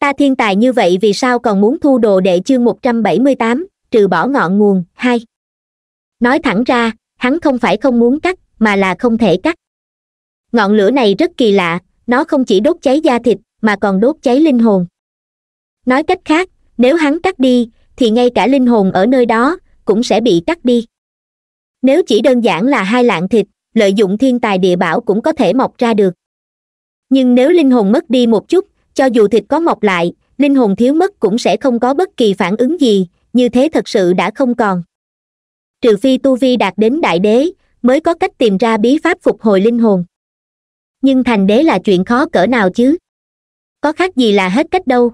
ta thiên tài như vậy vì sao còn muốn thu đồ đệ chương một trăm bảy mươi tám trừ bỏ ngọn nguồn hai nói thẳng ra hắn không phải không muốn cắt mà là không thể cắt ngọn lửa này rất kỳ lạ nó không chỉ đốt cháy da thịt mà còn đốt cháy linh hồn nói cách khác nếu hắn cắt đi thì ngay cả linh hồn ở nơi đó cũng sẽ bị cắt đi nếu chỉ đơn giản là hai lạng thịt lợi dụng thiên tài địa bảo cũng có thể mọc ra được nhưng nếu linh hồn mất đi một chút cho dù thịt có mọc lại linh hồn thiếu mất cũng sẽ không có bất kỳ phản ứng gì như thế thật sự đã không còn trừ phi tu vi đạt đến đại đế mới có cách tìm ra bí pháp phục hồi linh hồn nhưng thành đế là chuyện khó cỡ nào chứ có khác gì là hết cách đâu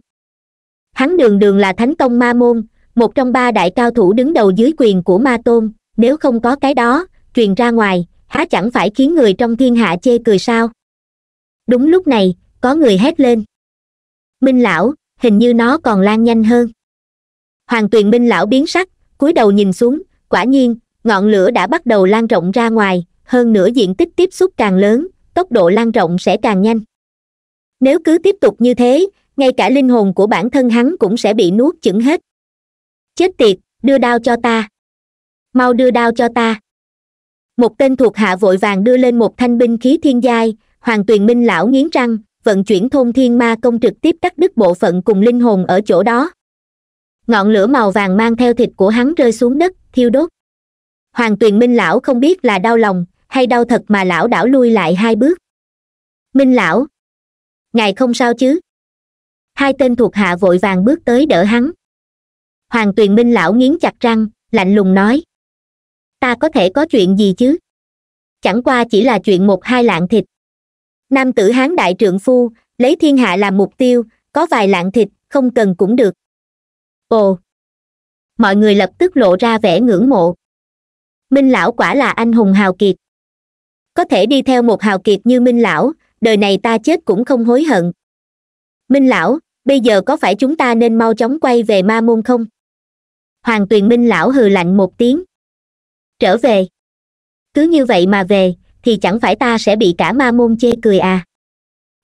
hắn đường đường là thánh công ma môn một trong ba đại cao thủ đứng đầu dưới quyền của ma tôn nếu không có cái đó truyền ra ngoài há chẳng phải khiến người trong thiên hạ chê cười sao đúng lúc này có người hét lên minh lão hình như nó còn lan nhanh hơn hoàng tuyền minh lão biến sắc cúi đầu nhìn xuống quả nhiên ngọn lửa đã bắt đầu lan rộng ra ngoài hơn nữa diện tích tiếp xúc càng lớn tốc độ lan rộng sẽ càng nhanh nếu cứ tiếp tục như thế ngay cả linh hồn của bản thân hắn cũng sẽ bị nuốt chửng hết chết tiệt đưa đao cho ta mau đưa đao cho ta một tên thuộc hạ vội vàng đưa lên một thanh binh khí thiên giai hoàng tuyền minh lão nghiến răng vận chuyển thôn thiên ma công trực tiếp cắt đứt bộ phận cùng linh hồn ở chỗ đó ngọn lửa màu vàng mang theo thịt của hắn rơi xuống đất thiêu đốt hoàng tuyền minh lão không biết là đau lòng hay đau thật mà lão đảo lui lại hai bước minh lão ngài không sao chứ hai tên thuộc hạ vội vàng bước tới đỡ hắn hoàng tuyền minh lão nghiến chặt răng lạnh lùng nói ta có thể có chuyện gì chứ chẳng qua chỉ là chuyện một hai lạng thịt nam tử hán đại trượng phu lấy thiên hạ làm mục tiêu có vài lạng thịt không cần cũng được ồ mọi người lập tức lộ ra vẻ ngưỡng mộ minh lão quả là anh hùng hào kiệt có thể đi theo một hào kiệt như minh lão đời này ta chết cũng không hối hận minh lão bây giờ có phải chúng ta nên mau chóng quay về ma môn không hoàng tuyền minh lão hừ lạnh một tiếng trở về cứ như vậy mà về thì chẳng phải ta sẽ bị cả ma môn chê cười à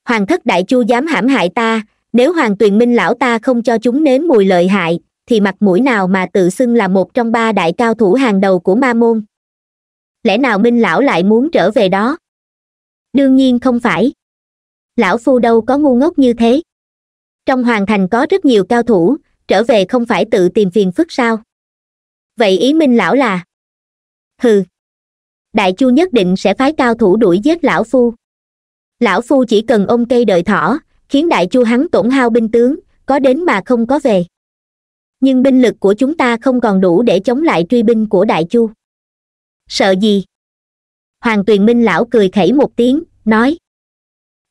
hoàng thất đại chu dám hãm hại ta nếu hoàng tuyền minh lão ta không cho chúng nếm mùi lợi hại thì mặt mũi nào mà tự xưng là một trong ba đại cao thủ hàng đầu của ma môn lẽ nào minh lão lại muốn trở về đó đương nhiên không phải lão phu đâu có ngu ngốc như thế trong hoàng thành có rất nhiều cao thủ trở về không phải tự tìm phiền phức sao vậy ý minh lão là hừ đại chu nhất định sẽ phái cao thủ đuổi giết lão phu lão phu chỉ cần ôm cây đợi thỏ khiến đại chu hắn tổn hao binh tướng có đến mà không có về nhưng binh lực của chúng ta không còn đủ để chống lại truy binh của đại chu sợ gì hoàng tuyền minh lão cười khẩy một tiếng nói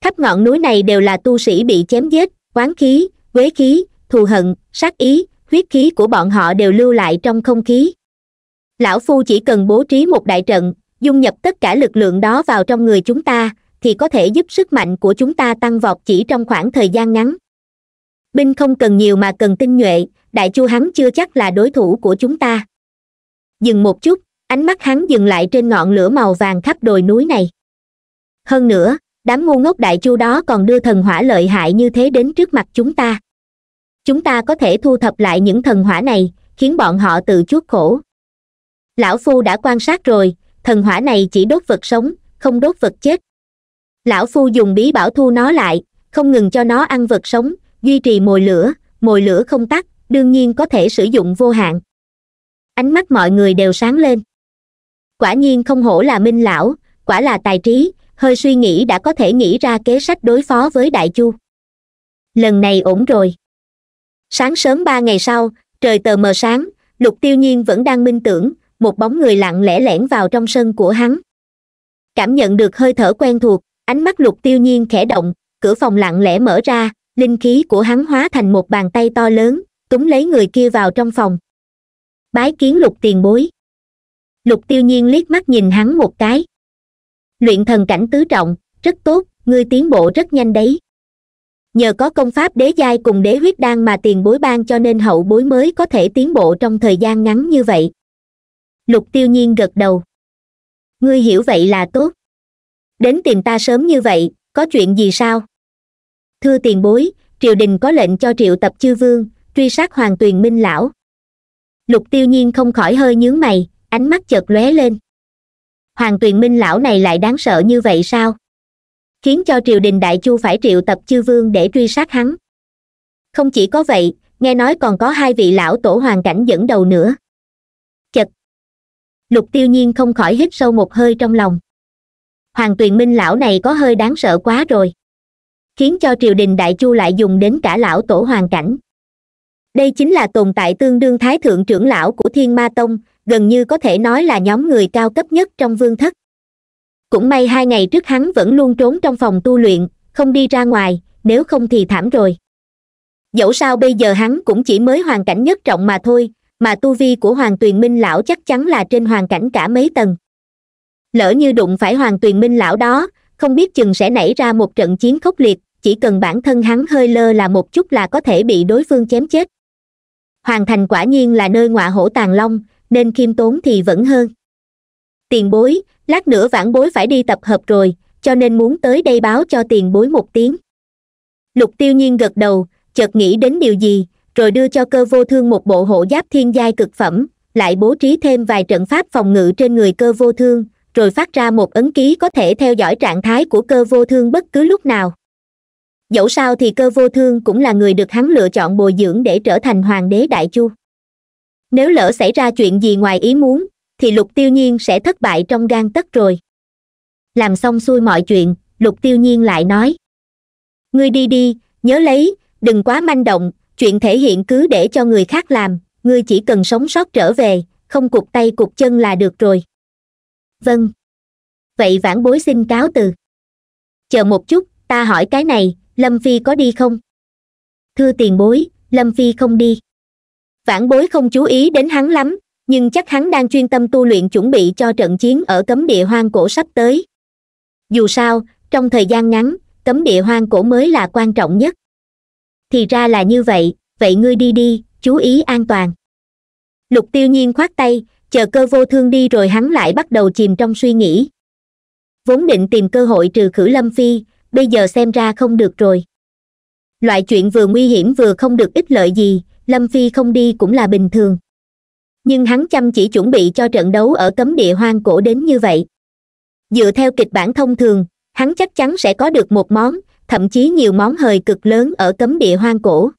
khắp ngọn núi này đều là tu sĩ bị chém giết quán khí quế khí thù hận sát ý huyết khí của bọn họ đều lưu lại trong không khí lão phu chỉ cần bố trí một đại trận dung nhập tất cả lực lượng đó vào trong người chúng ta thì có thể giúp sức mạnh của chúng ta tăng vọt chỉ trong khoảng thời gian ngắn binh không cần nhiều mà cần tinh nhuệ đại chu hắn chưa chắc là đối thủ của chúng ta dừng một chút ánh mắt hắn dừng lại trên ngọn lửa màu vàng khắp đồi núi này hơn nữa đám ngu ngốc đại chu đó còn đưa thần hỏa lợi hại như thế đến trước mặt chúng ta chúng ta có thể thu thập lại những thần hỏa này khiến bọn họ tự chuốc khổ lão phu đã quan sát rồi thần hỏa này chỉ đốt vật sống không đốt vật chết lão phu dùng bí bảo thu nó lại không ngừng cho nó ăn vật sống duy trì mồi lửa mồi lửa không tắt đương nhiên có thể sử dụng vô hạn ánh mắt mọi người đều sáng lên quả nhiên không hổ là minh lão quả là tài trí hơi suy nghĩ đã có thể nghĩ ra kế sách đối phó với đại chu lần này ổn rồi sáng sớm ba ngày sau trời tờ mờ sáng lục tiêu nhiên vẫn đang minh tưởng một bóng người lặng lẽ lẻn vào trong sân của hắn cảm nhận được hơi thở quen thuộc ánh mắt lục tiêu nhiên khẽ động cửa phòng lặng lẽ mở ra linh khí của hắn hóa thành một bàn tay to lớn túm lấy người kia vào trong phòng bái kiến lục tiền bối lục tiêu nhiên liếc mắt nhìn hắn một cái luyện thần cảnh tứ trọng rất tốt ngươi tiến bộ rất nhanh đấy nhờ có công pháp đế giai cùng đế huyết đan mà tiền bối ban cho nên hậu bối mới có thể tiến bộ trong thời gian ngắn như vậy lục tiêu nhiên gật đầu ngươi hiểu vậy là tốt đến tìm ta sớm như vậy có chuyện gì sao thưa tiền bối triều đình có lệnh cho triệu tập chư vương truy sát hoàng tuyền minh lão lục tiêu nhiên không khỏi hơi nhướng mày ánh mắt chợt lóe lên hoàng tuyền minh lão này lại đáng sợ như vậy sao khiến cho triều đình đại chu phải triệu tập chư vương để truy sát hắn không chỉ có vậy nghe nói còn có hai vị lão tổ hoàng cảnh dẫn đầu nữa chật lục tiêu nhiên không khỏi hít sâu một hơi trong lòng hoàng tuyền minh lão này có hơi đáng sợ quá rồi khiến cho triều đình đại chu lại dùng đến cả lão tổ hoàng cảnh đây chính là tồn tại tương đương thái thượng trưởng lão của thiên ma tông gần như có thể nói là nhóm người cao cấp nhất trong vương thất cũng may hai ngày trước hắn vẫn luôn trốn trong phòng tu luyện không đi ra ngoài nếu không thì thảm rồi dẫu sao bây giờ hắn cũng chỉ mới hoàn cảnh nhất trọng mà thôi mà tu vi của hoàng tuyền minh lão chắc chắn là trên hoàn cảnh cả mấy tầng lỡ như đụng phải hoàng tuyền minh lão đó không biết chừng sẽ nảy ra một trận chiến khốc liệt chỉ cần bản thân hắn hơi lơ là một chút là có thể bị đối phương chém chết hoàng thành quả nhiên là nơi ngọa hổ tàng long nên khiêm tốn thì vẫn hơn tiền bối lát nữa vãn bối phải đi tập hợp rồi cho nên muốn tới đây báo cho tiền bối một tiếng lục tiêu nhiên gật đầu chợt nghĩ đến điều gì rồi đưa cho cơ vô thương một bộ hộ giáp thiên giai cực phẩm lại bố trí thêm vài trận pháp phòng ngự trên người cơ vô thương rồi phát ra một ấn ký có thể theo dõi trạng thái của cơ vô thương bất cứ lúc nào dẫu sao thì cơ vô thương cũng là người được hắn lựa chọn bồi dưỡng để trở thành hoàng đế đại chu nếu lỡ xảy ra chuyện gì ngoài ý muốn thì lục tiêu nhiên sẽ thất bại trong gan tất rồi làm xong xuôi mọi chuyện lục tiêu nhiên lại nói ngươi đi đi nhớ lấy đừng quá manh động chuyện thể hiện cứ để cho người khác làm ngươi chỉ cần sống sót trở về không cục tay cục chân là được rồi vâng vậy vãn bối xin cáo từ chờ một chút ta hỏi cái này lâm phi có đi không thưa tiền bối lâm phi không đi vãn bối không chú ý đến hắn lắm nhưng chắc hắn đang chuyên tâm tu luyện chuẩn bị cho trận chiến ở cấm địa hoang cổ sắp tới dù sao trong thời gian ngắn cấm địa hoang cổ mới là quan trọng nhất thì ra là như vậy vậy ngươi đi đi chú ý an toàn lục tiêu nhiên khoát tay chờ cơ vô thương đi rồi hắn lại bắt đầu chìm trong suy nghĩ vốn định tìm cơ hội trừ khử lâm phi bây giờ xem ra không được rồi loại chuyện vừa nguy hiểm vừa không được ích lợi gì lâm phi không đi cũng là bình thường nhưng hắn chăm chỉ chuẩn bị cho trận đấu ở cấm địa hoang cổ đến như vậy dựa theo kịch bản thông thường hắn chắc chắn sẽ có được một món thậm chí nhiều món hời cực lớn ở cấm địa hoang cổ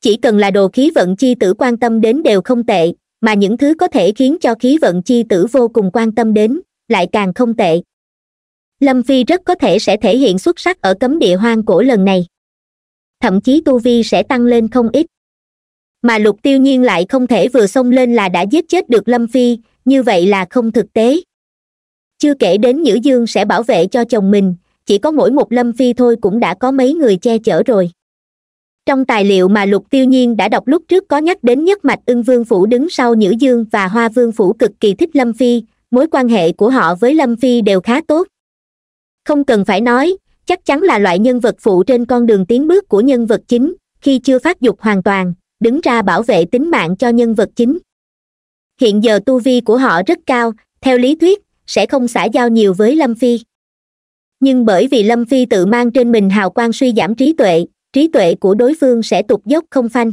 chỉ cần là đồ khí vận chi tử quan tâm đến đều không tệ mà những thứ có thể khiến cho khí vận chi tử vô cùng quan tâm đến lại càng không tệ lâm phi rất có thể sẽ thể hiện xuất sắc ở cấm địa hoang cổ lần này thậm chí tu vi sẽ tăng lên không ít mà lục tiêu nhiên lại không thể vừa xông lên là đã giết chết được lâm phi như vậy là không thực tế chưa kể đến nhữ dương sẽ bảo vệ cho chồng mình chỉ có mỗi một lâm phi thôi cũng đã có mấy người che chở rồi trong tài liệu mà lục tiêu nhiên đã đọc lúc trước có nhắc đến nhất mạch ưng vương phủ đứng sau nhữ dương và hoa vương phủ cực kỳ thích lâm phi mối quan hệ của họ với lâm phi đều khá tốt không cần phải nói chắc chắn là loại nhân vật phụ trên con đường tiến bước của nhân vật chính khi chưa phát dục hoàn toàn đứng ra bảo vệ tính mạng cho nhân vật chính hiện giờ tu vi của họ rất cao theo lý thuyết sẽ không xả giao nhiều với lâm phi nhưng bởi vì lâm phi tự mang trên mình hào quang suy giảm trí tuệ trí tuệ của đối phương sẽ tụt dốc không phanh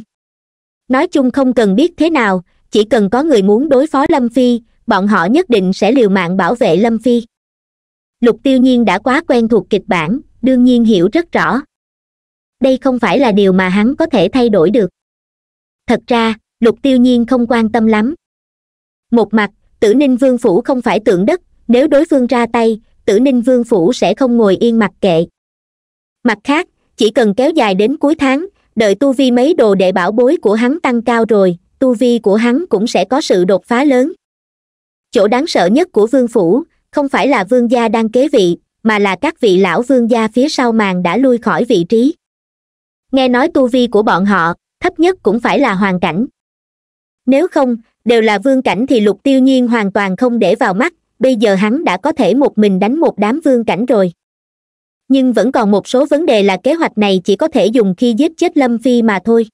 nói chung không cần biết thế nào chỉ cần có người muốn đối phó lâm phi bọn họ nhất định sẽ liều mạng bảo vệ lâm phi lục tiêu nhiên đã quá quen thuộc kịch bản đương nhiên hiểu rất rõ đây không phải là điều mà hắn có thể thay đổi được thật ra lục tiêu nhiên không quan tâm lắm một mặt tử ninh vương phủ không phải tượng đất nếu đối phương ra tay tử ninh vương phủ sẽ không ngồi yên mặc kệ mặt khác chỉ cần kéo dài đến cuối tháng đợi tu vi mấy đồ đệ bảo bối của hắn tăng cao rồi tu vi của hắn cũng sẽ có sự đột phá lớn chỗ đáng sợ nhất của vương phủ không phải là vương gia đang kế vị mà là các vị lão vương gia phía sau màn đã lui khỏi vị trí nghe nói tu vi của bọn họ thấp nhất cũng phải là hoàn cảnh nếu không đều là vương cảnh thì lục tiêu nhiên hoàn toàn không để vào mắt bây giờ hắn đã có thể một mình đánh một đám vương cảnh rồi nhưng vẫn còn một số vấn đề là kế hoạch này chỉ có thể dùng khi giết chết lâm phi mà thôi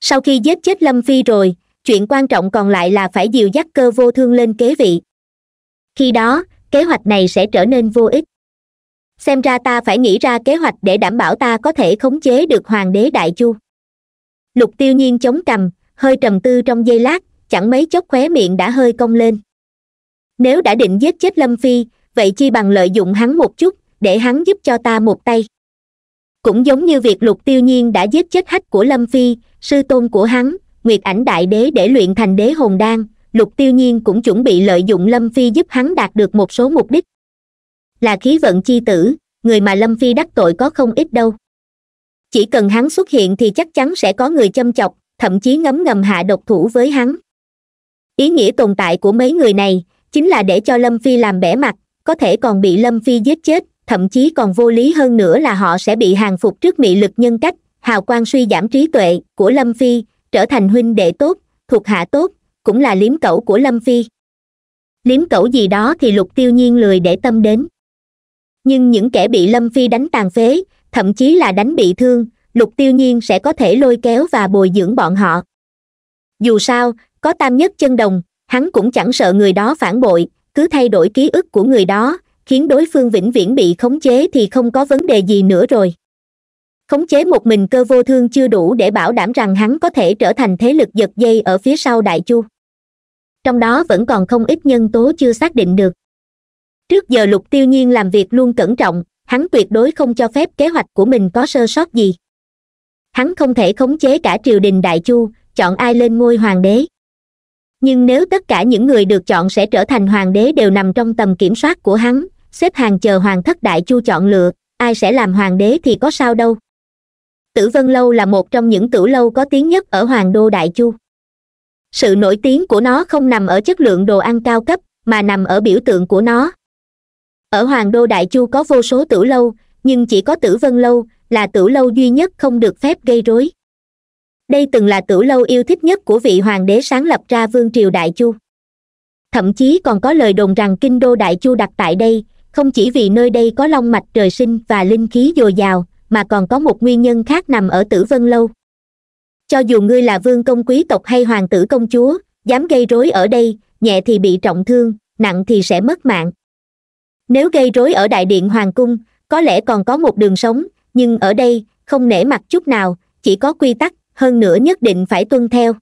sau khi giết chết lâm phi rồi chuyện quan trọng còn lại là phải dìu dắt cơ vô thương lên kế vị khi đó kế hoạch này sẽ trở nên vô ích xem ra ta phải nghĩ ra kế hoạch để đảm bảo ta có thể khống chế được hoàng đế đại chu lục tiêu nhiên chống cằm hơi trầm tư trong giây lát chẳng mấy chốc khóe miệng đã hơi cong lên nếu đã định giết chết lâm phi vậy chi bằng lợi dụng hắn một chút để hắn giúp cho ta một tay cũng giống như việc lục tiêu nhiên đã giết chết hách của lâm phi sư tôn của hắn nguyệt ảnh đại đế để luyện thành đế hồn đan lục tiêu nhiên cũng chuẩn bị lợi dụng lâm phi giúp hắn đạt được một số mục đích là khí vận chi tử người mà lâm phi đắc tội có không ít đâu chỉ cần hắn xuất hiện thì chắc chắn sẽ có người châm chọc thậm chí ngấm ngầm hạ độc thủ với hắn ý nghĩa tồn tại của mấy người này chính là để cho lâm phi làm bẻ mặt có thể còn bị lâm phi giết chết thậm chí còn vô lý hơn nữa là họ sẽ bị hàng phục trước mị lực nhân cách hào quang suy giảm trí tuệ của lâm phi trở thành huynh đệ tốt thuộc hạ tốt cũng là liếm cẩu của lâm phi liếm cẩu gì đó thì lục tiêu nhiên lười để tâm đến nhưng những kẻ bị lâm phi đánh tàn phế thậm chí là đánh bị thương lục tiêu nhiên sẽ có thể lôi kéo và bồi dưỡng bọn họ dù sao có tam nhất chân đồng hắn cũng chẳng sợ người đó phản bội cứ thay đổi ký ức của người đó khiến đối phương vĩnh viễn bị khống chế thì không có vấn đề gì nữa rồi khống chế một mình cơ vô thương chưa đủ để bảo đảm rằng hắn có thể trở thành thế lực giật dây ở phía sau đại chu trong đó vẫn còn không ít nhân tố chưa xác định được trước giờ lục tiêu nhiên làm việc luôn cẩn trọng hắn tuyệt đối không cho phép kế hoạch của mình có sơ sót gì hắn không thể khống chế cả triều đình đại chu chọn ai lên ngôi hoàng đế nhưng nếu tất cả những người được chọn sẽ trở thành hoàng đế đều nằm trong tầm kiểm soát của hắn xếp hàng chờ hoàng thất đại chu chọn lựa ai sẽ làm hoàng đế thì có sao đâu tử vân lâu là một trong những tử lâu có tiếng nhất ở hoàng đô đại chu sự nổi tiếng của nó không nằm ở chất lượng đồ ăn cao cấp mà nằm ở biểu tượng của nó ở hoàng đô đại chu có vô số tử lâu nhưng chỉ có tử vân lâu là tử lâu duy nhất không được phép gây rối đây từng là tử lâu yêu thích nhất của vị hoàng đế sáng lập ra vương triều đại chu thậm chí còn có lời đồn rằng kinh đô đại chu đặt tại đây không chỉ vì nơi đây có long mạch trời sinh và linh khí dồi dào mà còn có một nguyên nhân khác nằm ở tử vân lâu cho dù ngươi là vương công quý tộc hay hoàng tử công chúa dám gây rối ở đây nhẹ thì bị trọng thương nặng thì sẽ mất mạng nếu gây rối ở đại điện hoàng cung có lẽ còn có một đường sống nhưng ở đây không nể mặt chút nào chỉ có quy tắc hơn nữa nhất định phải tuân theo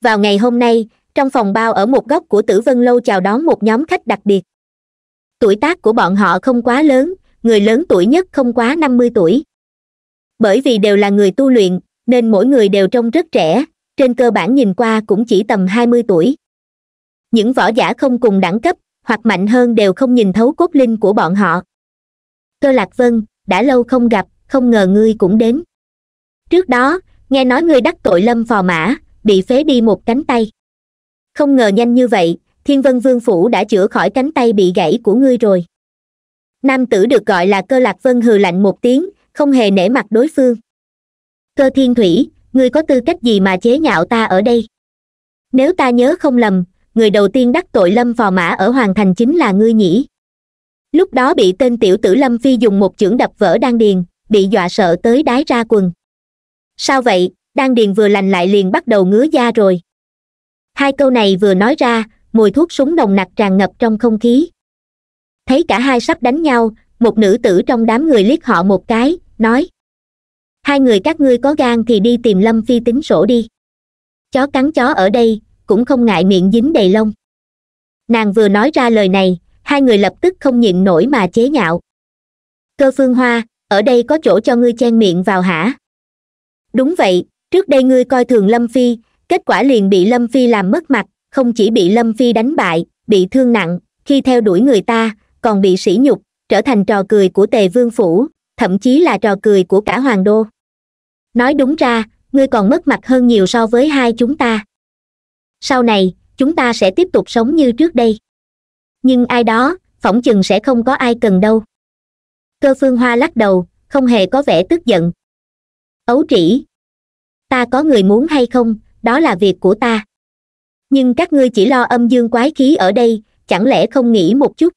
vào ngày hôm nay trong phòng bao ở một góc của tử vân lâu chào đón một nhóm khách đặc biệt tuổi tác của bọn họ không quá lớn người lớn tuổi nhất không quá năm mươi tuổi bởi vì đều là người tu luyện nên mỗi người đều trông rất trẻ trên cơ bản nhìn qua cũng chỉ tầm hai mươi tuổi những võ giả không cùng đẳng cấp hoặc mạnh hơn đều không nhìn thấu cốt linh của bọn họ cơ lạc vân đã lâu không gặp không ngờ ngươi cũng đến trước đó nghe nói ngươi đắc tội lâm phò mã bị phế đi một cánh tay không ngờ nhanh như vậy thiên vân vương phủ đã chữa khỏi cánh tay bị gãy của ngươi rồi nam tử được gọi là cơ lạc vân hừ lạnh một tiếng không hề nể mặt đối phương cơ thiên thủy ngươi có tư cách gì mà chế nhạo ta ở đây nếu ta nhớ không lầm người đầu tiên đắc tội lâm phò mã ở hoàng thành chính là ngươi nhỉ lúc đó bị tên tiểu tử lâm phi dùng một chưởng đập vỡ đan điền bị dọa sợ tới đái ra quần sao vậy đan điền vừa lành lại liền bắt đầu ngứa da rồi hai câu này vừa nói ra mùi thuốc súng nồng nặc tràn ngập trong không khí thấy cả hai sắp đánh nhau một nữ tử trong đám người liếc họ một cái nói hai người các ngươi có gan thì đi tìm lâm phi tính sổ đi chó cắn chó ở đây cũng không ngại miệng dính đầy lông nàng vừa nói ra lời này hai người lập tức không nhịn nổi mà chế nhạo cơ phương hoa ở đây có chỗ cho ngươi chen miệng vào hả đúng vậy trước đây ngươi coi thường lâm phi kết quả liền bị lâm phi làm mất mặt không chỉ bị lâm phi đánh bại bị thương nặng khi theo đuổi người ta còn bị sỉ nhục trở thành trò cười của tề vương phủ thậm chí là trò cười của cả hoàng đô nói đúng ra ngươi còn mất mặt hơn nhiều so với hai chúng ta sau này chúng ta sẽ tiếp tục sống như trước đây nhưng ai đó phỏng chừng sẽ không có ai cần đâu cơ phương hoa lắc đầu không hề có vẻ tức giận ấu trĩ ta có người muốn hay không đó là việc của ta nhưng các ngươi chỉ lo âm dương quái khí ở đây chẳng lẽ không nghĩ một chút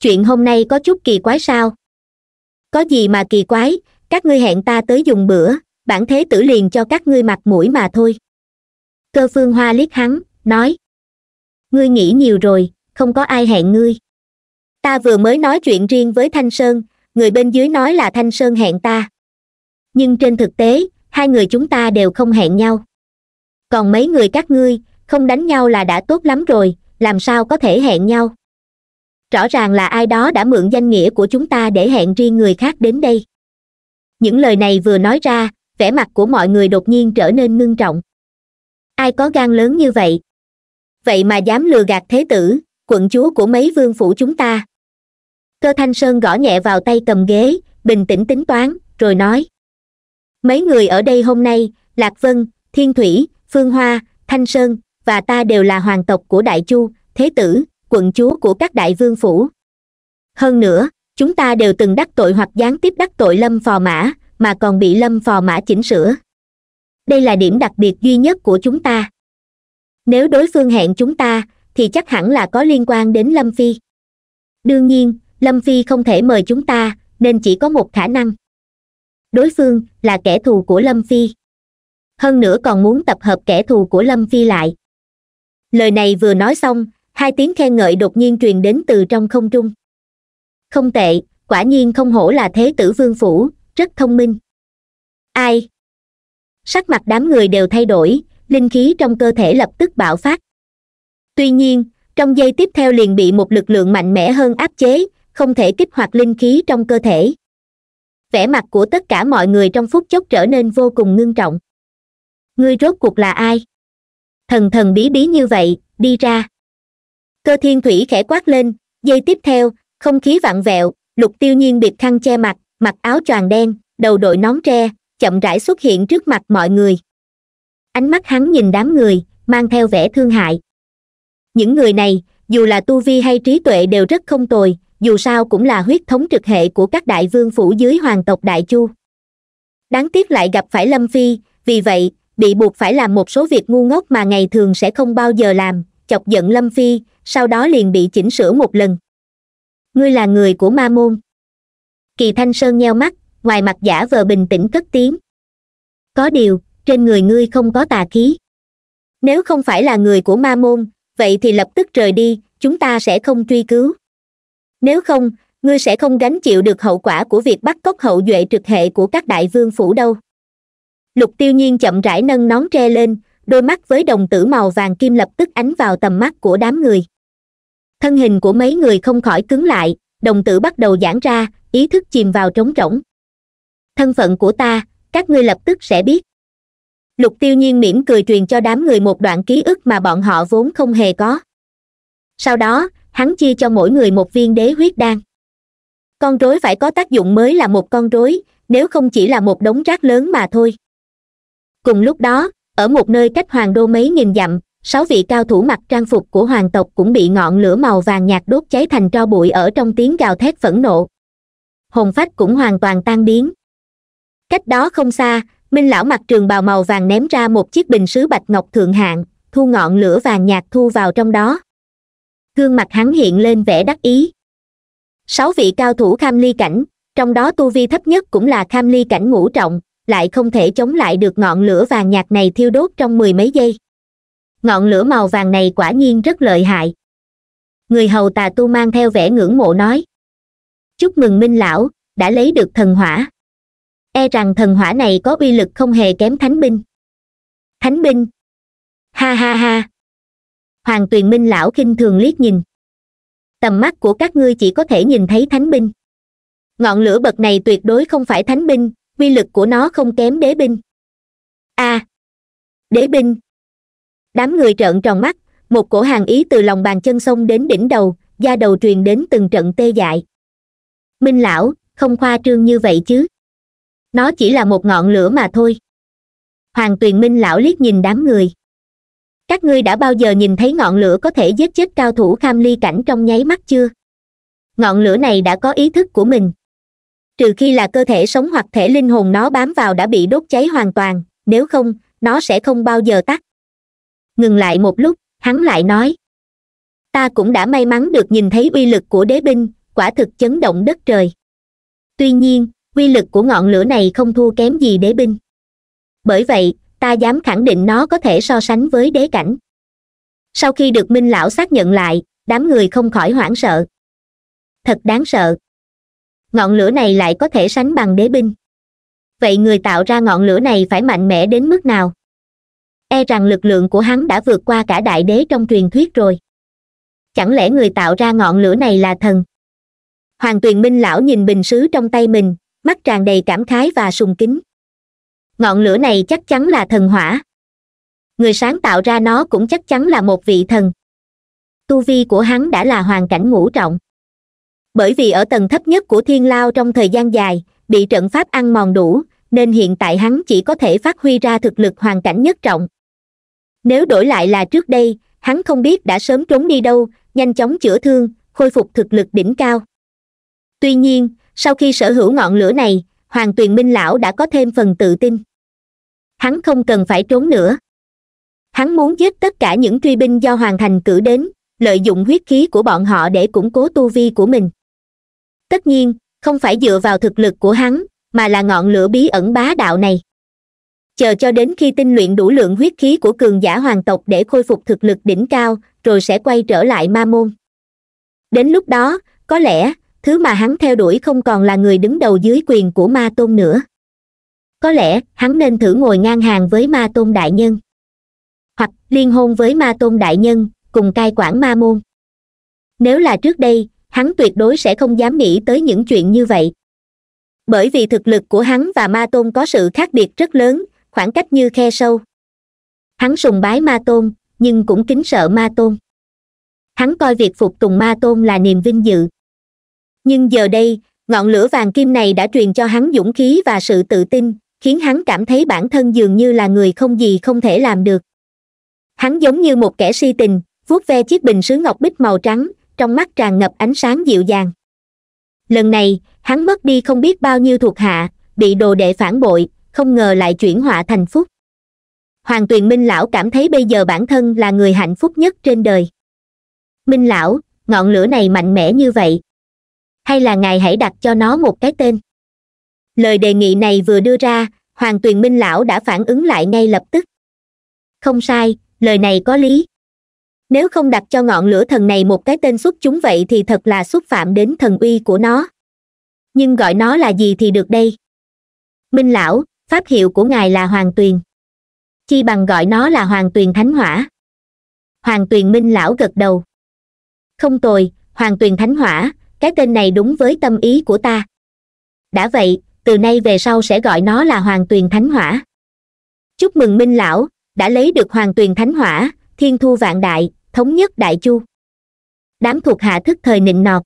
chuyện hôm nay có chút kỳ quái sao có gì mà kỳ quái các ngươi hẹn ta tới dùng bữa bản thế tử liền cho các ngươi mặt mũi mà thôi cơ phương hoa liếc hắn nói ngươi nghĩ nhiều rồi không có ai hẹn ngươi ta vừa mới nói chuyện riêng với thanh sơn người bên dưới nói là thanh sơn hẹn ta nhưng trên thực tế hai người chúng ta đều không hẹn nhau còn mấy người các ngươi không đánh nhau là đã tốt lắm rồi làm sao có thể hẹn nhau rõ ràng là ai đó đã mượn danh nghĩa của chúng ta để hẹn riêng người khác đến đây những lời này vừa nói ra vẻ mặt của mọi người đột nhiên trở nên ngưng trọng ai có gan lớn như vậy vậy mà dám lừa gạt thế tử quận chúa của mấy vương phủ chúng ta cơ thanh sơn gõ nhẹ vào tay cầm ghế bình tĩnh tính toán rồi nói mấy người ở đây hôm nay lạc vân thiên thủy phương hoa thanh sơn và ta đều là hoàng tộc của đại chu thế tử quận chúa của các đại vương phủ hơn nữa chúng ta đều từng đắc tội hoặc gián tiếp đắc tội lâm phò mã mà còn bị lâm phò mã chỉnh sửa đây là điểm đặc biệt duy nhất của chúng ta nếu đối phương hẹn chúng ta thì chắc hẳn là có liên quan đến lâm phi đương nhiên lâm phi không thể mời chúng ta nên chỉ có một khả năng đối phương là kẻ thù của lâm phi hơn nữa còn muốn tập hợp kẻ thù của lâm phi lại lời này vừa nói xong hai tiếng khen ngợi đột nhiên truyền đến từ trong không trung không tệ quả nhiên không hổ là thế tử vương phủ rất thông minh ai sắc mặt đám người đều thay đổi linh khí trong cơ thể lập tức bạo phát tuy nhiên trong giây tiếp theo liền bị một lực lượng mạnh mẽ hơn áp chế không thể kích hoạt linh khí trong cơ thể vẻ mặt của tất cả mọi người trong phút chốc trở nên vô cùng ngưng trọng ngươi rốt cuộc là ai thần thần bí bí như vậy đi ra cơ thiên thủy khẽ quát lên dây tiếp theo không khí vặn vẹo lục tiêu nhiên biệt khăn che mặt mặc áo choàng đen đầu đội nón tre chậm rãi xuất hiện trước mặt mọi người ánh mắt hắn nhìn đám người mang theo vẻ thương hại những người này dù là tu vi hay trí tuệ đều rất không tồi dù sao cũng là huyết thống trực hệ của các đại vương phủ dưới hoàng tộc đại chu đáng tiếc lại gặp phải lâm phi vì vậy bị buộc phải làm một số việc ngu ngốc mà ngày thường sẽ không bao giờ làm chọc giận lâm phi sau đó liền bị chỉnh sửa một lần ngươi là người của ma môn kỳ thanh sơn nheo mắt ngoài mặt giả vờ bình tĩnh cất tiếng có điều trên người ngươi không có tà khí nếu không phải là người của ma môn vậy thì lập tức rời đi chúng ta sẽ không truy cứu nếu không ngươi sẽ không gánh chịu được hậu quả của việc bắt cóc hậu duệ trực hệ của các đại vương phủ đâu lục tiêu nhiên chậm rãi nâng nón tre lên đôi mắt với đồng tử màu vàng kim lập tức ánh vào tầm mắt của đám người thân hình của mấy người không khỏi cứng lại đồng tử bắt đầu giãn ra ý thức chìm vào trống rỗng thân phận của ta các ngươi lập tức sẽ biết lục tiêu nhiên mỉm cười truyền cho đám người một đoạn ký ức mà bọn họ vốn không hề có sau đó hắn chia cho mỗi người một viên đế huyết đan con rối phải có tác dụng mới là một con rối nếu không chỉ là một đống rác lớn mà thôi cùng lúc đó ở một nơi cách hoàng đô mấy nghìn dặm sáu vị cao thủ mặc trang phục của hoàng tộc cũng bị ngọn lửa màu vàng nhạt đốt cháy thành tro bụi ở trong tiếng gào thét phẫn nộ hồn phách cũng hoàn toàn tan biến cách đó không xa minh lão mặc trường bào màu vàng ném ra một chiếc bình sứ bạch ngọc thượng hạng thu ngọn lửa vàng nhạt thu vào trong đó gương mặt hắn hiện lên vẻ đắc ý sáu vị cao thủ kham ly cảnh trong đó tu vi thấp nhất cũng là kham ly cảnh ngũ trọng lại không thể chống lại được ngọn lửa vàng nhạt này thiêu đốt trong mười mấy giây ngọn lửa màu vàng này quả nhiên rất lợi hại người hầu tà tu mang theo vẻ ngưỡng mộ nói chúc mừng minh lão đã lấy được thần hỏa e rằng thần hỏa này có uy lực không hề kém thánh binh thánh binh ha ha ha hoàng tuyền minh lão khinh thường liếc nhìn tầm mắt của các ngươi chỉ có thể nhìn thấy thánh binh ngọn lửa bậc này tuyệt đối không phải thánh binh uy lực của nó không kém đế binh a à, đế binh đám người trợn tròn mắt một cổ hàng ý từ lòng bàn chân sông đến đỉnh đầu da đầu truyền đến từng trận tê dại minh lão không khoa trương như vậy chứ nó chỉ là một ngọn lửa mà thôi hoàng tuyền minh lão liếc nhìn đám người các ngươi đã bao giờ nhìn thấy ngọn lửa có thể giết chết cao thủ kham ly cảnh trong nháy mắt chưa ngọn lửa này đã có ý thức của mình trừ khi là cơ thể sống hoặc thể linh hồn nó bám vào đã bị đốt cháy hoàn toàn nếu không nó sẽ không bao giờ tắt ngừng lại một lúc hắn lại nói ta cũng đã may mắn được nhìn thấy uy lực của đế binh quả thực chấn động đất trời tuy nhiên uy lực của ngọn lửa này không thua kém gì đế binh bởi vậy ta dám khẳng định nó có thể so sánh với đế cảnh sau khi được minh lão xác nhận lại đám người không khỏi hoảng sợ thật đáng sợ ngọn lửa này lại có thể sánh bằng đế binh vậy người tạo ra ngọn lửa này phải mạnh mẽ đến mức nào e rằng lực lượng của hắn đã vượt qua cả đại đế trong truyền thuyết rồi chẳng lẽ người tạo ra ngọn lửa này là thần hoàng tuyền minh lão nhìn bình sứ trong tay mình mắt tràn đầy cảm khái và sùng kính ngọn lửa này chắc chắn là thần hỏa người sáng tạo ra nó cũng chắc chắn là một vị thần tu vi của hắn đã là hoàn cảnh ngũ trọng bởi vì ở tầng thấp nhất của thiên lao trong thời gian dài bị trận pháp ăn mòn đủ nên hiện tại hắn chỉ có thể phát huy ra thực lực hoàn cảnh nhất trọng nếu đổi lại là trước đây hắn không biết đã sớm trốn đi đâu nhanh chóng chữa thương khôi phục thực lực đỉnh cao tuy nhiên sau khi sở hữu ngọn lửa này hoàng tuyền minh lão đã có thêm phần tự tin hắn không cần phải trốn nữa hắn muốn giết tất cả những truy binh do hoàng thành cử đến lợi dụng huyết khí của bọn họ để củng cố tu vi của mình tất nhiên không phải dựa vào thực lực của hắn mà là ngọn lửa bí ẩn bá đạo này chờ cho đến khi tinh luyện đủ lượng huyết khí của cường giả hoàng tộc để khôi phục thực lực đỉnh cao rồi sẽ quay trở lại ma môn đến lúc đó có lẽ thứ mà hắn theo đuổi không còn là người đứng đầu dưới quyền của ma tôn nữa có lẽ hắn nên thử ngồi ngang hàng với ma tôn đại nhân hoặc liên hôn với ma tôn đại nhân cùng cai quản ma môn nếu là trước đây hắn tuyệt đối sẽ không dám nghĩ tới những chuyện như vậy bởi vì thực lực của hắn và ma tôn có sự khác biệt rất lớn khoảng cách như khe sâu hắn sùng bái ma tôn nhưng cũng kính sợ ma tôn hắn coi việc phục tùng ma tôn là niềm vinh dự nhưng giờ đây ngọn lửa vàng kim này đã truyền cho hắn dũng khí và sự tự tin khiến hắn cảm thấy bản thân dường như là người không gì không thể làm được hắn giống như một kẻ si tình vuốt ve chiếc bình sứ ngọc bích màu trắng trong mắt tràn ngập ánh sáng dịu dàng lần này hắn mất đi không biết bao nhiêu thuộc hạ bị đồ đệ phản bội không ngờ lại chuyển họa thành phúc hoàng tuyền minh lão cảm thấy bây giờ bản thân là người hạnh phúc nhất trên đời minh lão ngọn lửa này mạnh mẽ như vậy hay là ngài hãy đặt cho nó một cái tên lời đề nghị này vừa đưa ra hoàng tuyền minh lão đã phản ứng lại ngay lập tức không sai lời này có lý nếu không đặt cho ngọn lửa thần này một cái tên xuất chúng vậy thì thật là xúc phạm đến thần uy của nó nhưng gọi nó là gì thì được đây minh lão pháp hiệu của ngài là hoàng tuyền chi bằng gọi nó là hoàng tuyền thánh hỏa hoàng tuyền minh lão gật đầu không tồi hoàng tuyền thánh hỏa cái tên này đúng với tâm ý của ta đã vậy từ nay về sau sẽ gọi nó là hoàng tuyền thánh hỏa chúc mừng minh lão đã lấy được hoàng tuyền thánh hỏa thiên thu vạn đại thống nhất đại chu đám thuộc hạ thức thời nịnh nọt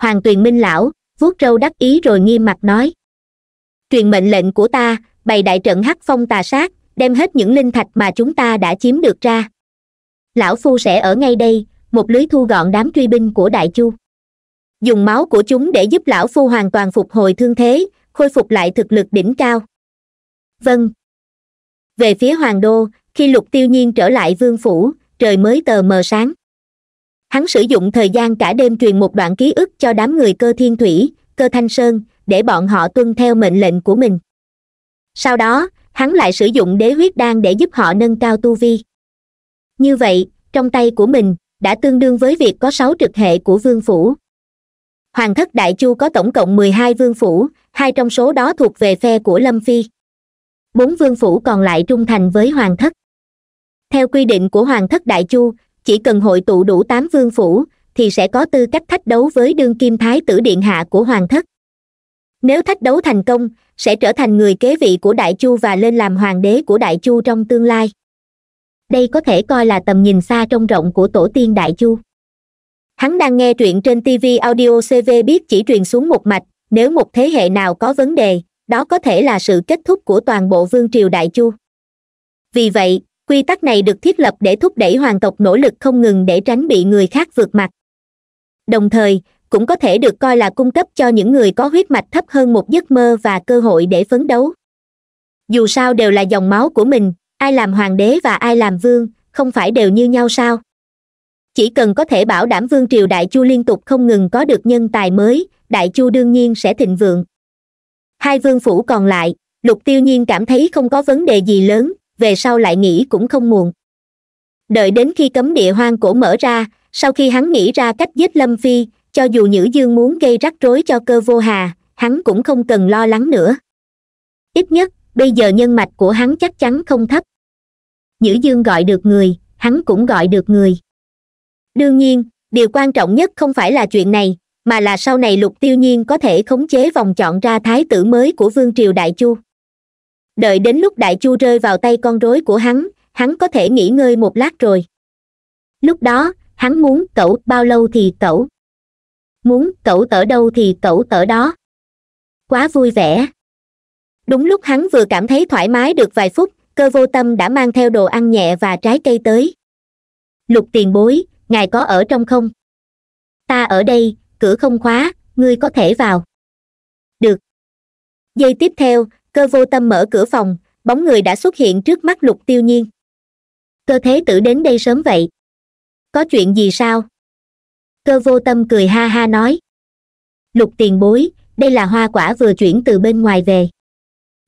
hoàng tuyền minh lão vuốt râu đắc ý rồi nghiêm mặt nói truyền mệnh lệnh của ta bày đại trận hắc phong tà sát đem hết những linh thạch mà chúng ta đã chiếm được ra lão phu sẽ ở ngay đây một lưới thu gọn đám truy binh của đại chu dùng máu của chúng để giúp lão phu hoàn toàn phục hồi thương thế khôi phục lại thực lực đỉnh cao vâng về phía hoàng đô khi lục tiêu nhiên trở lại vương phủ trời mới tờ mờ sáng hắn sử dụng thời gian cả đêm truyền một đoạn ký ức cho đám người cơ thiên thủy cơ thanh sơn để bọn họ tuân theo mệnh lệnh của mình sau đó hắn lại sử dụng đế huyết đan để giúp họ nâng cao tu vi như vậy trong tay của mình đã tương đương với việc có sáu trực hệ của vương phủ hoàng thất đại chu có tổng cộng mười hai vương phủ hai trong số đó thuộc về phe của lâm phi bốn vương phủ còn lại trung thành với hoàng thất theo quy định của hoàng thất đại chu chỉ cần hội tụ đủ tám vương phủ thì sẽ có tư cách thách đấu với đương kim thái tử điện hạ của hoàng thất nếu thách đấu thành công sẽ trở thành người kế vị của đại chu và lên làm hoàng đế của đại chu trong tương lai đây có thể coi là tầm nhìn xa trong rộng của tổ tiên đại chu hắn đang nghe truyện trên tv audio cv biết chỉ truyền xuống một mạch nếu một thế hệ nào có vấn đề đó có thể là sự kết thúc của toàn bộ vương triều đại chu vì vậy quy tắc này được thiết lập để thúc đẩy hoàng tộc nỗ lực không ngừng để tránh bị người khác vượt mặt đồng thời cũng có thể được coi là cung cấp cho những người có huyết mạch thấp hơn một giấc mơ và cơ hội để phấn đấu dù sao đều là dòng máu của mình ai làm hoàng đế và ai làm vương không phải đều như nhau sao chỉ cần có thể bảo đảm vương triều đại chu liên tục không ngừng có được nhân tài mới đại chu đương nhiên sẽ thịnh vượng hai vương phủ còn lại lục tiêu nhiên cảm thấy không có vấn đề gì lớn về sau lại nghĩ cũng không muộn đợi đến khi cấm địa hoang cổ mở ra sau khi hắn nghĩ ra cách giết lâm phi cho dù nhữ dương muốn gây rắc rối cho cơ vô hà hắn cũng không cần lo lắng nữa ít nhất bây giờ nhân mạch của hắn chắc chắn không thấp nhữ dương gọi được người hắn cũng gọi được người đương nhiên điều quan trọng nhất không phải là chuyện này mà là sau này lục tiêu nhiên có thể khống chế vòng chọn ra thái tử mới của vương triều đại chu đợi đến lúc đại chu rơi vào tay con rối của hắn hắn có thể nghỉ ngơi một lát rồi lúc đó hắn muốn cậu bao lâu thì cậu muốn cậu tở đâu thì cậu tở đó quá vui vẻ đúng lúc hắn vừa cảm thấy thoải mái được vài phút cơ vô tâm đã mang theo đồ ăn nhẹ và trái cây tới lục tiền bối ngài có ở trong không ta ở đây cửa không khóa ngươi có thể vào được giây tiếp theo cơ vô tâm mở cửa phòng bóng người đã xuất hiện trước mắt lục tiêu nhiên cơ thế tử đến đây sớm vậy có chuyện gì sao cơ vô tâm cười ha ha nói lục tiền bối đây là hoa quả vừa chuyển từ bên ngoài về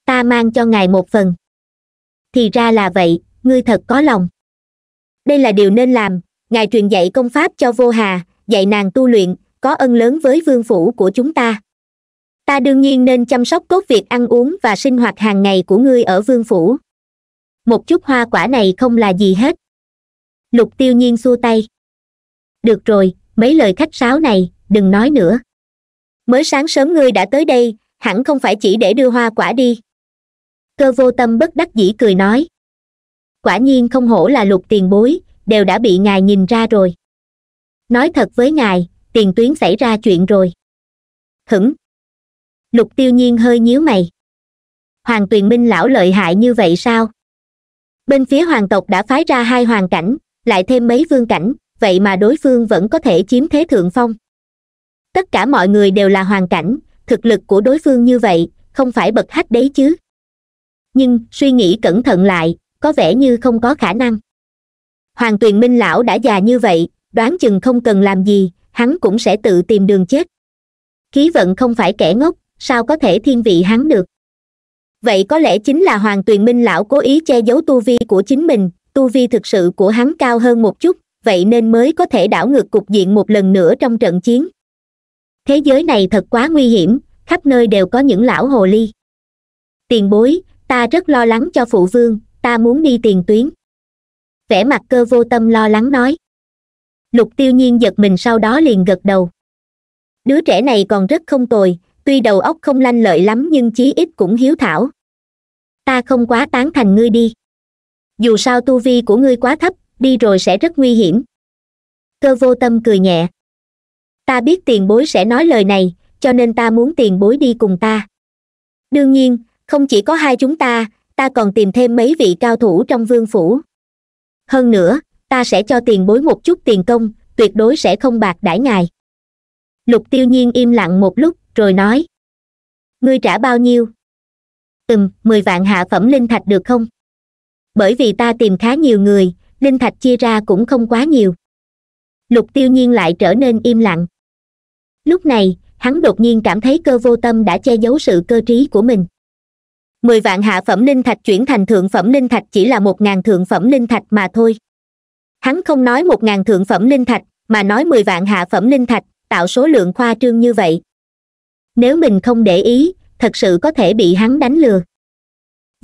ta mang cho ngài một phần thì ra là vậy ngươi thật có lòng đây là điều nên làm ngài truyền dạy công pháp cho vô hà dạy nàng tu luyện có ân lớn với vương phủ của chúng ta ta đương nhiên nên chăm sóc tốt việc ăn uống và sinh hoạt hàng ngày của ngươi ở vương phủ một chút hoa quả này không là gì hết lục tiêu nhiên xua tay được rồi mấy lời khách sáo này đừng nói nữa mới sáng sớm ngươi đã tới đây hẳn không phải chỉ để đưa hoa quả đi cơ vô tâm bất đắc dĩ cười nói quả nhiên không hổ là lục tiền bối đều đã bị ngài nhìn ra rồi nói thật với ngài tiền tuyến xảy ra chuyện rồi hửng lục tiêu nhiên hơi nhíu mày hoàng tuyền minh lão lợi hại như vậy sao bên phía hoàng tộc đã phái ra hai hoàng cảnh lại thêm mấy vương cảnh vậy mà đối phương vẫn có thể chiếm thế thượng phong tất cả mọi người đều là hoàng cảnh thực lực của đối phương như vậy không phải bật hách đấy chứ nhưng suy nghĩ cẩn thận lại có vẻ như không có khả năng hoàng tuyền minh lão đã già như vậy đoán chừng không cần làm gì hắn cũng sẽ tự tìm đường chết khí vận không phải kẻ ngốc sao có thể thiên vị hắn được vậy có lẽ chính là hoàng tuyền minh lão cố ý che giấu tu vi của chính mình tu vi thực sự của hắn cao hơn một chút vậy nên mới có thể đảo ngược cục diện một lần nữa trong trận chiến thế giới này thật quá nguy hiểm khắp nơi đều có những lão hồ ly tiền bối ta rất lo lắng cho phụ vương ta muốn đi tiền tuyến vẻ mặt cơ vô tâm lo lắng nói lục tiêu nhiên giật mình sau đó liền gật đầu đứa trẻ này còn rất không tồi tuy đầu óc không lanh lợi lắm nhưng chí ít cũng hiếu thảo ta không quá tán thành ngươi đi dù sao tu vi của ngươi quá thấp đi rồi sẽ rất nguy hiểm cơ vô tâm cười nhẹ ta biết tiền bối sẽ nói lời này cho nên ta muốn tiền bối đi cùng ta đương nhiên không chỉ có hai chúng ta ta còn tìm thêm mấy vị cao thủ trong vương phủ hơn nữa ta sẽ cho tiền bối một chút tiền công tuyệt đối sẽ không bạc đãi ngài lục tiêu nhiên im lặng một lúc rồi nói ngươi trả bao nhiêu ừm mười vạn hạ phẩm linh thạch được không bởi vì ta tìm khá nhiều người linh thạch chia ra cũng không quá nhiều lục tiêu nhiên lại trở nên im lặng lúc này hắn đột nhiên cảm thấy cơ vô tâm đã che giấu sự cơ trí của mình mười vạn hạ phẩm linh thạch chuyển thành thượng phẩm linh thạch chỉ là một ngàn thượng phẩm linh thạch mà thôi hắn không nói một ngàn thượng phẩm linh thạch mà nói mười vạn hạ phẩm linh thạch tạo số lượng khoa trương như vậy nếu mình không để ý thật sự có thể bị hắn đánh lừa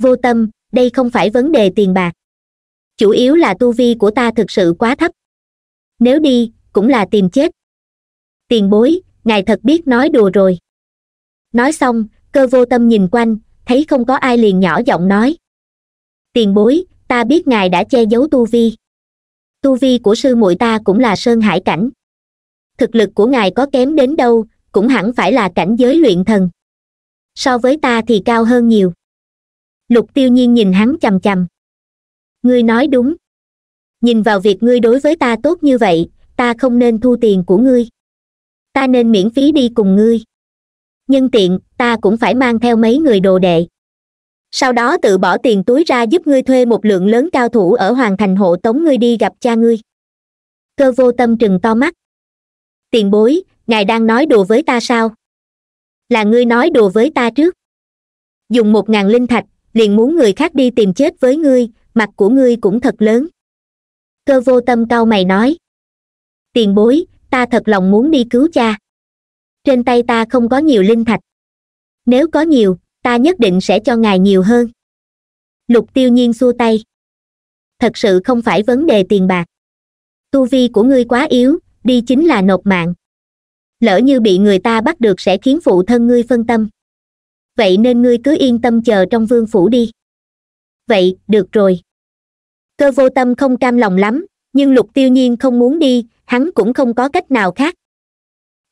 vô tâm đây không phải vấn đề tiền bạc chủ yếu là tu vi của ta thực sự quá thấp nếu đi cũng là tìm chết tiền bối ngài thật biết nói đùa rồi nói xong cơ vô tâm nhìn quanh thấy không có ai liền nhỏ giọng nói tiền bối ta biết ngài đã che giấu tu vi tu vi của sư muội ta cũng là sơn hải cảnh thực lực của ngài có kém đến đâu cũng hẳn phải là cảnh giới luyện thần so với ta thì cao hơn nhiều lục tiêu nhiên nhìn hắn c h ầ ngươi nói đúng nhìn vào việc ngươi đối với ta tốt như vậy ta không nên thu tiền của ngươi ta nên miễn phí đi cùng ngươi nhân tiện ta cũng phải mang theo mấy người đồ đệ sau đó tự bỏ tiền túi ra giúp ngươi thuê một lượng lớn cao thủ ở hoàng thành hộ tống ngươi đi gặp cha ngươi cơ vô tâm trừng to mắt tiền bối ngài đang nói đùa với ta sao là ngươi nói đùa với ta trước dùng một ngàn linh thạch liền muốn người khác đi tìm chết với ngươi mặt của ngươi cũng thật lớn cơ vô tâm cau mày nói tiền bối ta thật lòng muốn đi cứu cha trên tay ta không có nhiều linh thạch nếu có nhiều ta nhất định sẽ cho ngài nhiều hơn lục tiêu nhiên xua tay thật sự không phải vấn đề tiền bạc tu vi của ngươi quá yếu đi chính là nộp mạng lỡ như bị người ta bắt được sẽ khiến phụ thân ngươi phân tâm vậy nên ngươi cứ yên tâm chờ trong vương phủ đi vậy được rồi cơ vô tâm không cam lòng lắm nhưng lục tiêu nhiên không muốn đi hắn cũng không có cách nào khác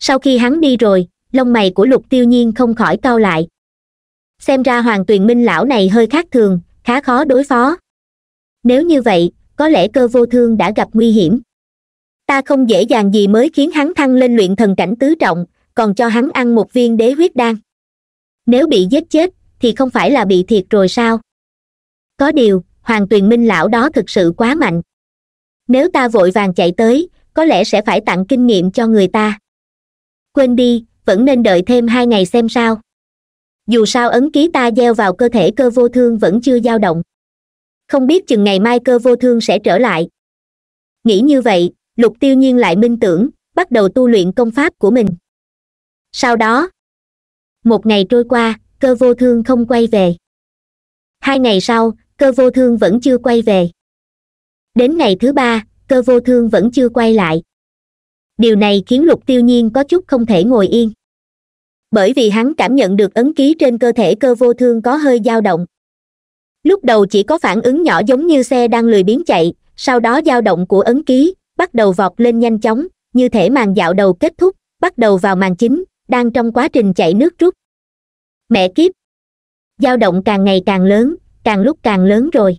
sau khi hắn đi rồi lông mày của lục tiêu nhiên không khỏi cau lại xem ra hoàng tuyền minh lão này hơi khác thường khá khó đối phó nếu như vậy có lẽ cơ vô thương đã gặp nguy hiểm ta không dễ dàng gì mới khiến hắn thăng lên luyện thần cảnh tứ trọng còn cho hắn ăn một viên đế huyết đan nếu bị giết chết thì không phải là bị thiệt rồi sao có điều hoàng tuyền minh lão đó thực sự quá mạnh nếu ta vội vàng chạy tới có lẽ sẽ phải tặng kinh nghiệm cho người ta quên đi vẫn nên đợi thêm hai ngày xem sao dù sao ấn ký ta gieo vào cơ thể cơ vô thương vẫn chưa dao động không biết chừng ngày mai cơ vô thương sẽ trở lại nghĩ như vậy lục tiêu nhiên lại minh tưởng bắt đầu tu luyện công pháp của mình sau đó một ngày trôi qua cơ vô thương không quay về hai ngày sau cơ vô thương vẫn chưa quay về đến ngày thứ ba cơ vô thương vẫn chưa quay lại điều này khiến lục tiêu nhiên có chút không thể ngồi yên bởi vì hắn cảm nhận được ấn ký trên cơ thể cơ vô thương có hơi dao động lúc đầu chỉ có phản ứng nhỏ giống như xe đang lười biến chạy sau đó dao động của ấn ký bắt đầu vọt lên nhanh chóng như thể màn dạo đầu kết thúc bắt đầu vào màn chính đang trong quá trình chạy nước rút mẹ kiếp dao động càng ngày càng lớn càng lúc càng lớn rồi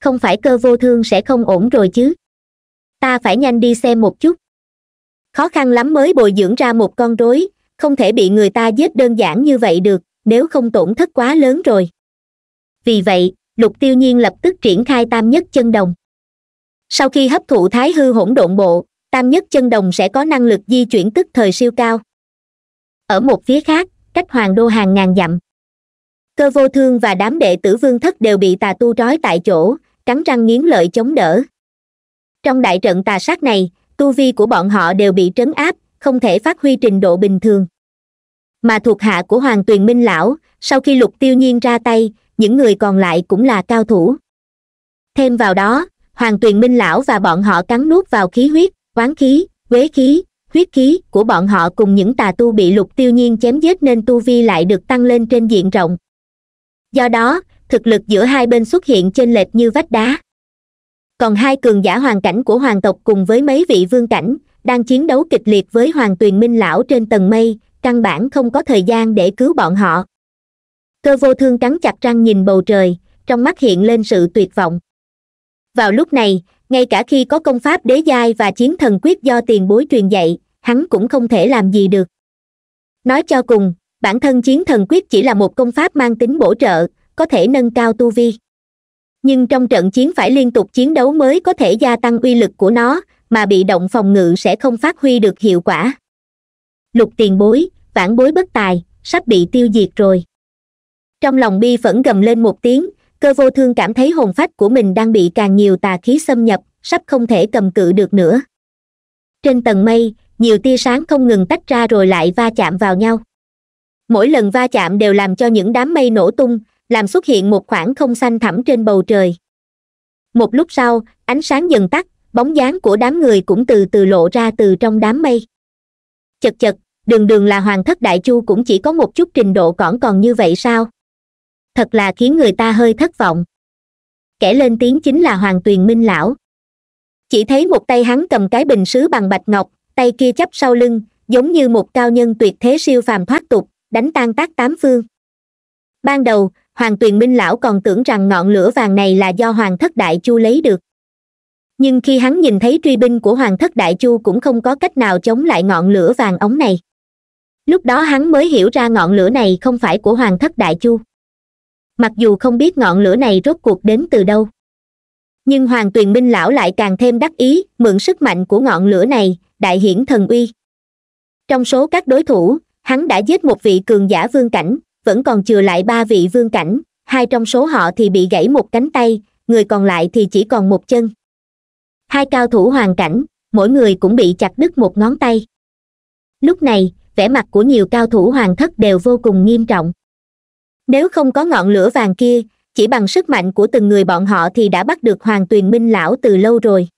không phải cơ vô thương sẽ không ổn rồi chứ ta phải nhanh đi xem một chút khó khăn lắm mới bồi dưỡng ra một con rối không thể bị người ta giết đơn giản như vậy được nếu không tổn thất quá lớn rồi vì vậy lục tiêu nhiên lập tức triển khai tam nhất chân đồng sau khi hấp thụ thái hư hỗn độn bộ tam nhất chân đồng sẽ có năng lực di chuyển tức thời siêu cao ở một phía khác cách hoàng đô hàng ngàn dặm cơ vô thương và đám đệ tử vương thất đều bị tà tu trói tại chỗ cắn răng nghiến lợi chống đỡ trong đại trận tà sát này tu vi của bọn họ đều bị trấn áp không thể phát huy trình độ bình thường mà thuộc hạ của hoàng tuyền minh lão sau khi lục tiêu nhiên ra tay những người còn lại cũng là cao thủ thêm vào đó hoàng tuyền minh lão và bọn họ cắn nuốt vào khí huyết quán khí quế khí huyết khí của bọn họ cùng những tà tu bị lục tiêu nhiên chém giết nên tu vi lại được tăng lên trên diện rộng do đó thực lực giữa hai bên xuất hiện chênh lệch như vách đá còn hai cường giả hoàng cảnh của hoàng tộc cùng với mấy vị vương cảnh đang chiến đấu kịch liệt với hoàng tuyền minh lão trên tầng mây căn bản không có thời gian để cứu bọn họ cơ vô thương cắn chặt răng nhìn bầu trời trong mắt hiện lên sự tuyệt vọng vào lúc này ngay cả khi có công pháp đế giai và chiến thần quyết do tiền bối truyền dạy hắn cũng không thể làm gì được nói cho cùng bản thân chiến thần quyết chỉ là một công pháp mang tính bổ trợ có thể nâng cao tu vi nhưng trong trận chiến phải liên tục chiến đấu mới có thể gia tăng uy lực của nó mà bị động phòng ngự sẽ không phát huy được hiệu quả lục tiền bối vãn bối bất tài sắp bị tiêu diệt rồi trong lòng bi phẫn gầm lên một tiếng cơ vô thương cảm thấy hồn phách của mình đang bị càng nhiều tà khí xâm nhập sắp không thể cầm cự được nữa trên tầng mây nhiều tia sáng không ngừng tách ra rồi lại va chạm vào nhau mỗi lần va chạm đều làm cho những đám mây nổ tung làm xuất hiện một khoảng không xanh thẳm trên bầu trời một lúc sau ánh sáng dần tắt bóng dáng của đám người cũng từ từ lộ ra từ trong đám mây chật chật đường đường là hoàng thất đại chu cũng chỉ có một chút trình độ còn còn như vậy sao thật là khiến người ta hơi thất vọng kẻ lên tiếng chính là hoàng tuyền minh lão chỉ thấy một tay hắn cầm cái bình sứ bằng bạch ngọc tay kia chắp sau lưng giống như một cao nhân tuyệt thế siêu phàm thoát tục đánh tan tác tám phương ban đầu hoàng tuyền minh lão còn tưởng rằng ngọn lửa vàng này là do hoàng thất đại chu lấy được nhưng khi hắn nhìn thấy truy binh của hoàng thất đại chu cũng không có cách nào chống lại ngọn lửa vàng ống này lúc đó hắn mới hiểu ra ngọn lửa này không phải của hoàng thất đại chu mặc dù không biết ngọn lửa này rốt cuộc đến từ đâu nhưng hoàng tuyền minh lão lại càng thêm đắc ý mượn sức mạnh của ngọn lửa này đại hiển thần uy trong số các đối thủ hắn đã giết một vị cường giả vương cảnh vẫn còn chừa lại ba vị vương cảnh hai trong số họ thì bị gãy một cánh tay người còn lại thì chỉ còn một chân hai cao thủ hoàn cảnh mỗi người cũng bị chặt đứt một ngón tay lúc này vẻ mặt của nhiều cao thủ hoàng thất đều vô cùng nghiêm trọng nếu không có ngọn lửa vàng kia chỉ bằng sức mạnh của từng người bọn họ thì đã bắt được hoàng tuyền minh lão từ lâu rồi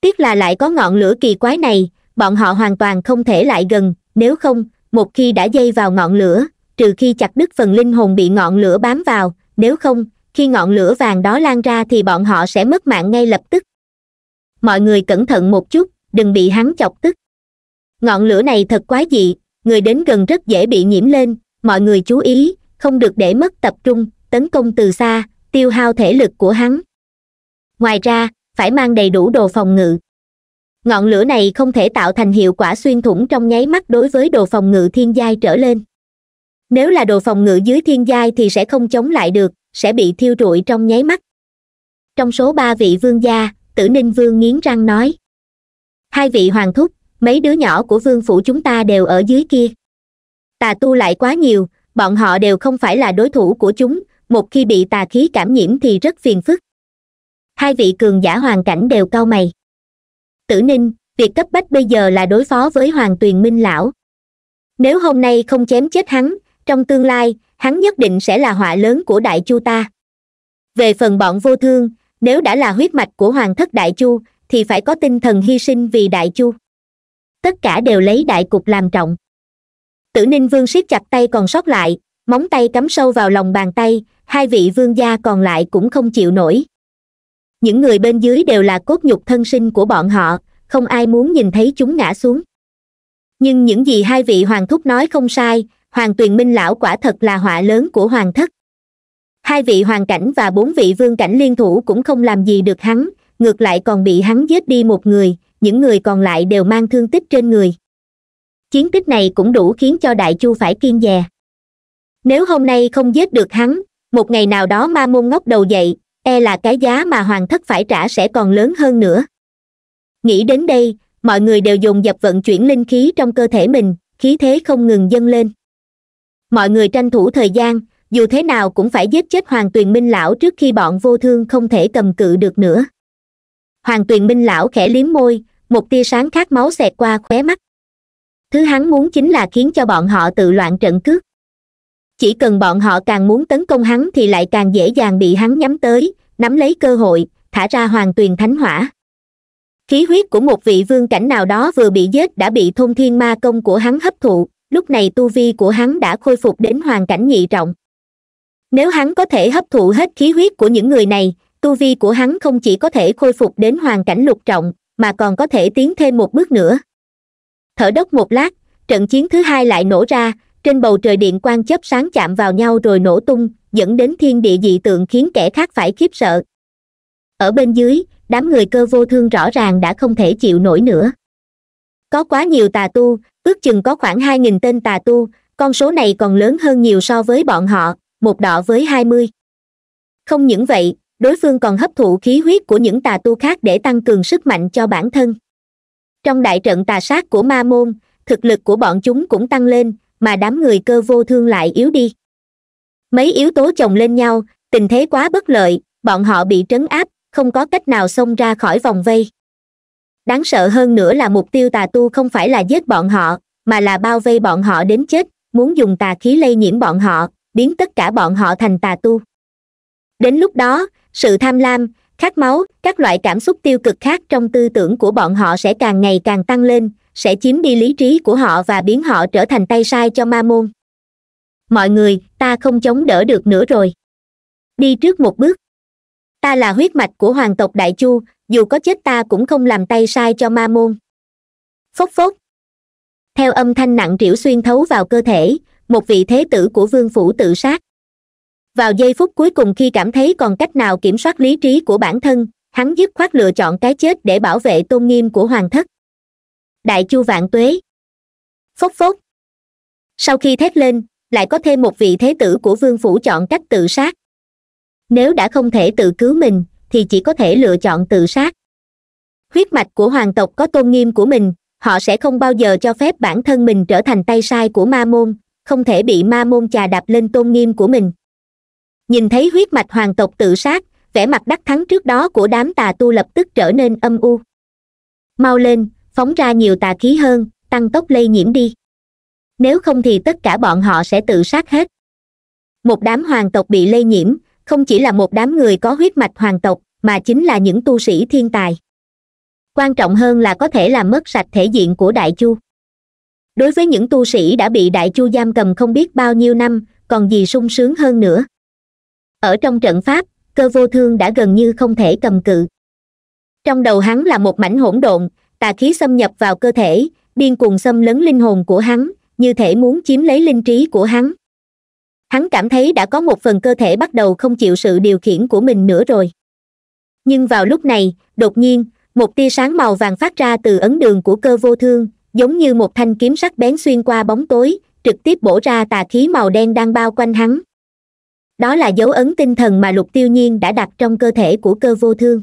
tiếc là lại có ngọn lửa kỳ quái này bọn họ hoàn toàn không thể lại gần nếu không một khi đã dây vào ngọn lửa trừ khi chặt đứt phần linh hồn bị ngọn lửa bám vào nếu không khi ngọn lửa vàng đó lan ra thì bọn họ sẽ mất mạng ngay lập tức mọi người cẩn thận một chút đừng bị hắn chọc tức ngọn lửa này thật quái dị người đến gần rất dễ bị nhiễm lên mọi người chú ý không được để mất tập trung tấn công từ xa tiêu hao thể lực của hắn ngoài ra phải mang đầy đủ đồ phòng ngự ngọn lửa này không thể tạo thành hiệu quả xuyên thủng trong nháy mắt đối với đồ phòng ngự thiên giai trở lên nếu là đồ phòng ngự dưới thiên giai thì sẽ không chống lại được sẽ bị thiêu rụi trong nháy mắt trong số ba vị vương gia tử ninh vương nghiến răng nói hai vị hoàng thúc mấy đứa nhỏ của vương phủ chúng ta đều ở dưới kia tà tu lại quá nhiều bọn họ đều không phải là đối thủ của chúng một khi bị tà khí cảm nhiễm thì rất phiền phức hai vị cường giả hoàn cảnh đều cau mày tử ninh việc cấp bách bây giờ là đối phó với hoàng tuyền minh lão nếu hôm nay không chém chết hắn trong tương lai hắn nhất định sẽ là họa lớn của đại chu ta về phần bọn vô thương nếu đã là huyết mạch của hoàng thất đại chu thì phải có tinh thần hy sinh vì đại chu tất cả đều lấy đại cục làm trọng tử ninh vương siết chặt tay còn sót lại móng tay cắm sâu vào lòng bàn tay hai vị vương gia còn lại cũng không chịu nổi những người bên dưới đều là cốt nhục thân sinh của bọn họ không ai muốn nhìn thấy chúng ngã xuống nhưng những gì hai vị hoàng thúc nói không sai hoàng tuyền minh lão quả thật là họa lớn của hoàng thất hai vị hoàng cảnh và bốn vị vương cảnh liên thủ cũng không làm gì được hắn ngược lại còn bị hắn giết đi một người những người còn lại đều mang thương tích trên người chiến tích này cũng đủ khiến cho đại chu phải kiên dè nếu hôm nay không giết được hắn một ngày nào đó ma môn ngóc đầu dậy e là cái giá mà hoàng thất phải trả sẽ còn lớn hơn nữa nghĩ đến đây mọi người đều dùng dập vận chuyển linh khí trong cơ thể mình khí thế không ngừng dâng lên mọi người tranh thủ thời gian dù thế nào cũng phải giết chết hoàng tuyền minh lão trước khi bọn vô thương không thể cầm cự được nữa hoàng tuyền minh lão khẽ liếm môi một tia sáng khát máu xẹt qua khóe mắt thứ hắn muốn chính là khiến cho bọn họ tự loạn trận cướp chỉ cần bọn họ càng muốn tấn công hắn thì lại càng dễ dàng bị hắn nhắm tới nắm lấy cơ hội thả ra hoàng tuyền thánh hỏa khí huyết của một vị vương cảnh nào đó vừa bị giết đã bị thôn thiên ma công của hắn hấp thụ lúc này tu vi của hắn đã khôi phục đến hoàn cảnh nhị trọng nếu hắn có thể hấp thụ hết khí huyết của những người này tu vi của hắn không chỉ có thể khôi phục đến hoàn cảnh lục trọng mà còn có thể tiến thêm một bước nữa thở đốc một lát trận chiến thứ hai lại nổ ra trên bầu trời điện quang chớp sáng chạm vào nhau rồi nổ tung dẫn đến thiên địa dị tượng khiến kẻ khác phải khiếp sợ ở bên dưới đám người cơ vô thương rõ ràng đã không thể chịu nổi nữa có quá nhiều tà tu ước chừng có khoảng hai nghìn tên tà tu con số này còn lớn hơn nhiều so với bọn họ một đỏ với hai mươi không những vậy đối phương còn hấp thụ khí huyết của những tà tu khác để tăng cường sức mạnh cho bản thân trong đại trận tà sát của ma môn thực lực của bọn chúng cũng tăng lên mà đám người cơ vô thương lại yếu đi mấy yếu tố chồng lên nhau tình thế quá bất lợi bọn họ bị trấn áp không có cách nào xông ra khỏi vòng vây đáng sợ hơn nữa là mục tiêu tà tu không phải là giết bọn họ mà là bao vây bọn họ đến chết muốn dùng tà khí lây nhiễm bọn họ biến tất cả bọn họ thành tà tu đến lúc đó sự tham lam khát máu các loại cảm xúc tiêu cực khác trong tư tưởng của bọn họ sẽ càng ngày càng tăng lên sẽ chiếm đi lý trí của họ và biến họ trở thành tay sai cho ma môn mọi người ta không chống đỡ được nữa rồi đi trước một bước ta là huyết mạch của hoàng tộc đại chu dù có chết ta cũng không làm tay sai cho ma môn phốc phốc theo âm thanh nặng trĩu xuyên thấu vào cơ thể một vị thế tử của vương phủ tự sát vào giây phút cuối cùng khi cảm thấy còn cách nào kiểm soát lý trí của bản thân hắn dứt khoát lựa chọn cái chết để bảo vệ tôn nghiêm của hoàng thất đại chu vạn tuế phốc phốc sau khi thét lên lại có thêm một vị thế tử của vương phủ chọn cách tự sát nếu đã không thể tự cứu mình thì chỉ có thể lựa chọn tự sát huyết mạch của hoàng tộc có tôn nghiêm của mình họ sẽ không bao giờ cho phép bản thân mình trở thành tay sai của ma môn không thể bị ma môn chà đạp lên tôn nghiêm của mình nhìn thấy huyết mạch hoàng tộc tự sát vẻ mặt đắc thắng trước đó của đám tà tu lập tức trở nên âm u mau lên phóng ra nhiều tà khí hơn tăng tốc lây nhiễm đi nếu không thì tất cả bọn họ sẽ tự sát hết một đám hoàng tộc bị lây nhiễm không chỉ là một đám người có huyết mạch hoàng tộc mà chính là những tu sĩ thiên tài quan trọng hơn là có thể làm mất sạch thể diện của đại chu đối với những tu sĩ đã bị đại chu giam cầm không biết bao nhiêu năm còn gì sung sướng hơn nữa ở trong trận pháp cơ vô thương đã gần như không thể cầm cự trong đầu hắn là một mảnh hỗn độn tà khí xâm nhập vào cơ thể điên cuồng xâm lấn linh hồn của hắn như thể muốn chiếm lấy linh trí của hắn hắn cảm thấy đã có một phần cơ thể bắt đầu không chịu sự điều khiển của mình nữa rồi nhưng vào lúc này đột nhiên một tia sáng màu vàng phát ra từ ấn đường của cơ vô thương giống như một thanh kiếm sắc bén xuyên qua bóng tối trực tiếp bổ ra tà khí màu đen đang bao quanh hắn đó là dấu ấn tinh thần mà lục tiêu nhiên đã đặt trong cơ thể của cơ vô thương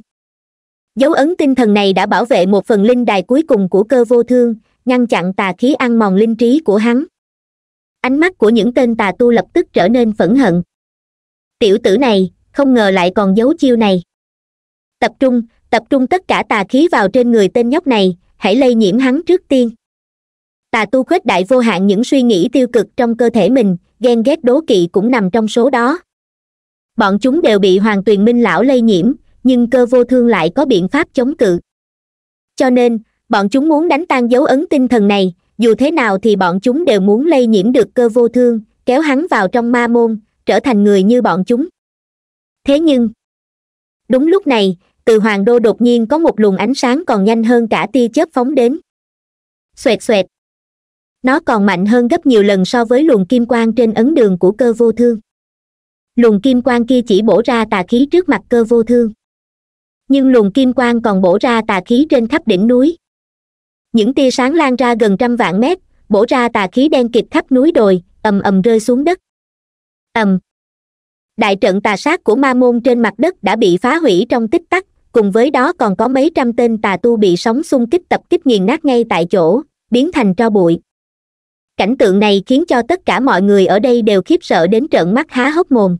dấu ấn tinh thần này đã bảo vệ một phần linh đài cuối cùng của cơ vô thương ngăn chặn tà khí ăn mòn linh trí của hắn ánh mắt của những tên tà tu lập tức trở nên phẫn hận tiểu tử này không ngờ lại còn giấu chiêu này tập trung tập trung tất cả tà khí vào trên người tên nhóc này hãy lây nhiễm hắn trước tiên tà tu khuếch đại vô hạn những suy nghĩ tiêu cực trong cơ thể mình ghen ghét đố kỵ cũng nằm trong số đó bọn chúng đều bị hoàng tuyền minh lão lây nhiễm nhưng cơ vô thương lại có biện pháp chống cự cho nên bọn chúng muốn đánh tan dấu ấn tinh thần này dù thế nào thì bọn chúng đều muốn lây nhiễm được cơ vô thương kéo hắn vào trong ma môn trở thành người như bọn chúng thế nhưng đúng lúc này từ hoàng đô đột nhiên có một luồng ánh sáng còn nhanh hơn cả tia chớp phóng đến xoẹt xoẹt nó còn mạnh hơn gấp nhiều lần so với luồng kim quang trên ấn đường của cơ vô thương luồng kim quang kia chỉ bổ ra tà khí trước mặt cơ vô thương nhưng luồng kim quang còn bổ ra tà khí trên khắp đỉnh núi những tia sáng lan ra gần trăm vạn mét bổ ra tà khí đen kịt khắp núi đồi ầm ầm rơi xuống đất ầm đại trận tà sát của ma môn trên mặt đất đã bị phá hủy trong tích tắc cùng với đó còn có mấy trăm tên tà tu bị sóng xung kích tập kích nghiền nát ngay tại chỗ biến thành tro bụi cảnh tượng này khiến cho tất cả mọi người ở đây đều khiếp sợ đến trợn mắt há hốc mồm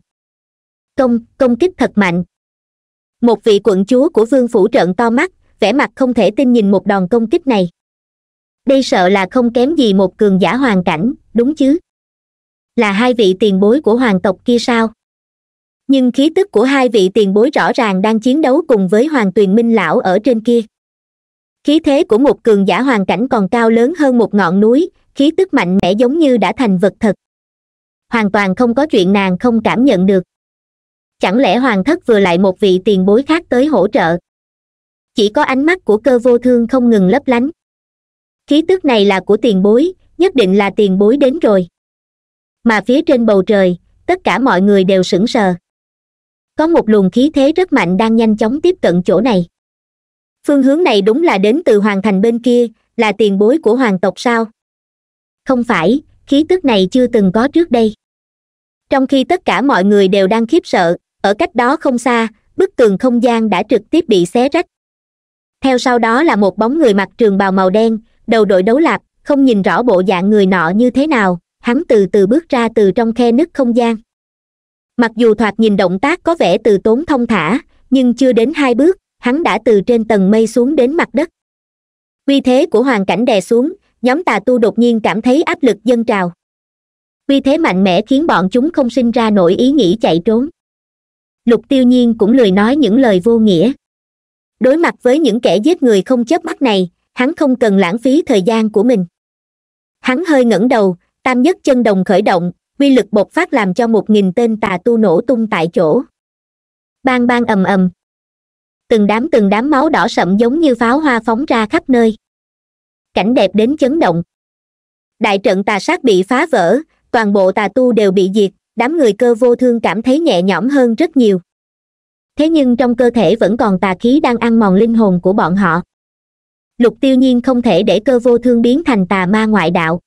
công công kích thật mạnh một vị quận chúa của vương phủ trận to mắt vẻ mặt không thể tin nhìn một đòn công kích này đây sợ là không kém gì một cường giả hoàng cảnh đúng chứ là hai vị tiền bối của hoàng tộc kia sao nhưng khí tức của hai vị tiền bối rõ ràng đang chiến đấu cùng với hoàng tuyền minh lão ở trên kia khí thế của một cường giả hoàng cảnh còn cao lớn hơn một ngọn núi khí tức mạnh mẽ giống như đã thành vật thật hoàn toàn không có chuyện nàng không cảm nhận được chẳng lẽ hoàng thất vừa lại một vị tiền bối khác tới hỗ trợ chỉ có ánh mắt của cơ vô thương không ngừng lấp lánh khí tức này là của tiền bối nhất định là tiền bối đến rồi mà phía trên bầu trời tất cả mọi người đều sững sờ có một luồng khí thế rất mạnh đang nhanh chóng tiếp cận chỗ này phương hướng này đúng là đến từ hoàng thành bên kia là tiền bối của hoàng tộc sao không phải khí tức này chưa từng có trước đây trong khi tất cả mọi người đều đang khiếp sợ ở cách đó không xa bức tường không gian đã trực tiếp bị xé rách theo sau đó là một bóng người mặc trường bào màu đen đầu đội đấu lạp không nhìn rõ bộ dạng người nọ như thế nào hắn từ từ bước ra từ trong khe nứt không gian mặc dù thoạt nhìn động tác có vẻ từ tốn thông thả nhưng chưa đến hai bước hắn đã từ trên tầng mây xuống đến mặt đất uy thế của hoàn cảnh đè xuống nhóm tà tu đột nhiên cảm thấy áp lực dâng trào uy thế mạnh mẽ khiến bọn chúng không sinh ra nổi ý nghĩ chạy trốn lục tiêu nhiên cũng lười nói những lời vô nghĩa đối mặt với những kẻ giết người không chớp mắt này hắn không cần lãng phí thời gian của mình hắn hơi ngẩng đầu tam nhất chân đồng khởi động quy lực bột phát làm cho một nghìn tên tà tu nổ tung tại chỗ bang bang ầm ầm từng đám từng đám máu đỏ sậm giống như pháo hoa phóng ra khắp nơi cảnh đẹp đến chấn động đại trận tà sát bị phá vỡ toàn bộ tà tu đều bị diệt đám người cơ vô thương cảm thấy nhẹ nhõm hơn rất nhiều thế nhưng trong cơ thể vẫn còn tà khí đang ăn mòn linh hồn của bọn họ lục tiêu nhiên không thể để cơ vô thương biến thành tà ma ngoại đạo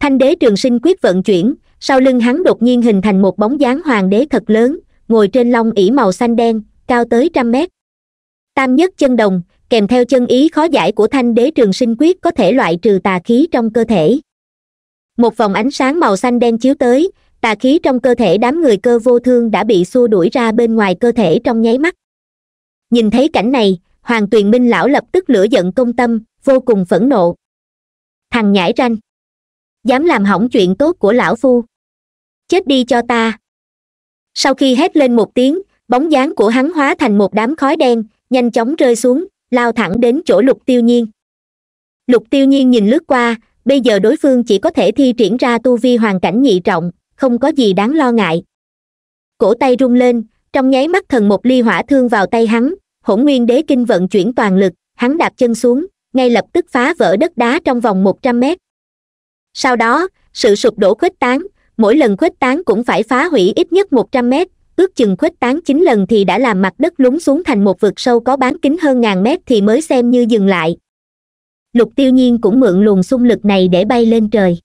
thanh đế trường sinh quyết vận chuyển sau lưng hắn đột nhiên hình thành một bóng dáng hoàng đế thật lớn ngồi trên long ỉ màu xanh đen cao tới trăm mét tam nhất chân đồng kèm theo chân ý khó giải của thanh đế trường sinh quyết có thể loại trừ tà khí trong cơ thể một vòng ánh sáng màu xanh đen chiếu tới tà khí trong cơ thể đám người cơ vô thương đã bị xua đuổi ra bên ngoài cơ thể trong nháy mắt nhìn thấy cảnh này hoàng tuyền minh lão lập tức lửa giận công tâm vô cùng phẫn nộ thằng nhãi ranh dám làm hỏng chuyện tốt của lão phu chết đi cho ta sau khi hét lên một tiếng bóng dáng của hắn hóa thành một đám khói đen nhanh chóng rơi xuống lao thẳng đến chỗ lục tiêu nhiên lục tiêu nhiên nhìn lướt qua bây giờ đối phương chỉ có thể thi triển ra tu vi hoàn cảnh nhị trọng không có gì đáng lo ngại cổ tay rung lên trong nháy mắt thần một ly hỏa thương vào tay hắn hỗn nguyên đế kinh vận chuyển toàn lực hắn đạp chân xuống ngay lập tức phá vỡ đất đá trong vòng một trăm mét sau đó sự sụp đổ khuếch tán mỗi lần khuếch tán cũng phải phá hủy ít nhất một trăm mét ước chừng khuếch tán chín lần thì đã làm mặt đất lún xuống thành một vực sâu có bán kính hơn ngàn mét thì mới xem như dừng lại lục tiêu nhiên cũng mượn luồng xung lực này để bay lên trời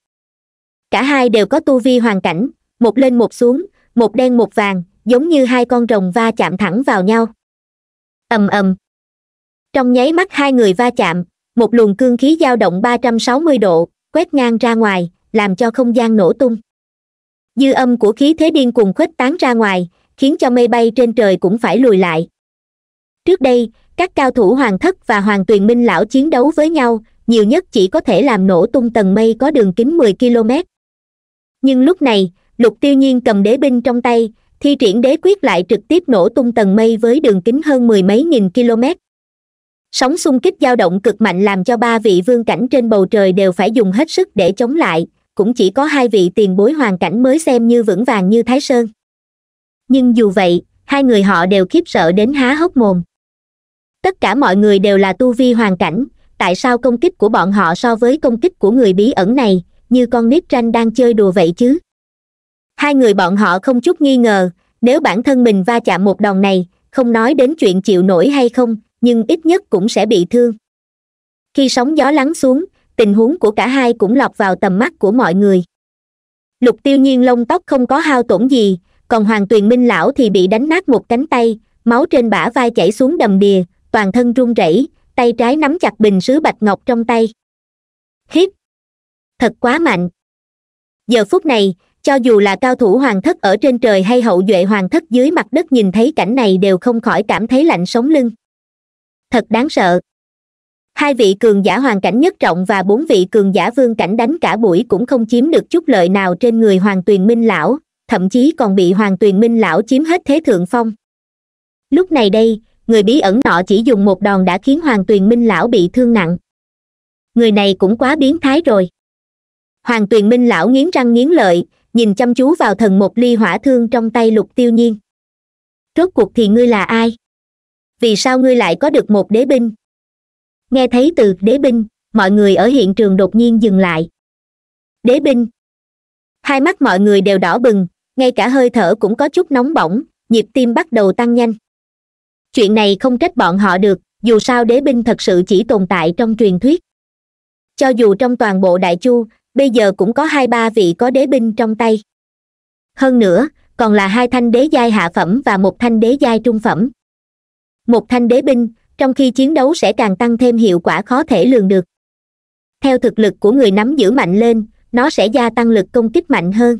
cả hai đều có tu vi hoàn cảnh một lên một xuống một đen một vàng giống như hai con rồng va chạm thẳng vào nhau ầm ầm trong nháy mắt hai người va chạm một luồng cương khí dao động 360 độ quét ngang ra ngoài làm cho không gian nổ tung dư âm của khí thế điên cuồng khuếch tán ra ngoài khiến cho mây bay trên trời cũng phải lùi lại trước đây các cao thủ hoàng thất và hoàng tuyền minh lão chiến đấu với nhau nhiều nhất chỉ có thể làm nổ tung tầng mây có đường kính mười km nhưng lúc này lục tiêu nhiên cầm đế binh trong tay thi triển đế quyết lại trực tiếp nổ tung tầng mây với đường kính hơn mười mấy nghìn km sóng xung kích dao động cực mạnh làm cho ba vị vương cảnh trên bầu trời đều phải dùng hết sức để chống lại cũng chỉ có hai vị tiền bối hoàn cảnh mới xem như vững vàng như thái sơn nhưng dù vậy hai người họ đều khiếp sợ đến há hốc mồm tất cả mọi người đều là tu vi hoàn cảnh tại sao công kích của bọn họ so với công kích của người bí ẩn này như con nít tranh đang chơi đùa vậy chứ hai người bọn họ không chút nghi ngờ nếu bản thân mình va chạm một đòn này không nói đến chuyện chịu nổi hay không nhưng ít nhất cũng sẽ bị thương khi sóng gió lắng xuống tình huống của cả hai cũng lọt vào tầm mắt của mọi người lục tiêu nhiên lông tóc không có hao tổn gì còn hoàng tuyền minh lão thì bị đánh nát một cánh tay máu trên bả vai chảy xuống đầm đìa toàn thân run rẩy tay trái nắm chặt bình sứ bạch ngọc trong tay hít thật quá mạnh giờ phút này cho dù là cao thủ hoàng thất ở trên trời hay hậu duệ hoàng thất dưới mặt đất nhìn thấy cảnh này đều không khỏi cảm thấy lạnh sống lưng thật đáng sợ hai vị cường giả hoàng cảnh nhất trọng và bốn vị cường giả vương cảnh đánh cả buổi cũng không chiếm được chút lợi nào trên người hoàng tuyền minh lão thậm chí còn bị hoàng tuyền minh lão chiếm hết thế thượng phong lúc này đây người bí ẩn nọ chỉ dùng một đòn đã khiến hoàng tuyền minh lão bị thương nặng người này cũng quá biến thái rồi hoàng tuyền minh lão nghiến răng nghiến lợi nhìn chăm chú vào thần một ly hỏa thương trong tay lục tiêu nhiên rốt cuộc thì ngươi là ai vì sao ngươi lại có được một đế binh nghe thấy từ đế binh mọi người ở hiện trường đột nhiên dừng lại đế binh hai mắt mọi người đều đỏ bừng ngay cả hơi thở cũng có chút nóng bỏng nhịp tim bắt đầu tăng nhanh chuyện này không trách bọn họ được dù sao đế binh thật sự chỉ tồn tại trong truyền thuyết cho dù trong toàn bộ đại chu bây giờ cũng có hai ba vị có đế binh trong tay hơn nữa còn là hai thanh đế giai hạ phẩm và một thanh đế giai trung phẩm một thanh đế binh trong khi chiến đấu sẽ càng tăng thêm hiệu quả khó thể lường được theo thực lực của người nắm giữ mạnh lên nó sẽ gia tăng lực công kích mạnh hơn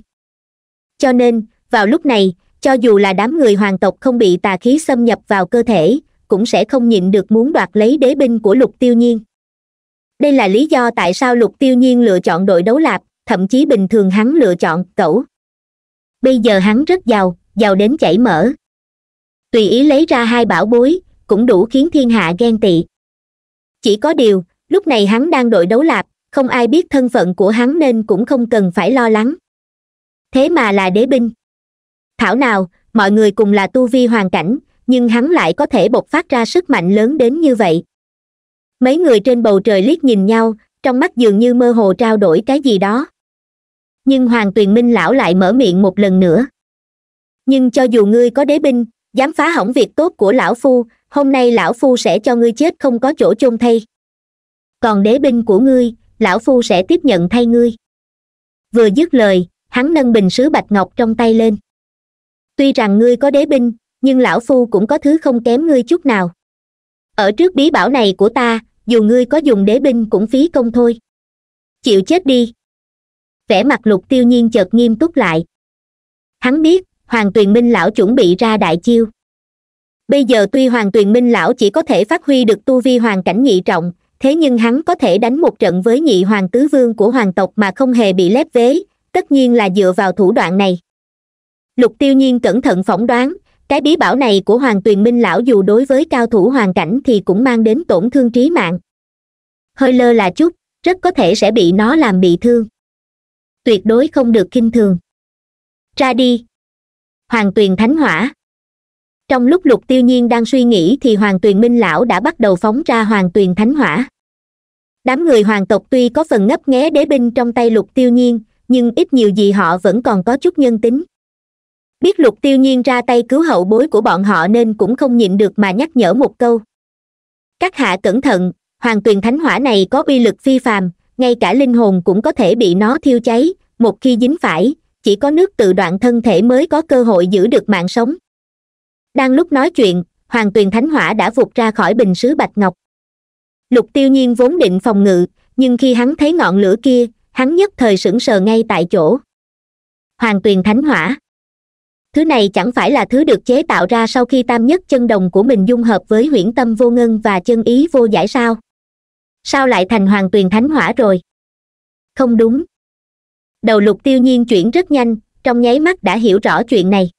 cho nên vào lúc này cho dù là đám người hoàng tộc không bị tà khí xâm nhập vào cơ thể cũng sẽ không nhịn được muốn đoạt lấy đế binh của lục tiêu nhiên đây là lý do tại sao lục tiêu nhiên lựa chọn đội đấu lạp thậm chí bình thường hắn lựa chọn cẩu bây giờ hắn rất giàu giàu đến chảy mỡ tùy ý lấy ra hai bảo bối cũng đủ khiến thiên hạ ghen tị chỉ có điều lúc này hắn đang đội đấu lạp không ai biết thân phận của hắn nên cũng không cần phải lo lắng thế mà là đế binh thảo nào mọi người cùng là tu vi hoàn cảnh nhưng hắn lại có thể bộc phát ra sức mạnh lớn đến như vậy mấy người trên bầu trời liếc nhìn nhau trong mắt dường như mơ hồ trao đổi cái gì đó nhưng hoàng tuyền minh lão lại mở miệng một lần nữa nhưng cho dù ngươi có đế binh dám phá hỏng việc tốt của lão phu hôm nay lão phu sẽ cho ngươi chết không có chỗ chôn thay còn đế binh của ngươi lão phu sẽ tiếp nhận thay ngươi vừa dứt lời hắn nâng bình sứ bạch ngọc trong tay lên tuy rằng ngươi có đế binh nhưng lão phu cũng có thứ không kém ngươi chút nào ở trước bí bảo này của ta dù ngươi có dùng đế binh cũng phí công thôi chịu chết đi vẻ mặt lục tiêu nhiên chợt nghiêm túc lại hắn biết hoàng tuyền minh lão chuẩn bị ra đại chiêu bây giờ tuy hoàng tuyền minh lão chỉ có thể phát huy được tu vi hoàng cảnh nhị trọng thế nhưng hắn có thể đánh một trận với nhị hoàng tứ vương của hoàng tộc mà không hề bị lép vế tất nhiên là dựa vào thủ đoạn này lục tiêu nhiên cẩn thận phỏng đoán cái bí bảo này của hoàng tuyền minh lão dù đối với cao thủ hoàn cảnh thì cũng mang đến tổn thương trí mạng hơi lơ là chút rất có thể sẽ bị nó làm bị thương tuyệt đối không được kinh thường ra đi hoàng tuyền thánh hỏa trong lúc lục tiêu nhiên đang suy nghĩ thì hoàng tuyền minh lão đã bắt đầu phóng ra hoàng tuyền thánh hỏa đám người hoàng tộc tuy có phần ngấp nghé đế binh trong tay lục tiêu nhiên nhưng ít nhiều gì họ vẫn còn có chút nhân tính biết lục tiêu nhiên ra tay cứu hậu bối của bọn họ nên cũng không nhịn được mà nhắc nhở một câu các hạ cẩn thận hoàng tuyền thánh hỏa này có uy lực phi phàm ngay cả linh hồn cũng có thể bị nó thiêu cháy một khi dính phải chỉ có nước tự đoạn thân thể mới có cơ hội giữ được mạng sống đang lúc nói chuyện hoàng tuyền thánh hỏa đã vụt ra khỏi bình sứ bạch ngọc lục tiêu nhiên vốn định phòng ngự nhưng khi hắn thấy ngọn lửa kia hắn nhất thời sững sờ ngay tại chỗ hoàng tuyền thánh hỏa thứ này chẳng phải là thứ được chế tạo ra sau khi tam nhất chân đồng của mình dung hợp với huyễn tâm vô ngân và chân ý vô giải sao sao lại thành hoàng tuyền thánh hỏa rồi không đúng đầu lục tiêu nhiên chuyển rất nhanh trong nháy mắt đã hiểu rõ chuyện này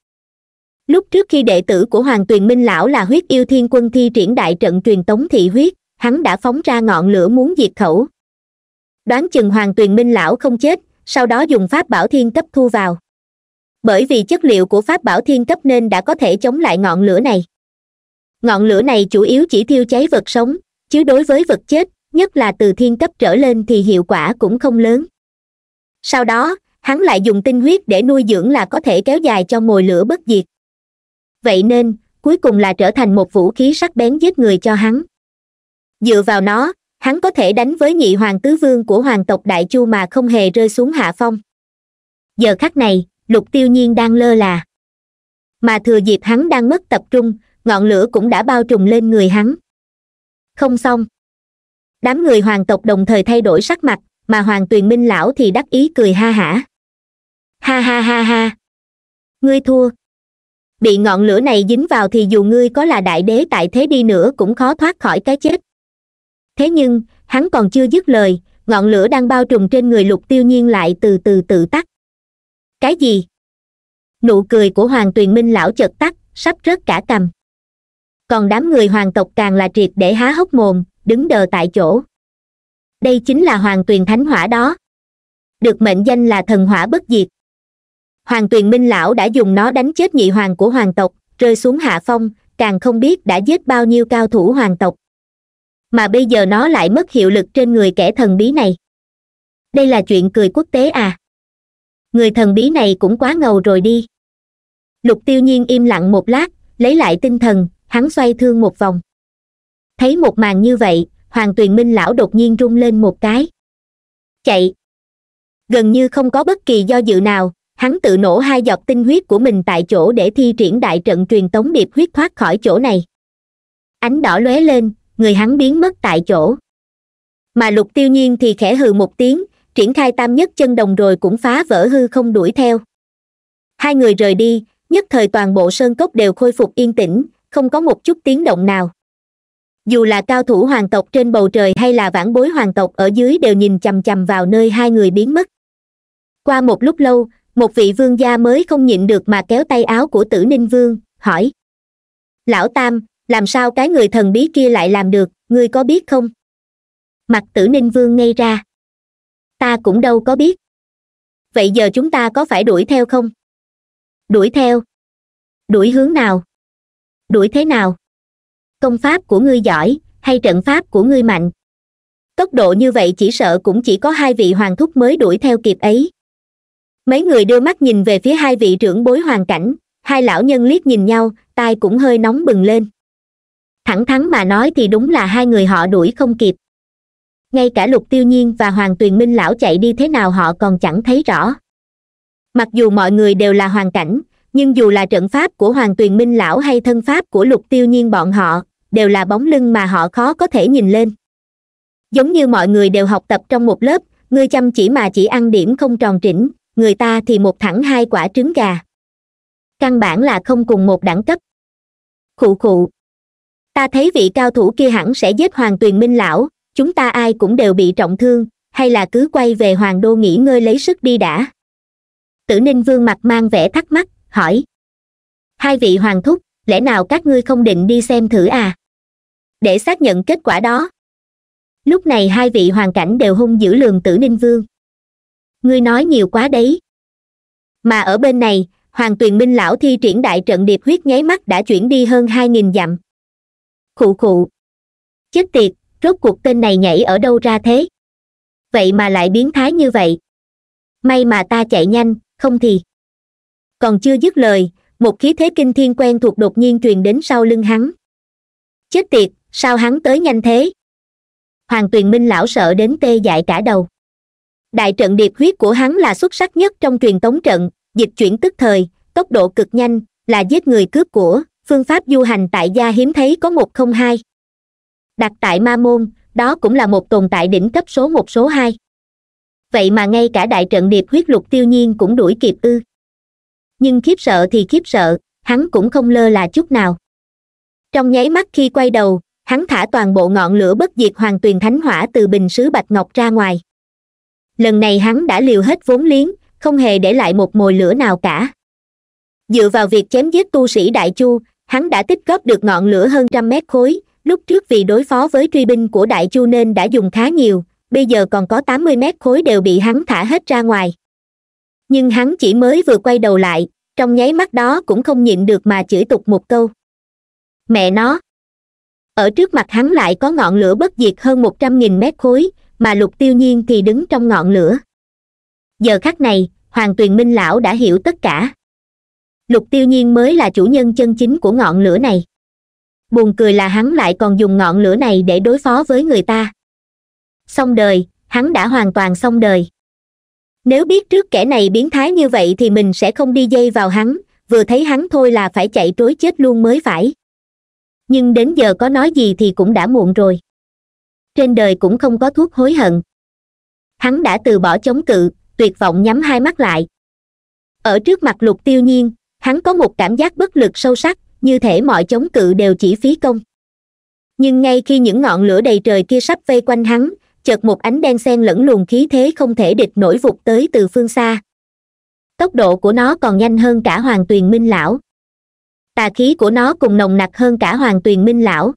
lúc trước khi đệ tử của hoàng tuyền minh lão là huyết yêu thiên quân thi triển đại trận truyền tống thị huyết hắn đã phóng ra ngọn lửa muốn diệt khẩu đoán chừng hoàng tuyền minh lão không chết sau đó dùng pháp bảo thiên cấp thu vào bởi vì chất liệu của pháp bảo thiên cấp nên đã có thể chống lại ngọn lửa này ngọn lửa này chủ yếu chỉ thiêu cháy vật sống chứ đối với vật chết nhất là từ thiên cấp trở lên thì hiệu quả cũng không lớn sau đó hắn lại dùng tinh huyết để nuôi dưỡng là có thể kéo dài cho mồi lửa bất diệt vậy nên cuối cùng là trở thành một vũ khí sắc bén giết người cho hắn dựa vào nó hắn có thể đánh với nhị hoàng tứ vương của hoàng tộc đại chu mà không hề rơi xuống hạ phong giờ khắc này lục tiêu nhiên đang lơ là mà thừa dịp hắn đang mất tập trung ngọn lửa cũng đã bao trùm lên người hắn không xong đám người hoàng tộc đồng thời thay đổi sắc mặt mà hoàng tuyền minh lão thì đắc ý cười ha hả ha ha ha ha ngươi thua bị ngọn lửa này dính vào thì dù ngươi có là đại đế tại thế đi nữa cũng khó thoát khỏi cái chết thế nhưng hắn còn chưa dứt lời ngọn lửa đang bao trùm trên người lục tiêu nhiên lại từ từ tự tắt cái gì nụ cười của hoàng tuyền minh lão chợt tắt sắp rớt cả cầm còn đám người hoàng tộc càng là triệt để há hốc mồm đứng đờ tại chỗ đây chính là hoàng tuyền thánh hỏa đó được mệnh danh là thần hỏa bất diệt hoàng tuyền minh lão đã dùng nó đánh chết nhị hoàng của hoàng tộc rơi xuống hạ phong càng không biết đã giết bao nhiêu cao thủ hoàng tộc mà bây giờ nó lại mất hiệu lực trên người kẻ thần bí này đây là chuyện cười quốc tế à người thần bí này cũng quá ngầu rồi đi lục tiêu nhiên im lặng một lát lấy lại tinh thần hắn xoay thương một vòng thấy một màn như vậy hoàng tuyền minh lão đột nhiên rung lên một cái chạy gần như không có bất kỳ do dự nào hắn tự nổ hai giọt tinh huyết của mình tại chỗ để thi triển đại trận truyền tống điệp huyết thoát khỏi chỗ này ánh đỏ lóe lên người hắn biến mất tại chỗ mà lục tiêu nhiên thì khẽ hừ một tiếng triển khai tam nhất chân đồng rồi cũng phá vỡ hư không đuổi theo hai người rời đi nhất thời toàn bộ sơn cốc đều khôi phục yên tĩnh không có một chút tiếng động nào dù là cao thủ hoàng tộc trên bầu trời hay là vãn bối hoàng tộc ở dưới đều nhìn chằm chằm vào nơi hai người biến mất qua một lúc lâu một vị vương gia mới không nhịn được mà kéo tay áo của tử ninh vương hỏi lão tam làm sao cái người thần bí kia lại làm được ngươi có biết không mặt tử ninh vương ngay ra ta cũng đâu có biết vậy giờ chúng ta có phải đuổi theo không đuổi theo đuổi hướng nào đuổi thế nào công pháp của ngươi giỏi hay trận pháp của ngươi mạnh tốc độ như vậy chỉ sợ cũng chỉ có hai vị hoàng thúc mới đuổi theo kịp ấy mấy người đưa mắt nhìn về phía hai vị trưởng bối hoàng cảnh hai lão nhân liếc nhìn nhau tai cũng hơi nóng bừng lên thẳng thắn mà nói thì đúng là hai người họ đuổi không kịp ngay cả lục tiêu nhiên và hoàng tuyền minh lão chạy đi thế nào họ còn chẳng thấy rõ mặc dù mọi người đều là hoàn cảnh nhưng dù là trận pháp của hoàng tuyền minh lão hay thân pháp của lục tiêu nhiên bọn họ đều là bóng lưng mà họ khó có thể nhìn lên giống như mọi người đều học tập trong một lớp ngươi chăm chỉ mà chỉ ăn điểm không tròn trĩnh người ta thì một thẳng hai quả trứng gà căn bản là không cùng một đẳng cấp khụ khụ ta thấy vị cao thủ kia hẳn sẽ giết hoàng tuyền minh lão chúng ta ai cũng đều bị trọng thương hay là cứ quay về hoàng đô nghỉ ngơi lấy sức đi đã tử ninh vương mặt mang vẻ thắc mắc hỏi hai vị hoàng thúc lẽ nào các ngươi không định đi xem thử à để xác nhận kết quả đó lúc này hai vị hoàng cảnh đều hung dữ lường tử ninh vương ngươi nói nhiều quá đấy mà ở bên này hoàng tuyền minh lão thi triển đại trận điệp huyết nháy mắt đã chuyển đi hơn hai nghìn dặm khụ khụ chết tiệt rốt cuộc tên này nhảy ở đâu ra thế vậy mà lại biến thái như vậy may mà ta chạy nhanh không thì còn chưa dứt lời một khí thế kinh thiên quen thuộc đột nhiên truyền đến sau lưng hắn chết tiệt sao hắn tới nhanh thế hoàng tuyền minh lão sợ đến tê dại cả đầu đại trận điệp huyết của hắn là xuất sắc nhất trong truyền tống trận dịch chuyển tức thời tốc độ cực nhanh là giết người cướp của phương pháp du hành tại gia hiếm thấy có một không hai đặt tại ma môn đó cũng là một tồn tại đỉnh cấp số một số hai vậy mà ngay cả đại trận điệp huyết lục tiêu nhiên cũng đuổi kịp ư nhưng khiếp sợ thì khiếp sợ hắn cũng không lơ là chút nào trong nháy mắt khi quay đầu hắn thả toàn bộ ngọn lửa bất diệt hoàn tuyền thánh hỏa từ bình sứ bạch ngọc ra ngoài lần này hắn đã liều hết vốn liếng không hề để lại một mồi lửa nào cả dựa vào việc chém giết tu sĩ đại chu hắn đã tích góp được ngọn lửa hơn trăm mét khối lúc trước vì đối phó với truy binh của đại chu nên đã dùng khá nhiều bây giờ còn có tám mươi mét khối đều bị hắn thả hết ra ngoài nhưng hắn chỉ mới vừa quay đầu lại trong nháy mắt đó cũng không nhịn được mà chửi tục một câu mẹ nó ở trước mặt hắn lại có ngọn lửa bất diệt hơn một trăm nghìn mét khối mà lục tiêu nhiên thì đứng trong ngọn lửa giờ khắc này hoàng tuyền minh lão đã hiểu tất cả lục tiêu nhiên mới là chủ nhân chân chính của ngọn lửa này buồn cười là hắn lại còn dùng ngọn lửa này để đối phó với người ta xong đời hắn đã hoàn toàn xong đời nếu biết trước kẻ này biến thái như vậy thì mình sẽ không đi dây vào hắn vừa thấy hắn thôi là phải chạy trối chết luôn mới phải nhưng đến giờ có nói gì thì cũng đã muộn rồi trên đời cũng không có thuốc hối hận hắn đã từ bỏ chống cự tuyệt vọng nhắm hai mắt lại ở trước mặt lục tiêu nhiên hắn có một cảm giác bất lực sâu sắc như thể mọi chống cự đều chỉ phí công nhưng ngay khi những ngọn lửa đầy trời kia sắp vây quanh hắn chợt một ánh đen xen lẫn luồng khí thế không thể địch nổi vụt tới từ phương xa tốc độ của nó còn nhanh hơn cả hoàng tuyền minh lão tà khí của nó cùng nồng nặc hơn cả hoàng tuyền minh lão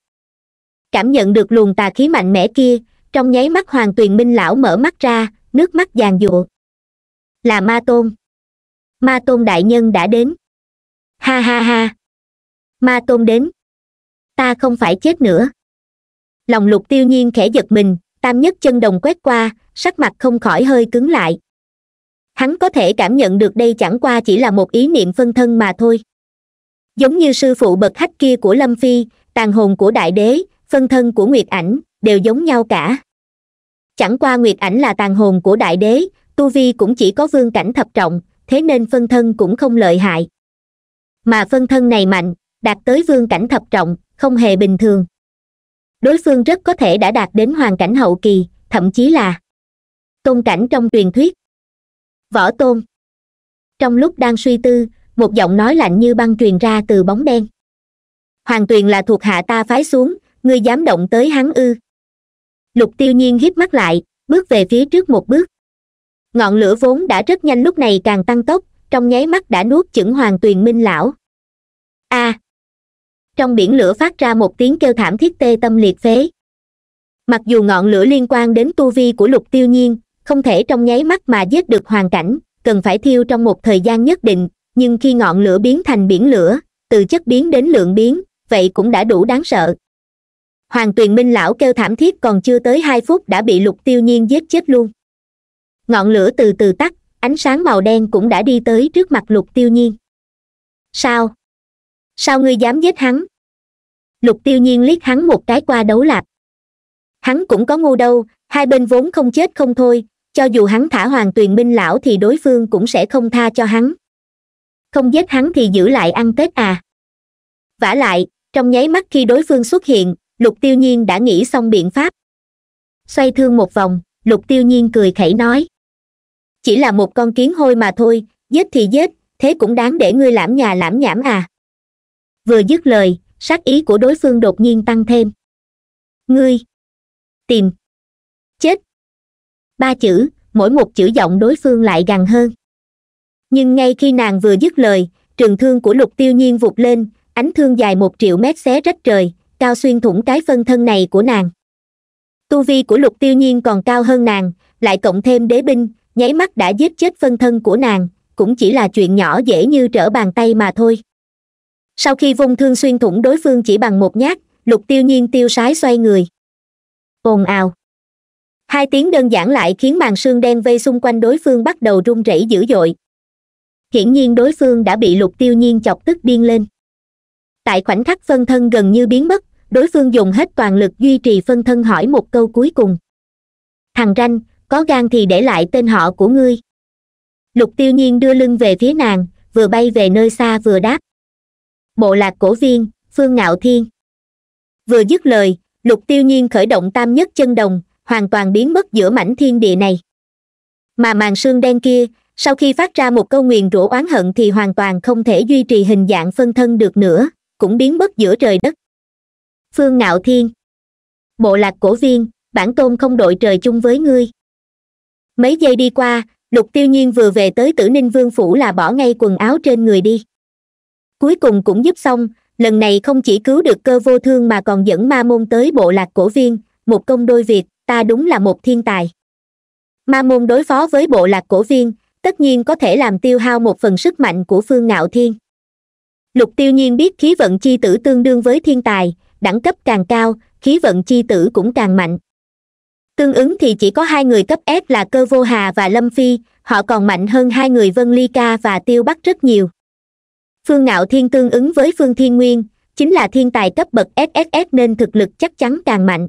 cảm nhận được luồng tà khí mạnh mẽ kia trong nháy mắt hoàng tuyền minh lão mở mắt ra nước mắt giàn giụa là ma tôn ma tôn đại nhân đã đến ha ha ha ma tôn đến ta không phải chết nữa lòng lục tiêu nhiên khẽ giật mình tam nhất chân đồng quét qua sắc mặt không khỏi hơi cứng lại hắn có thể cảm nhận được đây chẳng qua chỉ là một ý niệm phân thân mà thôi giống như sư phụ bậc hách kia của lâm phi tàn hồn của đại đế phân thân của nguyệt ảnh đều giống nhau cả chẳng qua nguyệt ảnh là tàn hồn của đại đế tu vi cũng chỉ có vương cảnh thập trọng thế nên phân thân cũng không lợi hại mà phân thân này mạnh đạt tới vương cảnh thập trọng không hề bình thường đối phương rất có thể đã đạt đến hoàn cảnh hậu kỳ thậm chí là tôn cảnh trong truyền thuyết võ tôn trong lúc đang suy tư một giọng nói lạnh như băng truyền ra từ bóng đen hoàng tuyền là thuộc hạ ta phái xuống ngươi dám động tới hắn ư lục tiêu nhiên hiếp mắt lại bước về phía trước một bước ngọn lửa vốn đã rất nhanh lúc này càng tăng tốc trong nháy mắt đã nuốt chửng hoàng tuyền minh lão a à, trong biển lửa phát ra một tiếng kêu thảm thiết tê tâm liệt phế mặc dù ngọn lửa liên quan đến tu vi của lục tiêu nhiên không thể trong nháy mắt mà giết được hoàn cảnh cần phải thiêu trong một thời gian nhất định nhưng khi ngọn lửa biến thành biển lửa từ chất biến đến lượng biến vậy cũng đã đủ đáng sợ hoàng tuyền minh lão kêu thảm thiết còn chưa tới hai phút đã bị lục tiêu nhiên giết chết luôn ngọn lửa từ từ tắt ánh sáng màu đen cũng đã đi tới trước mặt lục tiêu nhiên sao sao ngươi dám giết hắn lục tiêu nhiên liếc hắn một cái qua đấu lạp hắn cũng có ngu đâu hai bên vốn không chết không thôi cho dù hắn thả hoàng tuyền minh lão thì đối phương cũng sẽ không tha cho hắn không giết hắn thì giữ lại ăn tết à vả lại trong nháy mắt khi đối phương xuất hiện lục tiêu nhiên đã nghĩ xong biện pháp xoay thương một vòng lục tiêu nhiên cười khẩy nói chỉ là một con kiến hôi mà thôi giết thì giết thế cũng đáng để ngươi lãm nhà lãm nhảm à vừa dứt lời sát ý của đối phương đột nhiên tăng thêm ngươi tìm chết ba chữ mỗi một chữ giọng đối phương lại gằn hơn nhưng ngay khi nàng vừa dứt lời trường thương của lục tiêu nhiên vụt lên ánh thương dài một triệu mét xé rách trời cao xuyên thủng cái phân thân này của nàng tu vi của lục tiêu nhiên còn cao hơn nàng lại cộng thêm đế binh nháy mắt đã giết chết phân thân của nàng cũng chỉ là chuyện nhỏ dễ như trở bàn tay mà thôi sau khi vung thương xuyên thủng đối phương chỉ bằng một nhát lục tiêu nhiên tiêu sái xoay người ồn ào hai tiếng đơn giản lại khiến màn xương đen vây xung quanh đối phương bắt đầu run rẩy dữ dội hiển nhiên đối phương đã bị lục tiêu nhiên chọc tức điên lên tại khoảnh khắc phân thân gần như biến mất đối phương dùng hết toàn lực duy trì phân thân hỏi một câu cuối cùng thằng ranh có gan thì để lại tên họ của ngươi lục tiêu nhiên đưa lưng về phía nàng vừa bay về nơi xa vừa đáp bộ lạc cổ viên phương ngạo thiên vừa dứt lời lục tiêu nhiên khởi động tam nhất chân đồng hoàn toàn biến mất giữa mảnh thiên địa này mà màn sương đen kia sau khi phát ra một câu nguyền rủa oán hận thì hoàn toàn không thể duy trì hình dạng phân thân được nữa cũng biến mất giữa trời đất phương ngạo thiên bộ lạc cổ viên bản tôn không đội trời chung với ngươi mấy giây đi qua lục tiêu nhiên vừa về tới tử ninh vương phủ là bỏ ngay quần áo trên người đi cuối cùng cũng giúp xong lần này không chỉ cứu được cơ vô thương mà còn dẫn ma môn tới bộ lạc cổ viên một công đôi việc ta đúng là một thiên tài ma môn đối phó với bộ lạc cổ viên tất nhiên có thể làm tiêu hao một phần sức mạnh của phương ngạo thiên lục tiêu nhiên biết khí vận chi tử tương đương với thiên tài đẳng cấp càng cao khí vận chi tử cũng càng mạnh tương ứng thì chỉ có hai người cấp s là cơ vô hà và lâm phi họ còn mạnh hơn hai người vân ly ca và tiêu bắc rất nhiều phương ngạo thiên tương ứng với phương thiên nguyên chính là thiên tài cấp bậc sss nên thực lực chắc chắn càng mạnh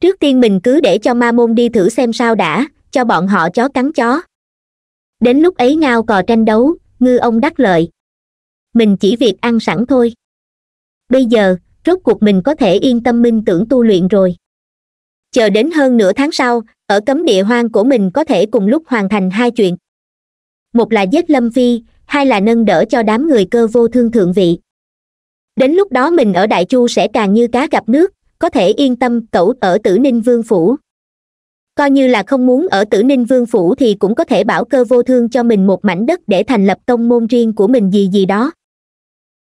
trước tiên mình cứ để cho ma môn đi thử xem sao đã cho bọn họ chó cắn chó đến lúc ấy ngao cò tranh đấu ngư ông đắc lợi mình chỉ việc ăn sẵn thôi bây giờ rốt cuộc mình có thể yên tâm minh tưởng tu luyện rồi chờ đến hơn nửa tháng sau ở cấm địa hoang của mình có thể cùng lúc hoàn thành hai chuyện một là giết lâm phi hai là nâng đỡ cho đám người cơ vô thương thượng vị đến lúc đó mình ở đại chu sẽ càng như cá gặp nước có thể yên tâm cẩu ở tử ninh vương phủ coi như là không muốn ở tử ninh vương phủ thì cũng có thể bảo cơ vô thương cho mình một mảnh đất để thành lập tông môn riêng của mình gì gì đó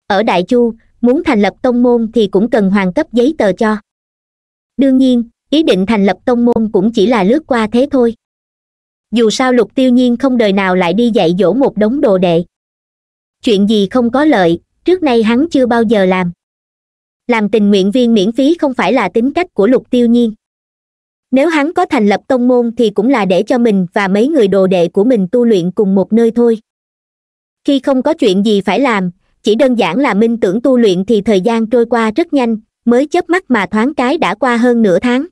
ở đại chu muốn thành lập tông môn thì cũng cần hoàn cấp giấy tờ cho đương nhiên ý định thành lập tông môn cũng chỉ là lướt qua thế thôi dù sao lục tiêu nhiên không đời nào lại đi dạy dỗ một đống đồ đệ chuyện gì không có lợi trước nay hắn chưa bao giờ làm làm tình nguyện viên miễn phí không phải là tính cách của lục tiêu nhiên nếu hắn có thành lập tông môn thì cũng là để cho mình và mấy người đồ đệ của mình tu luyện cùng một nơi thôi khi không có chuyện gì phải làm chỉ đơn giản là minh tưởng tu luyện thì thời gian trôi qua rất nhanh mới chớp mắt mà thoáng cái đã qua hơn nửa tháng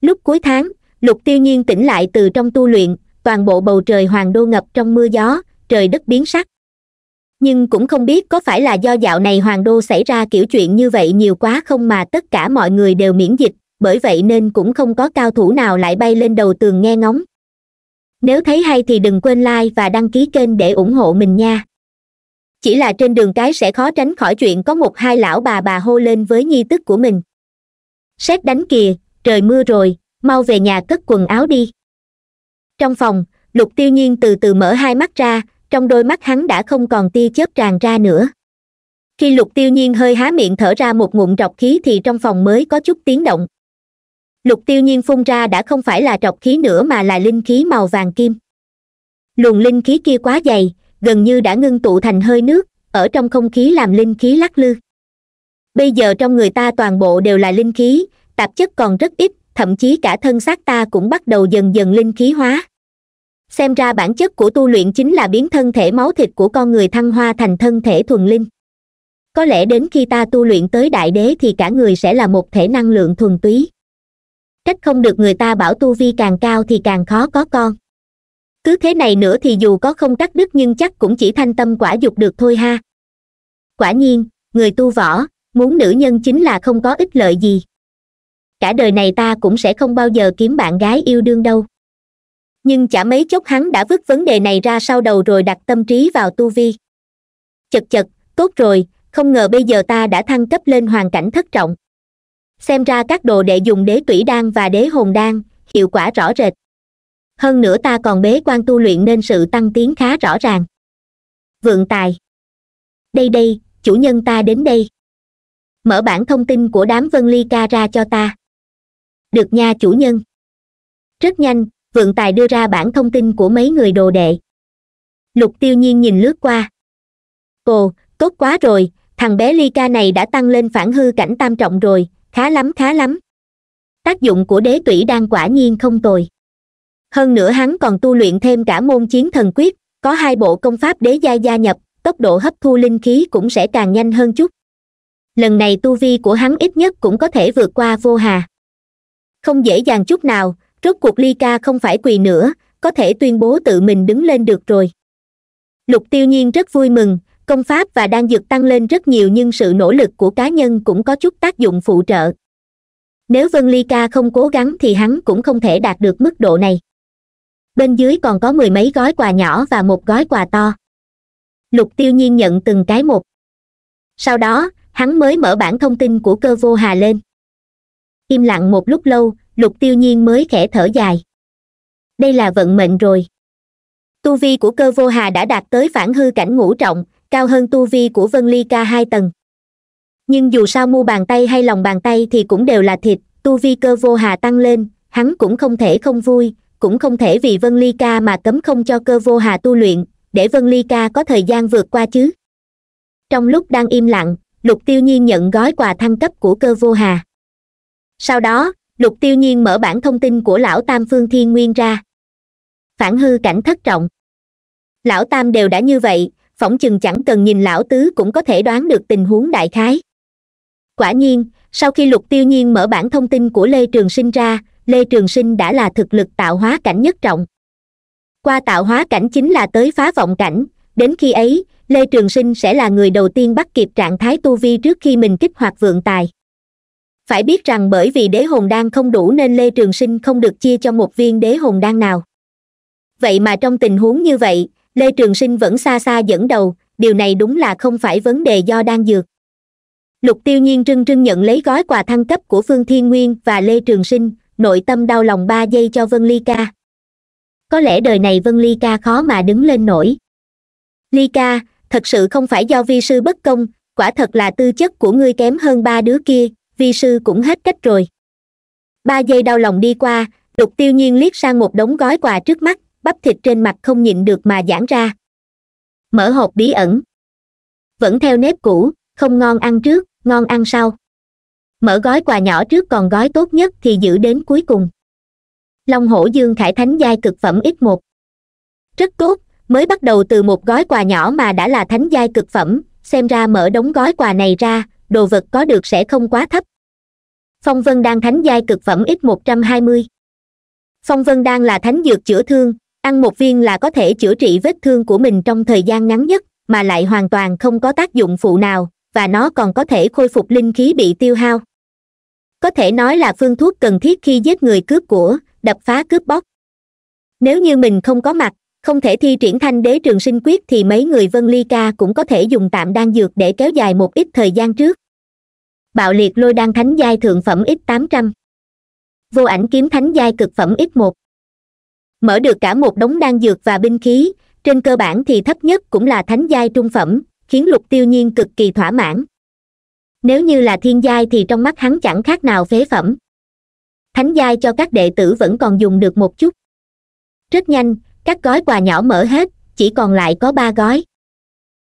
lúc cuối tháng lục tiêu nhiên tỉnh lại từ trong tu luyện toàn bộ bầu trời hoàng đô ngập trong mưa gió trời đất biến sắc nhưng cũng không biết có phải là do dạo này hoàng đô xảy ra kiểu chuyện như vậy nhiều quá không mà tất cả mọi người đều miễn dịch bởi vậy nên cũng không có cao thủ nào lại bay lên đầu tường nghe ngóng nếu thấy hay thì đừng quên like và đăng ký kênh để ủng hộ mình nha chỉ là trên đường cái sẽ khó tránh khỏi chuyện có một hai lão bà bà hô lên với nhi tức của mình xét đánh kìa trời mưa rồi mau về nhà cất quần áo đi trong phòng lục tiêu nhiên từ từ mở hai mắt ra trong đôi mắt hắn đã không còn tia chớp tràn ra nữa khi lục tiêu nhiên hơi há miệng thở ra một ngụm trọc khí thì trong phòng mới có chút tiếng động lục tiêu nhiên phun ra đã không phải là trọc khí nữa mà là linh khí màu vàng kim luồng linh khí kia quá dày gần như đã ngưng tụ thành hơi nước ở trong không khí làm linh khí lắc lư bây giờ trong người ta toàn bộ đều là linh khí tạp chất còn rất ít thậm chí cả thân xác ta cũng bắt đầu dần dần linh khí hóa xem ra bản chất của tu luyện chính là biến thân thể máu thịt của con người thăng hoa thành thân thể thuần linh có lẽ đến khi ta tu luyện tới đại đế thì cả người sẽ là một thể năng lượng thuần túy trách không được người ta bảo tu vi càng cao thì càng khó có con cứ thế này nữa thì dù có không cắt đứt nhưng chắc cũng chỉ thanh tâm quả dục được thôi ha quả nhiên người tu võ muốn nữ nhân chính là không có ích lợi gì cả đời này ta cũng sẽ không bao giờ kiếm bạn gái yêu đương đâu nhưng chả mấy chốc hắn đã vứt vấn đề này ra sau đầu rồi đặt tâm trí vào tu vi chật chật tốt rồi không ngờ bây giờ ta đã thăng cấp lên hoàn cảnh thất trọng xem ra các đồ đệ dùng đế tủy đan và đế hồn đan hiệu quả rõ rệt hơn nữa ta còn bế quan tu luyện nên sự tăng tiến khá rõ ràng vượng tài đây đây chủ nhân ta đến đây mở bản thông tin của đám vân ly ca ra cho ta được nha chủ nhân rất nhanh vượng tài đưa ra bản thông tin của mấy người đồ đệ lục tiêu nhiên nhìn lướt qua ồ tốt quá rồi thằng bé ly ca này đã tăng lên phản hư cảnh tam trọng rồi khá lắm khá lắm tác dụng của đế tủy đan quả nhiên không tồi hơn nữa hắn còn tu luyện thêm cả môn chiến thần quyết có hai bộ công pháp đế gia gia nhập tốc độ hấp thu linh khí cũng sẽ càng nhanh hơn chút lần này tu vi của hắn ít nhất cũng có thể vượt qua vô hà không dễ dàng chút nào rốt cuộc ly ca không phải quỳ nữa có thể tuyên bố tự mình đứng lên được rồi lục tiêu nhiên rất vui mừng công pháp và đang dược tăng lên rất nhiều nhưng sự nỗ lực của cá nhân cũng có chút tác dụng phụ trợ nếu vân ly ca không cố gắng thì hắn cũng không thể đạt được mức độ này bên dưới còn có mười mấy gói quà nhỏ và một gói quà to lục tiêu nhiên nhận từng cái một sau đó hắn mới mở bản thông tin của cơ vô hà lên im lặng một lúc lâu lục tiêu nhiên mới khẽ thở dài đây là vận mệnh rồi tu vi của cơ vô hà đã đạt tới phản hư cảnh ngũ trọng cao hơn tu vi của vân ly ca hai tầng nhưng dù sao mu bàn tay hay lòng bàn tay thì cũng đều là thịt tu vi cơ vô hà tăng lên hắn cũng không thể không vui cũng không thể vì vân ly ca mà cấm không cho cơ vô hà tu luyện để vân ly ca có thời gian vượt qua chứ trong lúc đang im lặng lục tiêu nhiên nhận gói quà thăng cấp của cơ vô hà sau đó lục tiêu nhiên mở bản thông tin của lão tam phương thiên nguyên ra phản hư cảnh thất trọng lão tam đều đã như vậy phỏng chừng chẳng cần nhìn lão tứ cũng có thể đoán được tình huống đại khái quả nhiên sau khi lục tiêu nhiên mở bản thông tin của lê trường sinh ra lê trường sinh đã là thực lực tạo hóa cảnh nhất trọng qua tạo hóa cảnh chính là tới phá vọng cảnh đến khi ấy lê trường sinh sẽ là người đầu tiên bắt kịp trạng thái tu vi trước khi mình kích hoạt vượng tài phải biết rằng bởi vì đế hồn đan không đủ nên lê trường sinh không được chia cho một viên đế hồn đan nào vậy mà trong tình huống như vậy lê trường sinh vẫn xa xa dẫn đầu điều này đúng là không phải vấn đề do đan dược lục tiêu nhiên trưng trưng nhận lấy gói quà thăng cấp của phương thiên nguyên và lê trường sinh nội tâm đau lòng ba giây cho vân ly ca có lẽ đời này vân ly ca khó mà đứng lên nổi ly ca thật sự không phải do vi sư bất công quả thật là tư chất của ngươi kém hơn ba đứa kia vi sư cũng hết cách rồi ba giây đau lòng đi qua lục tiêu nhiên liếc sang một đống gói quà trước mắt bắp thịt trên mặt không nhịn được mà giãn ra mở hộp bí ẩn vẫn theo nếp cũ không ngon ăn trước ngon ăn sau mở gói quà nhỏ trước còn gói tốt nhất thì giữ đến cuối cùng long hổ dương khải thánh giai cực phẩm ít một rất tốt mới bắt đầu từ một gói quà nhỏ mà đã là thánh giai cực phẩm xem ra mở đống gói quà này ra đồ vật có được sẽ không quá thấp phong vân đan thánh giai cực phẩm ít một trăm hai mươi phong vân đan là thánh dược chữa thương ăn một viên là có thể chữa trị vết thương của mình trong thời gian ngắn nhất mà lại hoàn toàn không có tác dụng phụ nào và nó còn có thể khôi phục linh khí bị tiêu hao có thể nói là phương thuốc cần thiết khi giết người cướp của đập phá cướp bóc nếu như mình không có mặt không thể thi triển thanh đế trường sinh quyết thì mấy người vân ly ca cũng có thể dùng tạm đan dược để kéo dài một ít thời gian trước bạo liệt lôi đan thánh giai thượng phẩm x 800 vô ảnh kiếm thánh giai cực phẩm ít 1 mở được cả một đống đan dược và binh khí trên cơ bản thì thấp nhất cũng là thánh giai trung phẩm khiến lục tiêu nhiên cực kỳ thỏa mãn nếu như là thiên giai thì trong mắt hắn chẳng khác nào phế phẩm thánh giai cho các đệ tử vẫn còn dùng được một chút rất nhanh các gói quà nhỏ mở hết chỉ còn lại có ba gói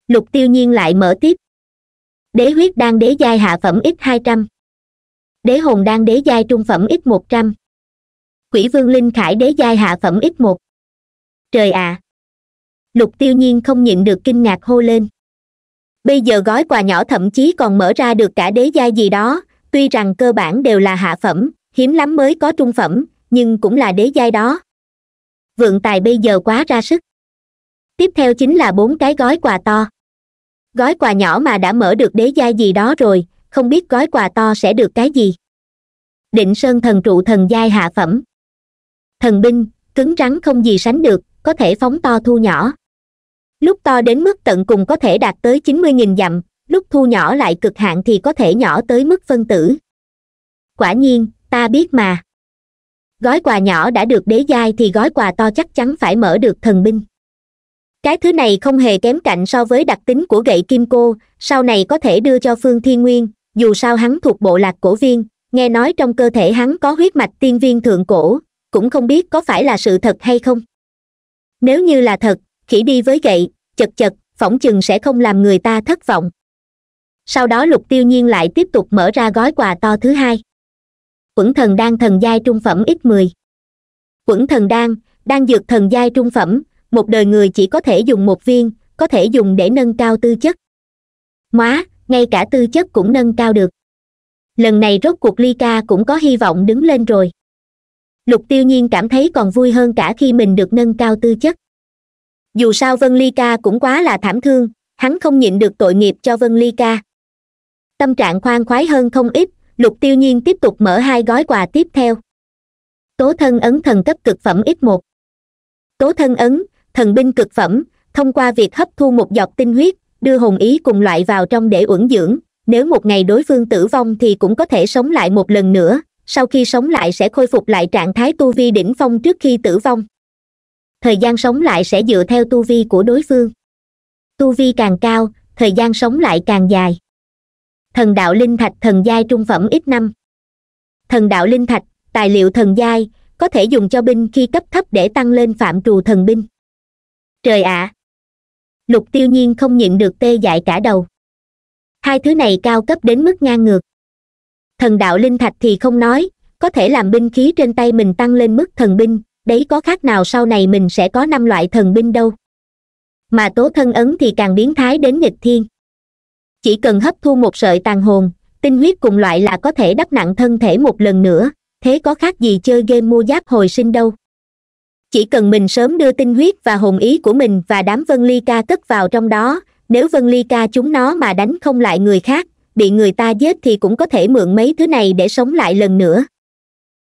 lục tiêu nhiên lại mở tiếp đế huyết đan đế giai hạ phẩm ít hai trăm đế hồn đan đế giai trung phẩm ít một trăm quỷ vương linh khải đế giai hạ phẩm ít một trời ạ à! lục tiêu nhiên không nhịn được kinh ngạc hô lên bây giờ gói quà nhỏ thậm chí còn mở ra được cả đế giai gì đó tuy rằng cơ bản đều là hạ phẩm hiếm lắm mới có trung phẩm nhưng cũng là đế giai đó vượng tài bây giờ quá ra sức tiếp theo chính là bốn cái gói quà to gói quà nhỏ mà đã mở được đế giai gì đó rồi không biết gói quà to sẽ được cái gì định sơn thần trụ thần giai hạ phẩm thần binh cứng rắn không gì sánh được có thể phóng to thu nhỏ lúc to đến mức tận cùng có thể đạt tới chín mươi nghìn dặm lúc thu nhỏ lại cực hạn thì có thể nhỏ tới mức phân tử quả nhiên ta biết mà gói quà nhỏ đã được đế giai thì gói quà to chắc chắn phải mở được thần binh cái thứ này không hề kém cạnh so với đặc tính của gậy kim cô sau này có thể đưa cho phương thiên nguyên dù sao hắn thuộc bộ lạc cổ viên nghe nói trong cơ thể hắn có huyết mạch tiên viên thượng cổ cũng không biết có phải là sự thật hay không nếu như là thật khỉ đi với gậy chật chật phỏng chừng sẽ không làm người ta thất vọng sau đó lục tiêu nhiên lại tiếp tục mở ra gói quà to thứ hai quẩn thần đan thần giai trung phẩm x 10 quẩn thần đan đang dược thần giai trung phẩm một đời người chỉ có thể dùng một viên có thể dùng để nâng cao tư chất móa ngay cả tư chất cũng nâng cao được lần này rốt cuộc ly ca cũng có hy vọng đứng lên rồi lục tiêu nhiên cảm thấy còn vui hơn cả khi mình được nâng cao tư chất dù sao vân ly ca cũng quá là thảm thương hắn không nhịn được tội nghiệp cho vân ly ca tâm trạng khoan khoái hơn không ít lục tiêu nhiên tiếp tục mở hai gói quà tiếp theo tố thân ấn thần cấp cực phẩm ít một tố thân ấn thần binh cực phẩm thông qua việc hấp thu một giọt tinh huyết đưa hồn ý cùng loại vào trong để uẩn dưỡng nếu một ngày đối phương tử vong thì cũng có thể sống lại một lần nữa sau khi sống lại sẽ khôi phục lại trạng thái tu vi đỉnh phong trước khi tử vong thời gian sống lại sẽ dựa theo tu vi của đối phương tu vi càng cao thời gian sống lại càng dài thần đạo linh thạch thần giai trung phẩm ít năm thần đạo linh thạch tài liệu thần giai có thể dùng cho binh khi cấp thấp để tăng lên phạm trù thần binh trời ạ à! lục tiêu nhiên không nhịn được tê dại cả đầu hai thứ này cao cấp đến mức ngang ngược thần đạo linh thạch thì không nói có thể làm binh khí trên tay mình tăng lên mức thần binh đấy có khác nào sau này mình sẽ có năm loại thần binh đâu mà tố thân ấn thì càng biến thái đến nghịch thiên chỉ cần hấp thu một sợi tàn hồn tinh huyết cùng loại là có thể đắp nặng thân thể một lần nữa thế có khác gì chơi game mua giáp hồi sinh đâu chỉ cần mình sớm đưa tinh huyết và hồn ý của mình và đám vân ly ca cất vào trong đó nếu vân ly ca chúng nó mà đánh không lại người khác bị người ta giết thì cũng có thể mượn mấy thứ này để sống lại lần nữa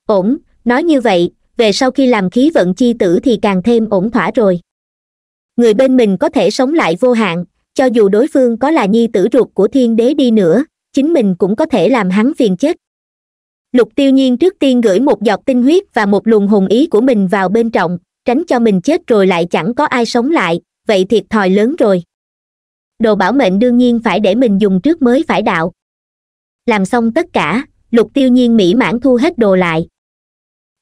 ổn nói như vậy về sau khi làm khí vận chi tử thì càng thêm ổn thỏa rồi người bên mình có thể sống lại vô hạn cho dù đối phương có là nhi tử ruột của thiên đế đi nữa chính mình cũng có thể làm hắn phiền chết lục tiêu nhiên trước tiên gửi một giọt tinh huyết và một luồng hùng ý của mình vào bên trọng tránh cho mình chết rồi lại chẳng có ai sống lại vậy thiệt thòi lớn rồi đồ bảo mệnh đương nhiên phải để mình dùng trước mới phải đạo làm xong tất cả lục tiêu nhiên mỹ mãn thu hết đồ lại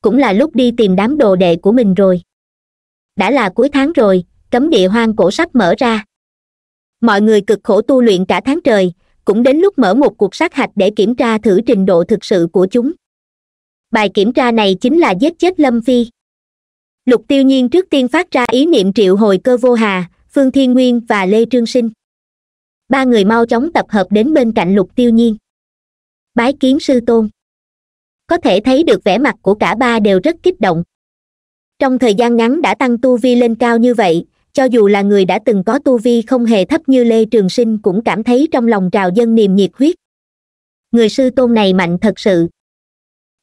cũng là lúc đi tìm đám đồ đệ của mình rồi đã là cuối tháng rồi cấm địa hoang cổ sắp mở ra mọi người cực khổ tu luyện cả tháng trời cũng đến lúc mở một cuộc sát hạch để kiểm tra thử trình độ thực sự của chúng bài kiểm tra này chính là giết chết lâm phi lục tiêu nhiên trước tiên phát ra ý niệm triệu hồi cơ vô hà phương thiên nguyên và lê trương sinh ba người mau chóng tập hợp đến bên cạnh lục tiêu nhiên bái kiến sư tôn có thể thấy được vẻ mặt của cả ba đều rất kích động trong thời gian ngắn đã tăng tu vi lên cao như vậy cho dù là người đã từng có tu vi không hề thấp như lê trường sinh cũng cảm thấy trong lòng trào dân niềm nhiệt huyết người sư tôn này mạnh thật sự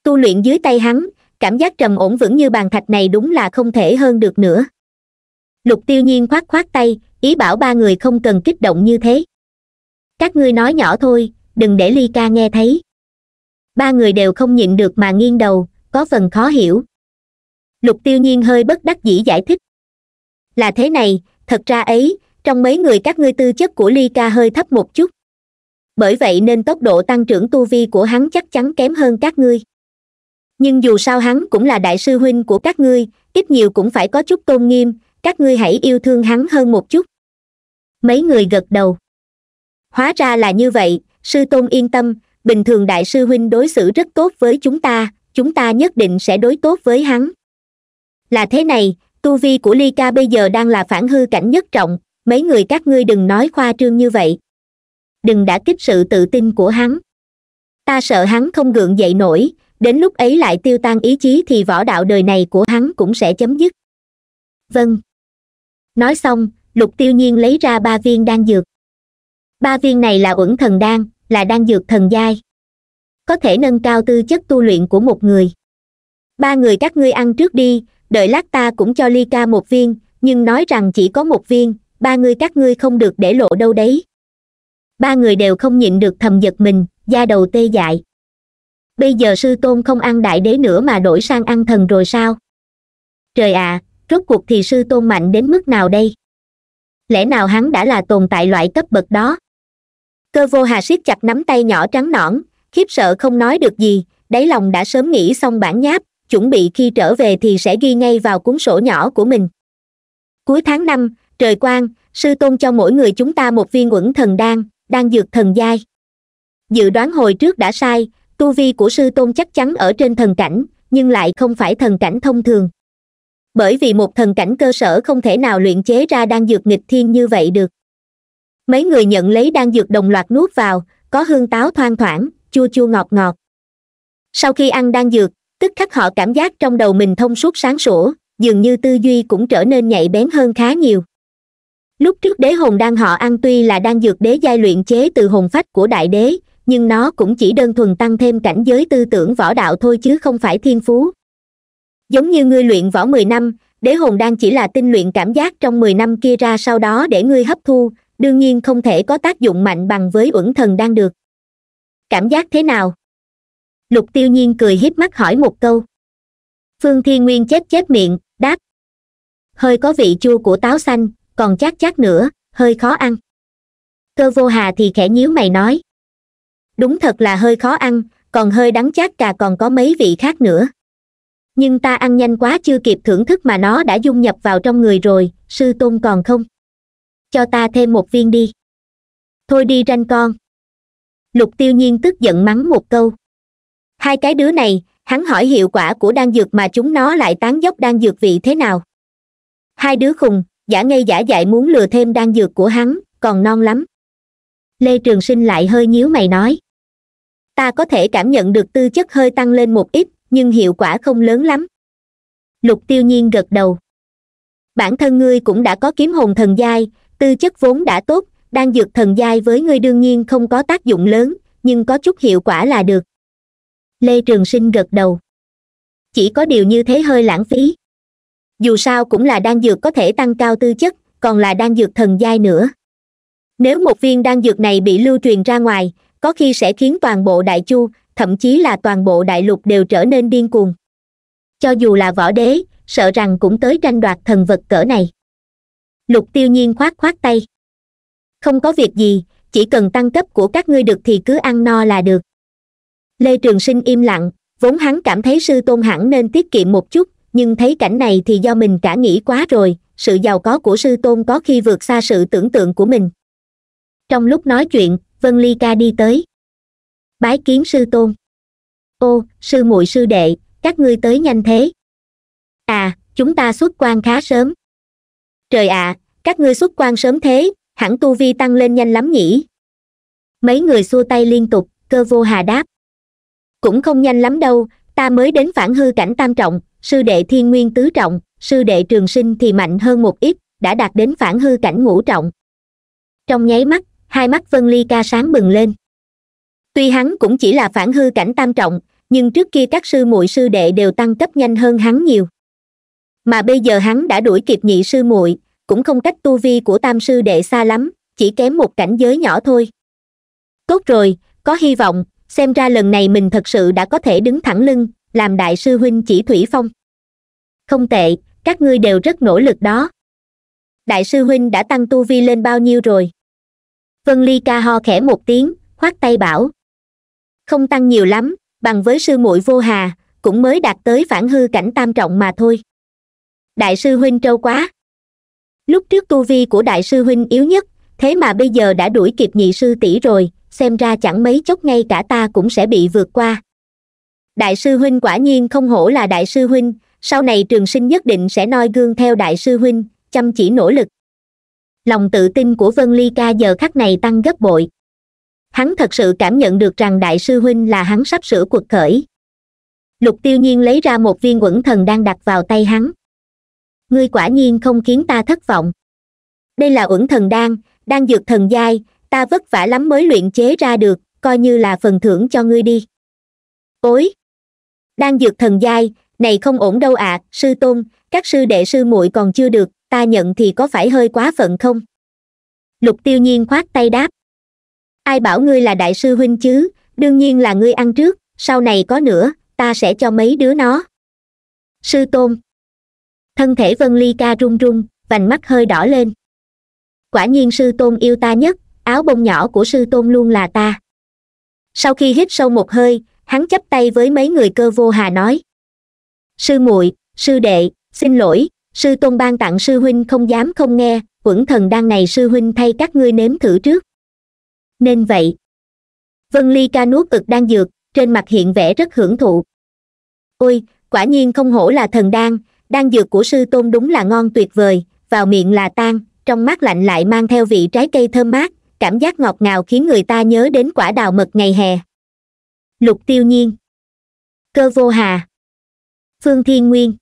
tu luyện dưới tay hắn cảm giác trầm ổn vững như bàn thạch này đúng là không thể hơn được nữa lục tiêu nhiên khoát khoát tay ý bảo ba người không cần kích động như thế các ngươi nói nhỏ thôi đừng để ly ca nghe thấy ba người đều không nhịn được mà nghiêng đầu có phần khó hiểu lục tiêu nhiên hơi bất đắc dĩ giải thích là thế này thật ra ấy trong mấy người các ngươi tư chất của ly ca hơi thấp một chút bởi vậy nên tốc độ tăng trưởng tu vi của hắn chắc chắn kém hơn các ngươi nhưng dù sao hắn cũng là đại sư huynh của các ngươi ít nhiều cũng phải có chút tôn nghiêm các ngươi hãy yêu thương hắn hơn một chút mấy người gật đầu hóa ra là như vậy sư tôn yên tâm bình thường đại sư huynh đối xử rất tốt với chúng ta chúng ta nhất định sẽ đối tốt với hắn là thế này tu vi của ly ca bây giờ đang là phản hư cảnh nhất trọng mấy người các ngươi đừng nói khoa trương như vậy đừng đã kích sự tự tin của hắn ta sợ hắn không gượng dậy nổi đến lúc ấy lại tiêu tan ý chí thì võ đạo đời này của hắn cũng sẽ chấm dứt vâng nói xong lục tiêu nhiên lấy ra ba viên đan dược ba viên này là uẩn thần đan là đan dược thần giai có thể nâng cao tư chất tu luyện của một người ba người các ngươi ăn trước đi đợi lát ta cũng cho ly ca một viên nhưng nói rằng chỉ có một viên ba người các ngươi không được để lộ đâu đấy ba người đều không nhịn được thầm giật mình da đầu tê dại bây giờ sư tôn không ăn đại đế nữa mà đổi sang ăn thần rồi sao trời ạ à, rốt cuộc thì sư tôn mạnh đến mức nào đây lẽ nào hắn đã là tồn tại loại cấp bậc đó cơ vô hà siết chặt nắm tay nhỏ trắng nõn khiếp sợ không nói được gì đáy lòng đã sớm nghĩ xong bản nháp chuẩn bị khi trở về thì sẽ ghi ngay vào cuốn sổ nhỏ của mình cuối tháng năm trời quang sư tôn cho mỗi người chúng ta một viên uẩn thần đan đan dược thần giai dự đoán hồi trước đã sai tu vi của sư tôn chắc chắn ở trên thần cảnh nhưng lại không phải thần cảnh thông thường bởi vì một thần cảnh cơ sở không thể nào luyện chế ra đan dược nghịch thiên như vậy được mấy người nhận lấy đan dược đồng loạt nuốt vào có hương táo thoang thoảng chua chua ngọt ngọt sau khi ăn đan dược tức khắc họ cảm giác trong đầu mình thông suốt sáng sủa dường như tư duy cũng trở nên nhạy bén hơn khá nhiều lúc trước đế hồn đang họ ăn tuy là đang dược đế giai luyện chế từ hồn phách của đại đế nhưng nó cũng chỉ đơn thuần tăng thêm cảnh giới tư tưởng võ đạo thôi chứ không phải thiên phú giống như ngươi luyện võ mười năm đế hồn đang chỉ là tinh luyện cảm giác trong mười năm kia ra sau đó để ngươi hấp thu đương nhiên không thể có tác dụng mạnh bằng với uẩn thần đang được cảm giác thế nào lục tiêu nhiên cười híp mắt hỏi một câu phương thiên nguyên chép chép miệng đáp hơi có vị chua của táo xanh còn chát chát nữa hơi khó ăn cơ vô hà thì khẽ nhíu mày nói đúng thật là hơi khó ăn còn hơi đắng chát cà còn có mấy vị khác nữa nhưng ta ăn nhanh quá chưa kịp thưởng thức mà nó đã dung nhập vào trong người rồi sư tôn còn không cho ta thêm một viên đi thôi đi ranh con lục tiêu nhiên tức giận mắng một câu hai cái đứa này hắn hỏi hiệu quả của đan dược mà chúng nó lại tán dốc đan dược vị thế nào hai đứa khùng giả ngây giả dại muốn lừa thêm đan dược của hắn còn non lắm lê trường sinh lại hơi nhíu mày nói ta có thể cảm nhận được tư chất hơi tăng lên một ít nhưng hiệu quả không lớn lắm lục tiêu nhiên gật đầu bản thân ngươi cũng đã có kiếm hồn thần giai tư chất vốn đã tốt đang dược thần giai với ngươi đương nhiên không có tác dụng lớn nhưng có chút hiệu quả là được lê trường sinh gật đầu chỉ có điều như thế hơi lãng phí dù sao cũng là đan dược có thể tăng cao tư chất còn là đan dược thần giai nữa nếu một viên đan dược này bị lưu truyền ra ngoài có khi sẽ khiến toàn bộ đại chu thậm chí là toàn bộ đại lục đều trở nên điên cuồng cho dù là võ đế sợ rằng cũng tới tranh đoạt thần vật cỡ này lục tiêu nhiên khoát khoát tay không có việc gì chỉ cần tăng cấp của các ngươi được thì cứ ăn no là được lê trường sinh im lặng vốn hắn cảm thấy sư tôn hẳn nên tiết kiệm một chút nhưng thấy cảnh này thì do mình cả nghĩ quá rồi sự giàu có của sư tôn có khi vượt xa sự tưởng tượng của mình trong lúc nói chuyện vân ly ca đi tới bái kiến sư tôn ô sư muội sư đệ các ngươi tới nhanh thế à chúng ta xuất quan khá sớm trời ạ à, các ngươi xuất quan sớm thế hẳn tu vi tăng lên nhanh lắm nhỉ mấy người xua tay liên tục cơ vô hà đáp cũng không nhanh lắm đâu ta mới đến phản hư cảnh tam trọng sư đệ thiên nguyên tứ trọng sư đệ trường sinh thì mạnh hơn một ít đã đạt đến phản hư cảnh ngũ trọng trong nháy mắt hai mắt vân ly ca sáng bừng lên tuy hắn cũng chỉ là phản hư cảnh tam trọng nhưng trước kia các sư muội sư đệ đều tăng cấp nhanh hơn hắn nhiều mà bây giờ hắn đã đuổi kịp nhị sư muội cũng không cách tu vi của tam sư đệ xa lắm chỉ kém một cảnh giới nhỏ thôi tốt rồi có hy vọng xem ra lần này mình thật sự đã có thể đứng thẳng lưng làm đại sư huynh chỉ thủy phong không tệ các ngươi đều rất nỗ lực đó đại sư huynh đã tăng tu vi lên bao nhiêu rồi vân ly ca ho khẽ một tiếng khoát tay bảo không tăng nhiều lắm bằng với sư muội vô hà cũng mới đạt tới phản hư cảnh tam trọng mà thôi đại sư huynh trâu quá lúc trước tu vi của đại sư huynh yếu nhất thế mà bây giờ đã đuổi kịp nhị sư tỷ rồi xem ra chẳng mấy chốc ngay cả ta cũng sẽ bị vượt qua đại sư huynh quả nhiên không hổ là đại sư huynh sau này trường sinh nhất định sẽ noi gương theo đại sư huynh chăm chỉ nỗ lực lòng tự tin của vân ly ca giờ khắc này tăng gấp bội hắn thật sự cảm nhận được rằng đại sư huynh là hắn sắp sửa cuộc khởi lục tiêu nhiên lấy ra một viên quẩn thần đang đặt vào tay hắn ngươi quả nhiên không khiến ta thất vọng đây là uẩn thần đan đang dược thần giai ta vất vả lắm mới luyện chế ra được coi như là phần thưởng cho ngươi đi ối đang dược thần giai này không ổn đâu ạ à, sư tôn các sư đệ sư muội còn chưa được ta nhận thì có phải hơi quá phận không lục tiêu nhiên khoát tay đáp ai bảo ngươi là đại sư huynh chứ đương nhiên là ngươi ăn trước sau này có nữa ta sẽ cho mấy đứa nó sư tôn thân thể vân ly ca run run vành mắt hơi đỏ lên quả nhiên sư tôn yêu ta nhất áo bông nhỏ của sư tôn luôn là ta sau khi hít sâu một hơi hắn chấp tay với mấy người cơ vô hà nói sư muội sư đệ xin lỗi sư tôn ban tặng sư huynh không dám không nghe quẩn thần đan này sư huynh thay các ngươi nếm thử trước nên vậy vân ly ca nuốt ực đan dược trên mặt hiện vẻ rất hưởng thụ ôi quả nhiên không hổ là thần đan đan dược của sư tôn đúng là ngon tuyệt vời vào miệng là tan trong mắt lạnh lại mang theo vị trái cây thơm mát cảm giác ngọt ngào khiến người ta nhớ đến quả đào mật ngày hè lục tiêu nhiên cơ vô hà phương thiên nguyên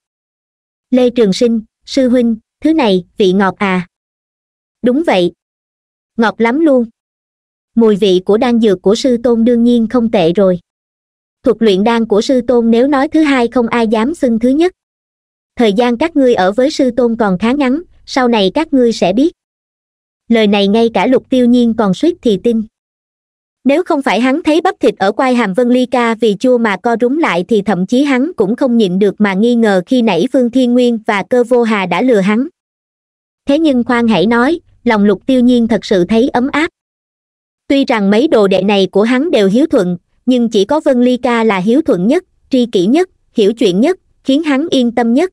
lê trường sinh sư huynh thứ này vị ngọt à đúng vậy ngọt lắm luôn mùi vị của đan dược của sư tôn đương nhiên không tệ rồi thuật luyện đan của sư tôn nếu nói thứ hai không ai dám xưng thứ nhất thời gian các ngươi ở với sư tôn còn khá ngắn sau này các ngươi sẽ biết lời này ngay cả lục tiêu nhiên còn suýt thì tin nếu không phải hắn thấy bắp thịt ở quai hàm vân ly ca vì chua mà co rúng lại thì thậm chí hắn cũng không nhịn được mà nghi ngờ khi nãy phương thiên nguyên và cơ vô hà đã lừa hắn thế nhưng khoan hãy nói lòng lục tiêu nhiên thật sự thấy ấm áp tuy rằng mấy đồ đệ này của hắn đều hiếu thuận nhưng chỉ có vân ly ca là hiếu thuận nhất tri kỷ nhất hiểu chuyện nhất khiến hắn yên tâm nhất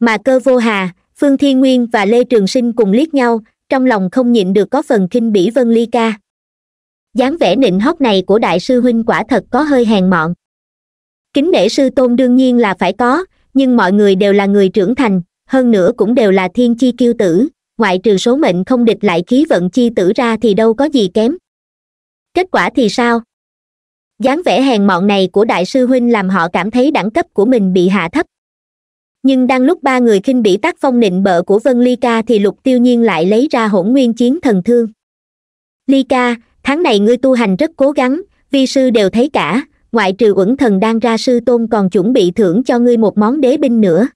mà cơ vô hà phương thiên nguyên và lê trường sinh cùng liếc nhau trong lòng không nhịn được có phần kinh bỉ vân ly ca dáng vẻ nịnh hót này của đại sư huynh quả thật có hơi hèn mọn kính nể sư tôn đương nhiên là phải có nhưng mọi người đều là người trưởng thành hơn nữa cũng đều là thiên chi kiêu tử ngoại trừ số mệnh không địch lại khí vận chi tử ra thì đâu có gì kém kết quả thì sao dáng vẻ hèn mọn này của đại sư huynh làm họ cảm thấy đẳng cấp của mình bị hạ thấp nhưng đang lúc ba người khinh bỉ tác phong nịnh bợ của vân ly ca thì lục tiêu nhiên lại lấy ra hỗn nguyên chiến thần thương ly ca tháng này ngươi tu hành rất cố gắng vi sư đều thấy cả ngoại trừ uẩn thần đang ra sư tôn còn chuẩn bị thưởng cho ngươi một món đế binh nữa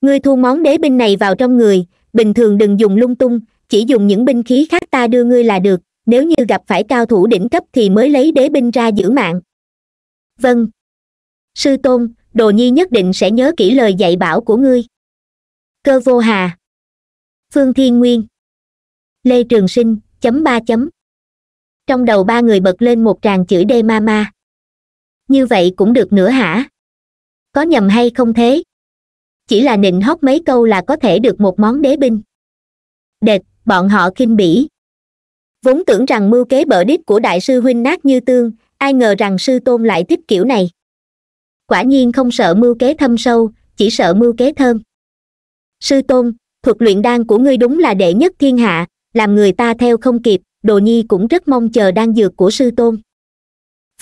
ngươi thu món đế binh này vào trong người bình thường đừng dùng lung tung chỉ dùng những binh khí khác ta đưa ngươi là được nếu như gặp phải cao thủ đỉnh cấp thì mới lấy đế binh ra giữ mạng vâng sư tôn đồ nhi nhất định sẽ nhớ kỹ lời dạy bảo của ngươi cơ vô hà phương thiên nguyên lê trường sinh chấm ba chấm trong đầu ba người bật lên một tràng chửi đê ma ma như vậy cũng được nữa hả có nhầm hay không thế chỉ là nịnh hót mấy câu là có thể được một món đế binh đệt bọn họ kinh bỉ vốn tưởng rằng mưu kế bở đít của đại sư huynh nát như tương ai ngờ rằng sư tôn lại thích kiểu này quả nhiên không sợ mưu kế thâm sâu chỉ sợ mưu kế thơm sư tôn thuật luyện đan của ngươi đúng là đệ nhất thiên hạ làm người ta theo không kịp đồ nhi cũng rất mong chờ đan dược của sư tôn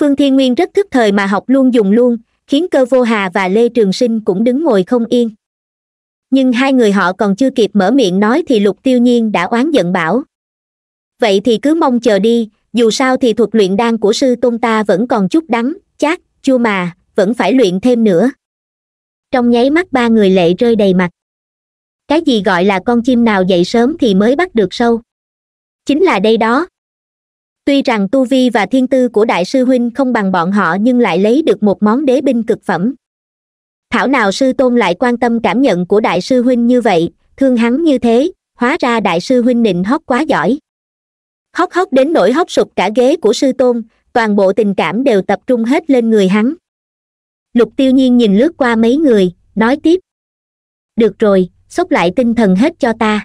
phương thiên nguyên rất thức thời mà học luôn dùng luôn khiến cơ vô hà và lê trường sinh cũng đứng ngồi không yên nhưng hai người họ còn chưa kịp mở miệng nói thì lục tiêu nhiên đã oán giận bảo vậy thì cứ mong chờ đi dù sao thì thuật luyện đan của sư tôn ta vẫn còn chút đắng chát chua mà vẫn phải luyện thêm nữa trong nháy mắt ba người lệ rơi đầy mặt cái gì gọi là con chim nào dậy sớm thì mới bắt được sâu chính là đây đó tuy rằng tu vi và thiên tư của đại sư huynh không bằng bọn họ nhưng lại lấy được một món đế binh cực phẩm thảo nào sư tôn lại quan tâm cảm nhận của đại sư huynh như vậy thương hắn như thế hóa ra đại sư huynh nịnh hót quá giỏi hót hót đến nỗi hót sụp cả ghế của sư tôn toàn bộ tình cảm đều tập trung hết lên người hắn lục tiêu nhiên nhìn lướt qua mấy người nói tiếp được rồi xốc lại tinh thần hết cho ta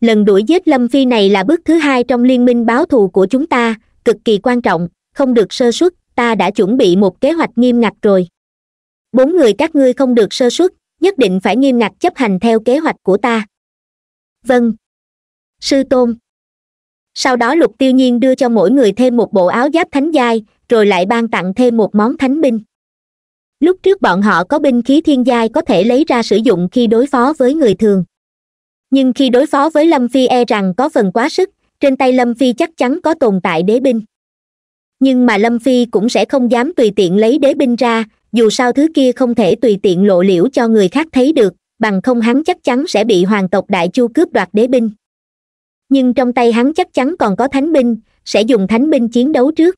lần đuổi giết lâm phi này là bước thứ hai trong liên minh báo thù của chúng ta cực kỳ quan trọng không được sơ suất ta đã chuẩn bị một kế hoạch nghiêm ngặt rồi bốn người các ngươi không được sơ suất nhất định phải nghiêm ngặt chấp hành theo kế hoạch của ta vâng sư tôn sau đó lục tiêu nhiên đưa cho mỗi người thêm một bộ áo giáp thánh giai rồi lại ban tặng thêm một món thánh binh lúc trước bọn họ có binh khí thiên giai có thể lấy ra sử dụng khi đối phó với người thường nhưng khi đối phó với lâm phi e rằng có phần quá sức trên tay lâm phi chắc chắn có tồn tại đế binh nhưng mà lâm phi cũng sẽ không dám tùy tiện lấy đế binh ra dù sao thứ kia không thể tùy tiện lộ liễu cho người khác thấy được bằng không hắn chắc chắn sẽ bị hoàng tộc đại chu cướp đoạt đế binh nhưng trong tay hắn chắc chắn còn có thánh binh sẽ dùng thánh binh chiến đấu trước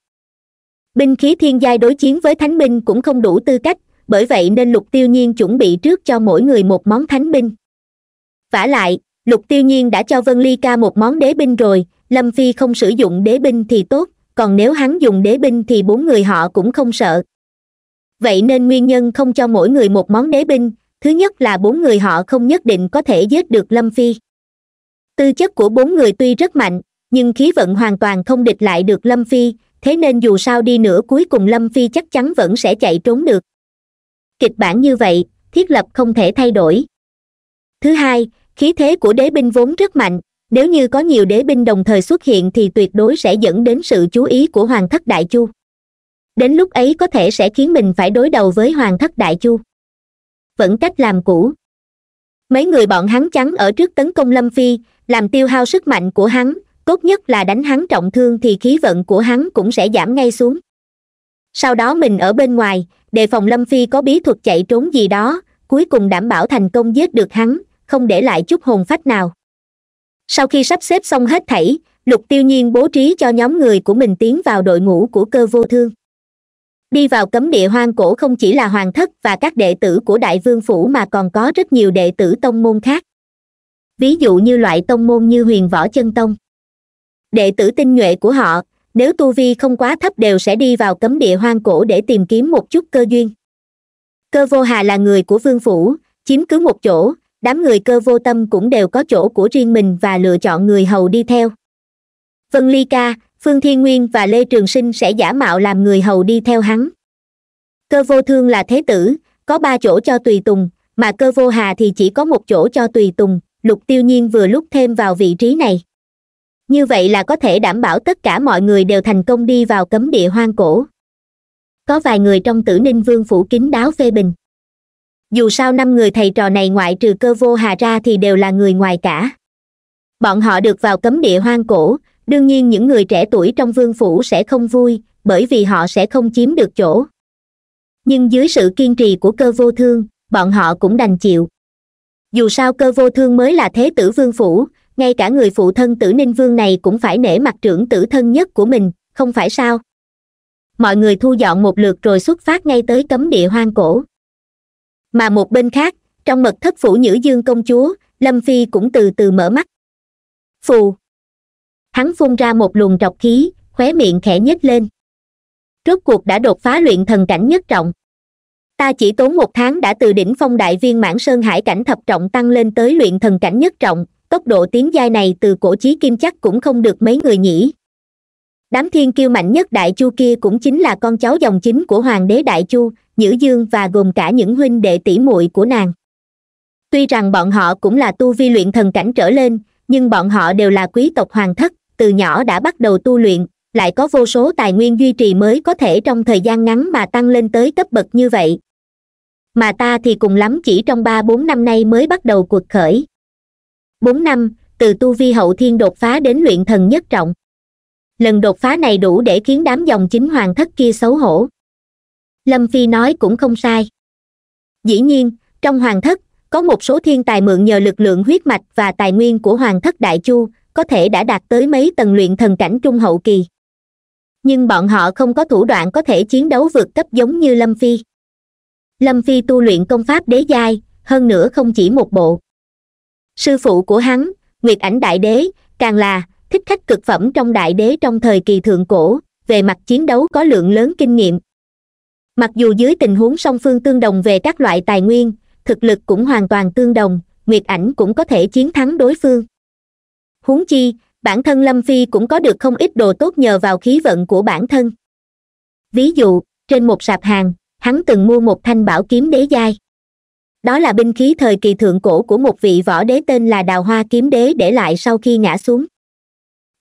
binh khí thiên giai đối chiến với thánh binh cũng không đủ tư cách bởi vậy nên lục tiêu nhiên chuẩn bị trước cho mỗi người một món thánh binh vả lại lục tiêu nhiên đã cho vân ly ca một món đế binh rồi lâm phi không sử dụng đế binh thì tốt còn nếu hắn dùng đế binh thì bốn người họ cũng không sợ vậy nên nguyên nhân không cho mỗi người một món đế binh thứ nhất là bốn người họ không nhất định có thể giết được lâm phi tư chất của bốn người tuy rất mạnh nhưng khí vận hoàn toàn không địch lại được lâm phi thế nên dù sao đi nữa cuối cùng lâm phi chắc chắn vẫn sẽ chạy trốn được kịch bản như vậy thiết lập không thể thay đổi thứ hai khí thế của đế binh vốn rất mạnh nếu như có nhiều đế binh đồng thời xuất hiện thì tuyệt đối sẽ dẫn đến sự chú ý của hoàng thất đại chu đến lúc ấy có thể sẽ khiến mình phải đối đầu với hoàng thất đại chu vẫn cách làm cũ mấy người bọn hắn chắn ở trước tấn công lâm phi làm tiêu hao sức mạnh của hắn tốt nhất là đánh hắn trọng thương thì khí vận của hắn cũng sẽ giảm ngay xuống sau đó mình ở bên ngoài đề phòng lâm phi có bí thuật chạy trốn gì đó cuối cùng đảm bảo thành công giết được hắn không để lại chút hồn phách nào sau khi sắp xếp xong hết thảy lục tiêu nhiên bố trí cho nhóm người của mình tiến vào đội ngũ của cơ vô thương đi vào cấm địa hoang cổ không chỉ là hoàng thất và các đệ tử của đại vương phủ mà còn có rất nhiều đệ tử tông môn khác ví dụ như loại tông môn như huyền võ chân tông đệ tử tinh nhuệ của họ nếu tu vi không quá thấp đều sẽ đi vào cấm địa hoang cổ để tìm kiếm một chút cơ duyên cơ vô hà là người của vương phủ chiếm cứ một chỗ đám người cơ vô tâm cũng đều có chỗ của riêng mình và lựa chọn người hầu đi theo vân ly ca phương thiên nguyên và lê trường sinh sẽ giả mạo làm người hầu đi theo hắn cơ vô thương là thế tử có ba chỗ cho tùy tùng mà cơ vô hà thì chỉ có một chỗ cho tùy tùng lục tiêu nhiên vừa lúc thêm vào vị trí này như vậy là có thể đảm bảo tất cả mọi người đều thành công đi vào cấm địa hoang cổ có vài người trong tử ninh vương phủ kín đáo phê bình dù sao năm người thầy trò này ngoại trừ cơ vô hà ra thì đều là người ngoài cả bọn họ được vào cấm địa hoang cổ đương nhiên những người trẻ tuổi trong vương phủ sẽ không vui bởi vì họ sẽ không chiếm được chỗ nhưng dưới sự kiên trì của cơ vô thương bọn họ cũng đành chịu dù sao cơ vô thương mới là thế tử vương phủ ngay cả người phụ thân tử ninh vương này cũng phải nể mặt trưởng tử thân nhất của mình không phải sao mọi người thu dọn một lượt rồi xuất phát ngay tới cấm địa hoang cổ mà một bên khác trong mật thất phủ nhữ dương công chúa lâm phi cũng từ từ mở mắt phù hắn phun ra một luồng trọc khí khóe miệng khẽ nhếch lên rốt cuộc đã đột phá luyện thần cảnh nhất trọng ta chỉ tốn một tháng đã từ đỉnh phong đại viên mãn sơn hải cảnh thập trọng tăng lên tới luyện thần cảnh nhất trọng tốc độ tiến giai này từ cổ chí kim chắc cũng không được mấy người nhỉ đám thiên kiêu mạnh nhất đại chu kia cũng chính là con cháu dòng chính của hoàng đế đại chu nhữ dương và gồm cả những huynh đệ tỷ muội của nàng tuy rằng bọn họ cũng là tu vi luyện thần cảnh trở lên nhưng bọn họ đều là quý tộc hoàng thất từ nhỏ đã bắt đầu tu luyện lại có vô số tài nguyên duy trì mới có thể trong thời gian ngắn mà tăng lên tới cấp bậc như vậy mà ta thì cùng lắm chỉ trong ba bốn năm nay mới bắt đầu cuộc khởi bốn năm từ tu vi hậu thiên đột phá đến luyện thần nhất trọng lần đột phá này đủ để khiến đám dòng chính hoàng thất kia xấu hổ lâm phi nói cũng không sai dĩ nhiên trong hoàng thất có một số thiên tài mượn nhờ lực lượng huyết mạch và tài nguyên của hoàng thất đại chu có thể đã đạt tới mấy tầng luyện thần cảnh trung hậu kỳ nhưng bọn họ không có thủ đoạn có thể chiến đấu vượt cấp giống như lâm phi lâm phi tu luyện công pháp đế giai hơn nữa không chỉ một bộ sư phụ của hắn nguyệt ảnh đại đế càng là thích khách cực phẩm trong đại đế trong thời kỳ thượng cổ về mặt chiến đấu có lượng lớn kinh nghiệm mặc dù dưới tình huống song phương tương đồng về các loại tài nguyên thực lực cũng hoàn toàn tương đồng nguyệt ảnh cũng có thể chiến thắng đối phương huống chi bản thân lâm phi cũng có được không ít đồ tốt nhờ vào khí vận của bản thân ví dụ trên một sạp hàng hắn từng mua một thanh bảo kiếm đế giai đó là binh khí thời kỳ thượng cổ của một vị võ đế tên là đào hoa kiếm đế để lại sau khi ngã xuống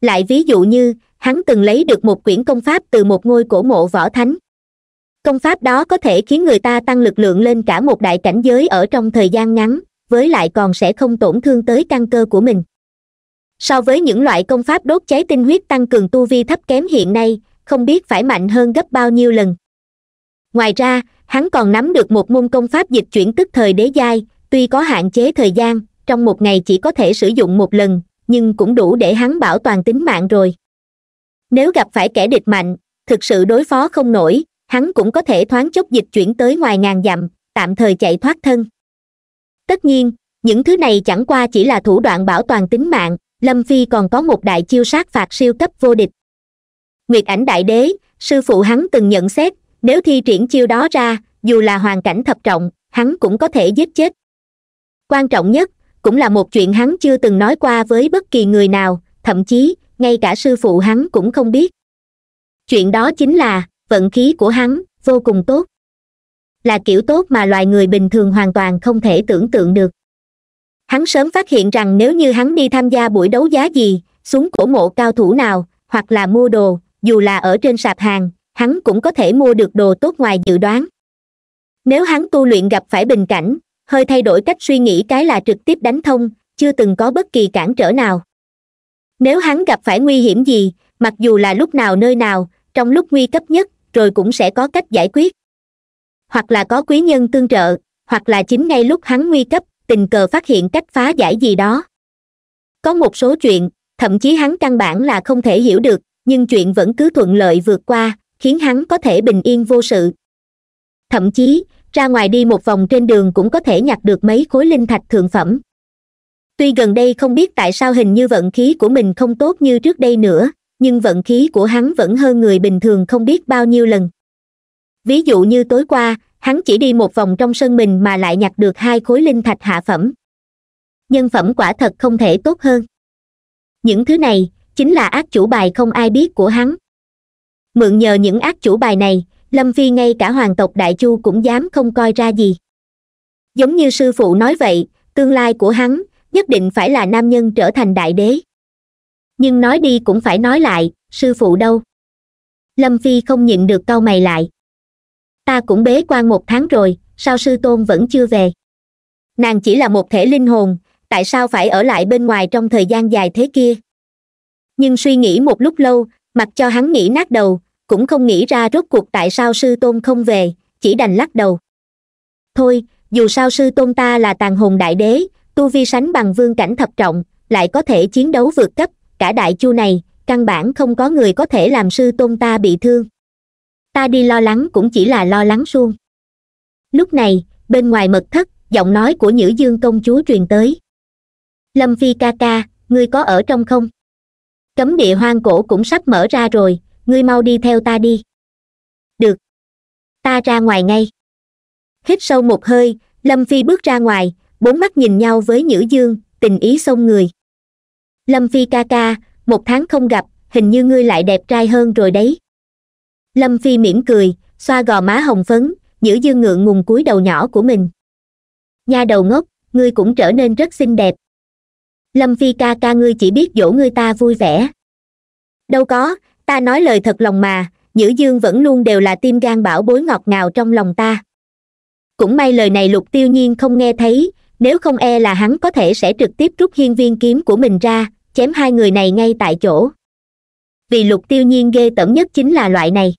lại ví dụ như hắn từng lấy được một quyển công pháp từ một ngôi cổ mộ võ thánh công pháp đó có thể khiến người ta tăng lực lượng lên cả một đại cảnh giới ở trong thời gian ngắn với lại còn sẽ không tổn thương tới căn cơ của mình so với những loại công pháp đốt cháy tinh huyết tăng cường tu vi thấp kém hiện nay không biết phải mạnh hơn gấp bao nhiêu lần ngoài ra hắn còn nắm được một môn công pháp dịch chuyển tức thời đế giai tuy có hạn chế thời gian trong một ngày chỉ có thể sử dụng một lần nhưng cũng đủ để hắn bảo toàn tính mạng rồi nếu gặp phải kẻ địch mạnh thực sự đối phó không nổi hắn cũng có thể thoáng chốc dịch chuyển tới ngoài ngàn dặm tạm thời chạy thoát thân tất nhiên những thứ này chẳng qua chỉ là thủ đoạn bảo toàn tính mạng lâm phi còn có một đại chiêu sát phạt siêu cấp vô địch nguyệt ảnh đại đế sư phụ hắn từng nhận xét nếu thi triển chiêu đó ra dù là hoàn cảnh thập trọng hắn cũng có thể giết chết quan trọng nhất cũng là một chuyện hắn chưa từng nói qua với bất kỳ người nào thậm chí ngay cả sư phụ hắn cũng không biết chuyện đó chính là vận khí của hắn vô cùng tốt là kiểu tốt mà loài người bình thường hoàn toàn không thể tưởng tượng được hắn sớm phát hiện rằng nếu như hắn đi tham gia buổi đấu giá gì xuống cổ mộ cao thủ nào hoặc là mua đồ dù là ở trên sạp hàng hắn cũng có thể mua được đồ tốt ngoài dự đoán nếu hắn tu luyện gặp phải bình cảnh hơi thay đổi cách suy nghĩ cái là trực tiếp đánh thông chưa từng có bất kỳ cản trở nào nếu hắn gặp phải nguy hiểm gì mặc dù là lúc nào nơi nào trong lúc nguy cấp nhất rồi cũng sẽ có cách giải quyết hoặc là có quý nhân tương trợ hoặc là chính ngay lúc hắn nguy cấp tình cờ phát hiện cách phá giải gì đó có một số chuyện thậm chí hắn căn bản là không thể hiểu được nhưng chuyện vẫn cứ thuận lợi vượt qua khiến hắn có thể bình yên vô sự thậm chí ra ngoài đi một vòng trên đường cũng có thể nhặt được mấy khối linh thạch thượng phẩm tuy gần đây không biết tại sao hình như vận khí của mình không tốt như trước đây nữa nhưng vận khí của hắn vẫn hơn người bình thường không biết bao nhiêu lần ví dụ như tối qua hắn chỉ đi một vòng trong sân mình mà lại nhặt được hai khối linh thạch hạ phẩm nhân phẩm quả thật không thể tốt hơn những thứ này chính là ác chủ bài không ai biết của hắn mượn nhờ những ác chủ bài này lâm phi ngay cả hoàng tộc đại chu cũng dám không coi ra gì giống như sư phụ nói vậy tương lai của hắn nhất định phải là nam nhân trở thành đại đế nhưng nói đi cũng phải nói lại sư phụ đâu lâm phi không nhịn được câu mày lại ta cũng bế quan một tháng rồi sao sư tôn vẫn chưa về nàng chỉ là một thể linh hồn tại sao phải ở lại bên ngoài trong thời gian dài thế kia nhưng suy nghĩ một lúc lâu mặc cho hắn nghĩ nát đầu cũng không nghĩ ra rốt cuộc tại sao sư tôn không về chỉ đành lắc đầu thôi dù sao sư tôn ta là tàn hồn đại đế tu vi sánh bằng vương cảnh thập trọng lại có thể chiến đấu vượt cấp cả đại chu này căn bản không có người có thể làm sư tôn ta bị thương ta đi lo lắng cũng chỉ là lo lắng suông lúc này bên ngoài mật thất giọng nói của nhữ dương công chúa truyền tới lâm phi ca ca ngươi có ở trong không cấm địa hoang cổ cũng sắp mở ra rồi ngươi mau đi theo ta đi được ta ra ngoài ngay hít sâu một hơi lâm phi bước ra ngoài bốn mắt nhìn nhau với nhữ dương tình ý xông người lâm phi ca ca một tháng không gặp hình như ngươi lại đẹp trai hơn rồi đấy lâm phi mỉm cười xoa gò má hồng phấn nhữ dương ngượng ngùng cúi đầu nhỏ của mình nha đầu ngốc ngươi cũng trở nên rất xinh đẹp lâm phi ca ca ngươi chỉ biết dỗ ngươi ta vui vẻ đâu có ta nói lời thật lòng mà nhữ dương vẫn luôn đều là tim gan bảo bối ngọt ngào trong lòng ta cũng may lời này lục tiêu nhiên không nghe thấy nếu không e là hắn có thể sẽ trực tiếp rút hiên viên kiếm của mình ra chém hai người này ngay tại chỗ vì lục tiêu nhiên ghê tởm nhất chính là loại này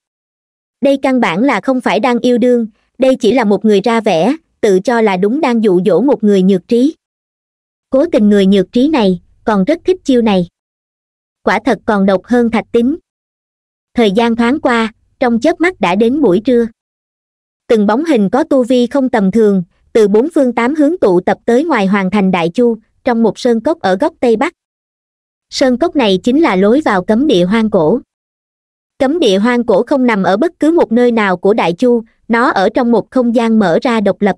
đây căn bản là không phải đang yêu đương đây chỉ là một người ra vẻ tự cho là đúng đang dụ dỗ một người nhược trí cố tình người nhược trí này còn rất thích chiêu này quả thật còn độc hơn thạch tính. thời gian thoáng qua trong chớp mắt đã đến buổi trưa từng bóng hình có tu vi không tầm thường từ bốn phương tám hướng tụ tập tới ngoài hoàng thành đại chu trong một sơn cốc ở góc tây bắc sơn cốc này chính là lối vào cấm địa hoang cổ cấm địa hoang cổ không nằm ở bất cứ một nơi nào của đại chu nó ở trong một không gian mở ra độc lập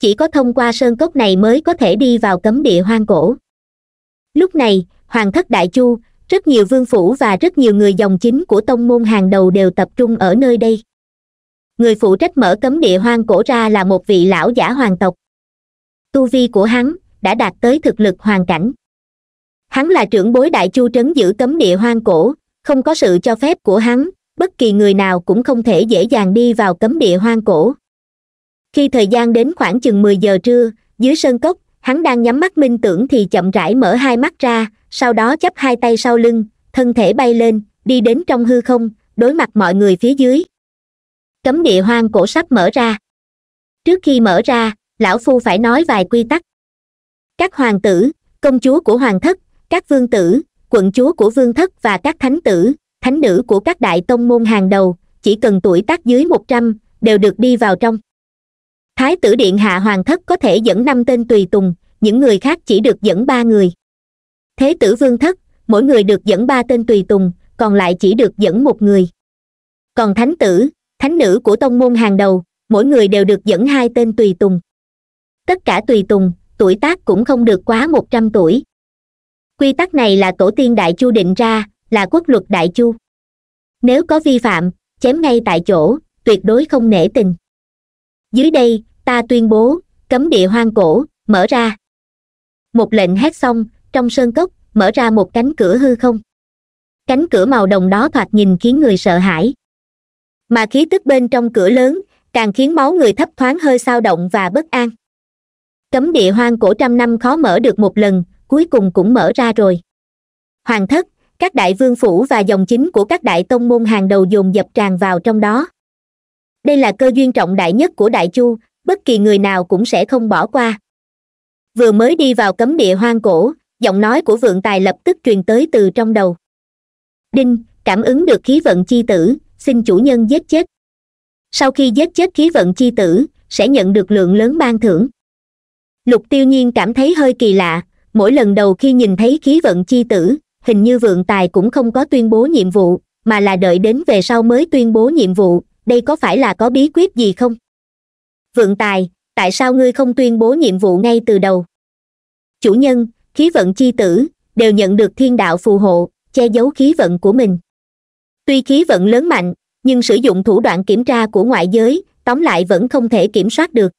chỉ có thông qua sơn cốc này mới có thể đi vào cấm địa hoang cổ lúc này hoàng thất đại chu rất nhiều vương phủ và rất nhiều người dòng chính của tông môn hàng đầu đều tập trung ở nơi đây người phụ trách mở cấm địa hoang cổ ra là một vị lão giả hoàng tộc tu vi của hắn đã đạt tới thực lực hoàn cảnh hắn là trưởng bối đại chu trấn giữ cấm địa hoang cổ không có sự cho phép của hắn bất kỳ người nào cũng không thể dễ dàng đi vào cấm địa hoang cổ khi thời gian đến khoảng chừng mười giờ trưa dưới sân cốc hắn đang nhắm mắt minh tưởng thì chậm rãi mở hai mắt ra sau đó chấp hai tay sau lưng thân thể bay lên đi đến trong hư không đối mặt mọi người phía dưới cấm địa hoang cổ sắp mở ra trước khi mở ra lão phu phải nói vài quy tắc các hoàng tử công chúa của hoàng thất các vương tử quận chúa của vương thất và các thánh tử thánh nữ của các đại tông môn hàng đầu chỉ cần tuổi tác dưới một trăm đều được đi vào trong thái tử điện hạ hoàng thất có thể dẫn năm tên tùy tùng những người khác chỉ được dẫn ba người thế tử vương thất mỗi người được dẫn ba tên tùy tùng còn lại chỉ được dẫn một người còn thánh tử thánh nữ của tông môn hàng đầu mỗi người đều được dẫn hai tên tùy tùng tất cả tùy tùng tuổi tác cũng không được quá một trăm tuổi quy tắc này là tổ tiên đại chu định ra là quốc luật đại chu nếu có vi phạm chém ngay tại chỗ tuyệt đối không nể tình dưới đây ta tuyên bố cấm địa hoang cổ mở ra một lệnh hét xong trong sơn cốc mở ra một cánh cửa hư không cánh cửa màu đồng đó thoạt nhìn khiến người sợ hãi mà khí tức bên trong cửa lớn càng khiến máu người thấp thoáng hơi sao động và bất an cấm địa hoang cổ trăm năm khó mở được một lần cuối cùng cũng mở ra rồi hoàng thất các đại vương phủ và dòng chính của các đại tông môn hàng đầu dồn dập tràn vào trong đó đây là cơ duyên trọng đại nhất của đại chu bất kỳ người nào cũng sẽ không bỏ qua vừa mới đi vào cấm địa hoang cổ giọng nói của vượng tài lập tức truyền tới từ trong đầu đinh cảm ứng được khí vận chi tử xin chủ nhân giết chết sau khi giết chết khí vận chi tử sẽ nhận được lượng lớn ban thưởng lục tiêu nhiên cảm thấy hơi kỳ lạ mỗi lần đầu khi nhìn thấy khí vận chi tử hình như vượng tài cũng không có tuyên bố nhiệm vụ mà là đợi đến về sau mới tuyên bố nhiệm vụ đây có phải là có bí quyết gì không vượng tài tại sao ngươi không tuyên bố nhiệm vụ ngay từ đầu chủ nhân khí vận chi tử đều nhận được thiên đạo phù hộ che giấu khí vận của mình tuy khí vận lớn mạnh nhưng sử dụng thủ đoạn kiểm tra của ngoại giới tóm lại vẫn không thể kiểm soát được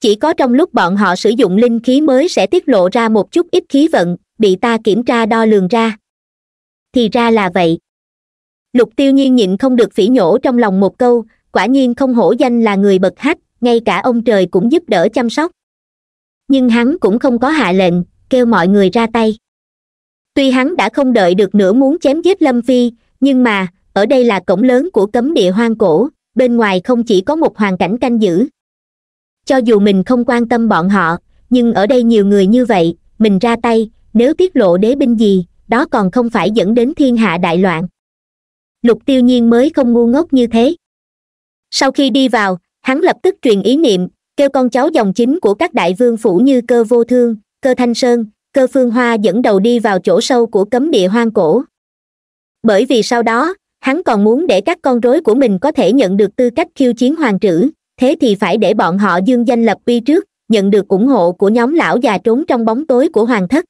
chỉ có trong lúc bọn họ sử dụng linh khí mới sẽ tiết lộ ra một chút ít khí vận bị ta kiểm tra đo lường ra thì ra là vậy lục tiêu nhiên nhịn không được phỉ nhổ trong lòng một câu quả nhiên không hổ danh là người bậc hách ngay cả ông trời cũng giúp đỡ chăm sóc nhưng hắn cũng không có hạ lệnh kêu mọi người ra tay tuy hắn đã không đợi được nữa muốn chém giết lâm phi nhưng mà ở đây là cổng lớn của cấm địa hoang cổ bên ngoài không chỉ có một hoàn cảnh canh giữ cho dù mình không quan tâm bọn họ nhưng ở đây nhiều người như vậy mình ra tay nếu tiết lộ đế binh gì đó còn không phải dẫn đến thiên hạ đại loạn lục tiêu nhiên mới không ngu ngốc như thế sau khi đi vào hắn lập tức truyền ý niệm kêu con cháu dòng chính của các đại vương phủ như cơ vô thương cơ thanh sơn cơ phương hoa dẫn đầu đi vào chỗ sâu của cấm địa hoang cổ bởi vì sau đó hắn còn muốn để các con rối của mình có thể nhận được tư cách khiêu chiến hoàng trữ thế thì phải để bọn họ dương danh lập uy trước nhận được ủng hộ của nhóm lão già trốn trong bóng tối của hoàng thất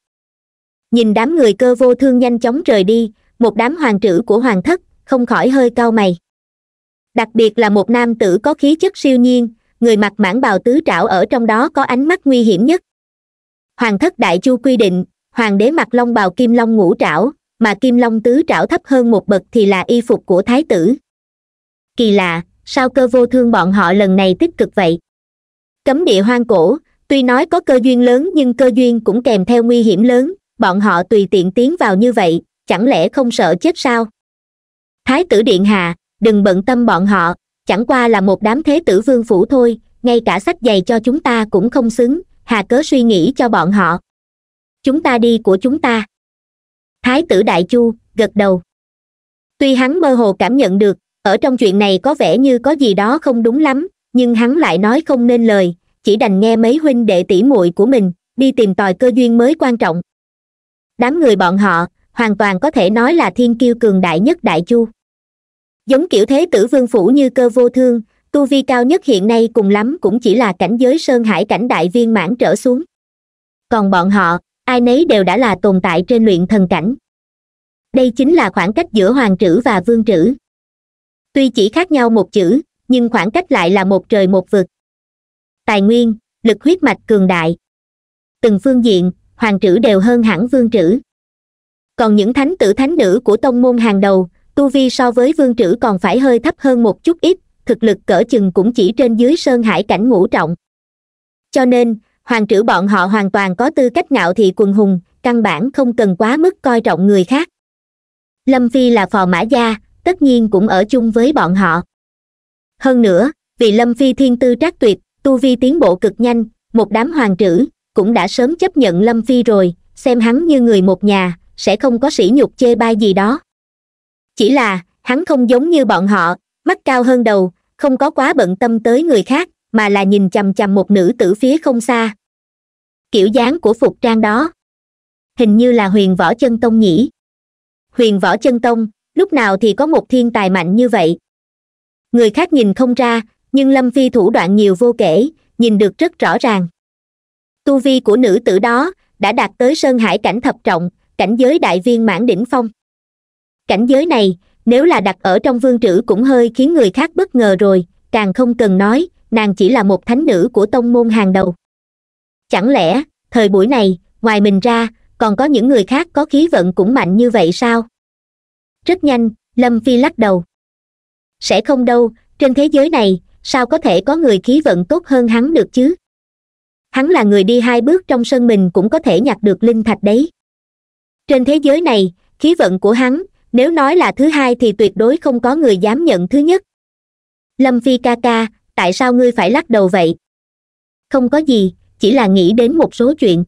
nhìn đám người cơ vô thương nhanh chóng rời đi một đám hoàng trữ của hoàng thất không khỏi hơi cau mày đặc biệt là một nam tử có khí chất siêu nhiên người mặc mãn bào tứ trảo ở trong đó có ánh mắt nguy hiểm nhất hoàng thất đại chu quy định hoàng đế mặc long bào kim long ngũ trảo mà kim long tứ trảo thấp hơn một bậc thì là y phục của thái tử kỳ lạ sao cơ vô thương bọn họ lần này tích cực vậy cấm địa hoang cổ tuy nói có cơ duyên lớn nhưng cơ duyên cũng kèm theo nguy hiểm lớn bọn họ tùy tiện tiến vào như vậy chẳng lẽ không sợ chết sao thái tử điện hạ đừng bận tâm bọn họ chẳng qua là một đám thế tử vương phủ thôi ngay cả sách giày cho chúng ta cũng không xứng hà cớ suy nghĩ cho bọn họ chúng ta đi của chúng ta thái tử đại chu gật đầu tuy hắn mơ hồ cảm nhận được ở trong chuyện này có vẻ như có gì đó không đúng lắm nhưng hắn lại nói không nên lời chỉ đành nghe mấy huynh đệ tỷ muội của mình đi tìm tòi cơ duyên mới quan trọng đám người bọn họ hoàn toàn có thể nói là thiên kiêu cường đại nhất đại chu giống kiểu thế tử vương phủ như cơ vô thương tu vi cao nhất hiện nay cùng lắm cũng chỉ là cảnh giới sơn hải cảnh đại viên mãn trở xuống còn bọn họ ai nấy đều đã là tồn tại trên luyện thần cảnh đây chính là khoảng cách giữa hoàng trữ và vương trữ tuy chỉ khác nhau một chữ nhưng khoảng cách lại là một trời một vực tài nguyên lực huyết mạch cường đại từng phương diện hoàng trữ đều hơn hẳn vương trữ còn những thánh tử thánh nữ của tông môn hàng đầu tu vi so với vương trữ còn phải hơi thấp hơn một chút ít thực lực cỡ chừng cũng chỉ trên dưới sơn hải cảnh ngũ trọng cho nên hoàng trữ bọn họ hoàn toàn có tư cách ngạo thị quần hùng căn bản không cần quá mức coi trọng người khác lâm phi là phò mã gia tất nhiên cũng ở chung với bọn họ hơn nữa vì lâm phi thiên tư trác tuyệt tu vi tiến bộ cực nhanh một đám hoàng trữ cũng đã sớm chấp nhận lâm phi rồi xem hắn như người một nhà sẽ không có sỉ nhục chê bai gì đó chỉ là hắn không giống như bọn họ mắt cao hơn đầu không có quá bận tâm tới người khác mà là nhìn chằm chằm một nữ tử phía không xa kiểu dáng của phục trang đó hình như là huyền võ chân tông nhỉ huyền võ chân tông lúc nào thì có một thiên tài mạnh như vậy người khác nhìn không ra nhưng lâm phi thủ đoạn nhiều vô kể nhìn được rất rõ ràng tu vi của nữ tử đó đã đạt tới sơn hải cảnh thập trọng cảnh giới đại viên mãn đỉnh phong cảnh giới này nếu là đặt ở trong vương trữ cũng hơi khiến người khác bất ngờ rồi càng không cần nói nàng chỉ là một thánh nữ của tông môn hàng đầu chẳng lẽ thời buổi này ngoài mình ra còn có những người khác có khí vận cũng mạnh như vậy sao rất nhanh lâm phi lắc đầu sẽ không đâu trên thế giới này sao có thể có người khí vận tốt hơn hắn được chứ hắn là người đi hai bước trong sân mình cũng có thể nhặt được linh thạch đấy trên thế giới này khí vận của hắn nếu nói là thứ hai thì tuyệt đối không có người dám nhận thứ nhất lâm phi ca ca tại sao ngươi phải lắc đầu vậy không có gì chỉ là nghĩ đến một số chuyện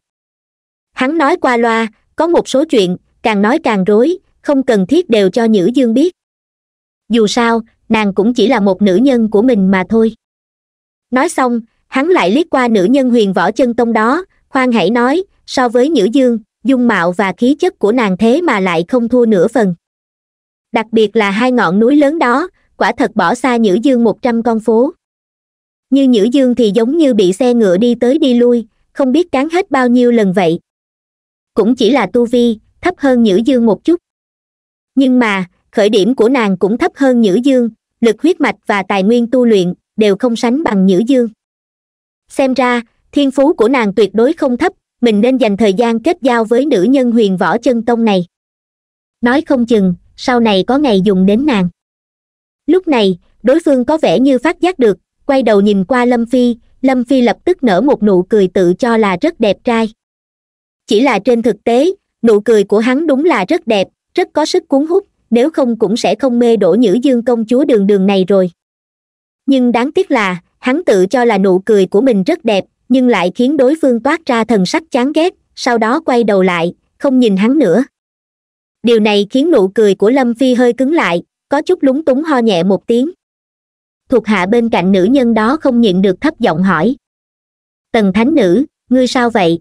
hắn nói qua loa có một số chuyện càng nói càng rối không cần thiết đều cho nhữ dương biết dù sao nàng cũng chỉ là một nữ nhân của mình mà thôi nói xong hắn lại liếc qua nữ nhân huyền võ chân tông đó khoan hãy nói so với nhữ dương dung mạo và khí chất của nàng thế mà lại không thua nửa phần đặc biệt là hai ngọn núi lớn đó quả thật bỏ xa nhữ dương một trăm con phố như nhữ dương thì giống như bị xe ngựa đi tới đi lui không biết cán hết bao nhiêu lần vậy cũng chỉ là tu vi thấp hơn nhữ dương một chút nhưng mà khởi điểm của nàng cũng thấp hơn nhữ dương lực huyết mạch và tài nguyên tu luyện đều không sánh bằng nhữ dương xem ra thiên phú của nàng tuyệt đối không thấp mình nên dành thời gian kết giao với nữ nhân huyền võ chân tông này nói không chừng sau này có ngày dùng đến nàng lúc này đối phương có vẻ như phát giác được quay đầu nhìn qua lâm phi lâm phi lập tức nở một nụ cười tự cho là rất đẹp trai chỉ là trên thực tế nụ cười của hắn đúng là rất đẹp rất có sức cuốn hút nếu không cũng sẽ không mê đổ nhữ dương công chúa đường đường này rồi nhưng đáng tiếc là hắn tự cho là nụ cười của mình rất đẹp nhưng lại khiến đối phương toát ra thần sắc chán ghét sau đó quay đầu lại không nhìn hắn nữa điều này khiến nụ cười của lâm phi hơi cứng lại có chút lúng túng ho nhẹ một tiếng thuộc hạ bên cạnh nữ nhân đó không nhịn được thấp giọng hỏi tần thánh nữ ngươi sao vậy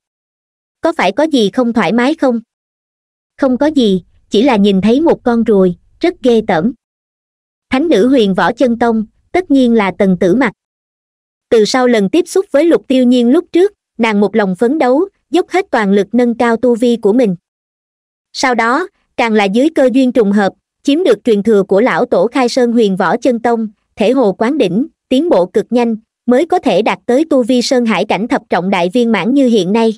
có phải có gì không thoải mái không không có gì chỉ là nhìn thấy một con ruồi rất ghê tởm thánh nữ huyền võ chân tông tất nhiên là tần tử mặc từ sau lần tiếp xúc với lục tiêu nhiên lúc trước nàng một lòng phấn đấu dốc hết toàn lực nâng cao tu vi của mình sau đó càng là dưới cơ duyên trùng hợp chiếm được truyền thừa của lão tổ khai sơn huyền võ chân tông thể hồ quán đỉnh tiến bộ cực nhanh mới có thể đạt tới tu vi sơn hải cảnh thập trọng đại viên mãn như hiện nay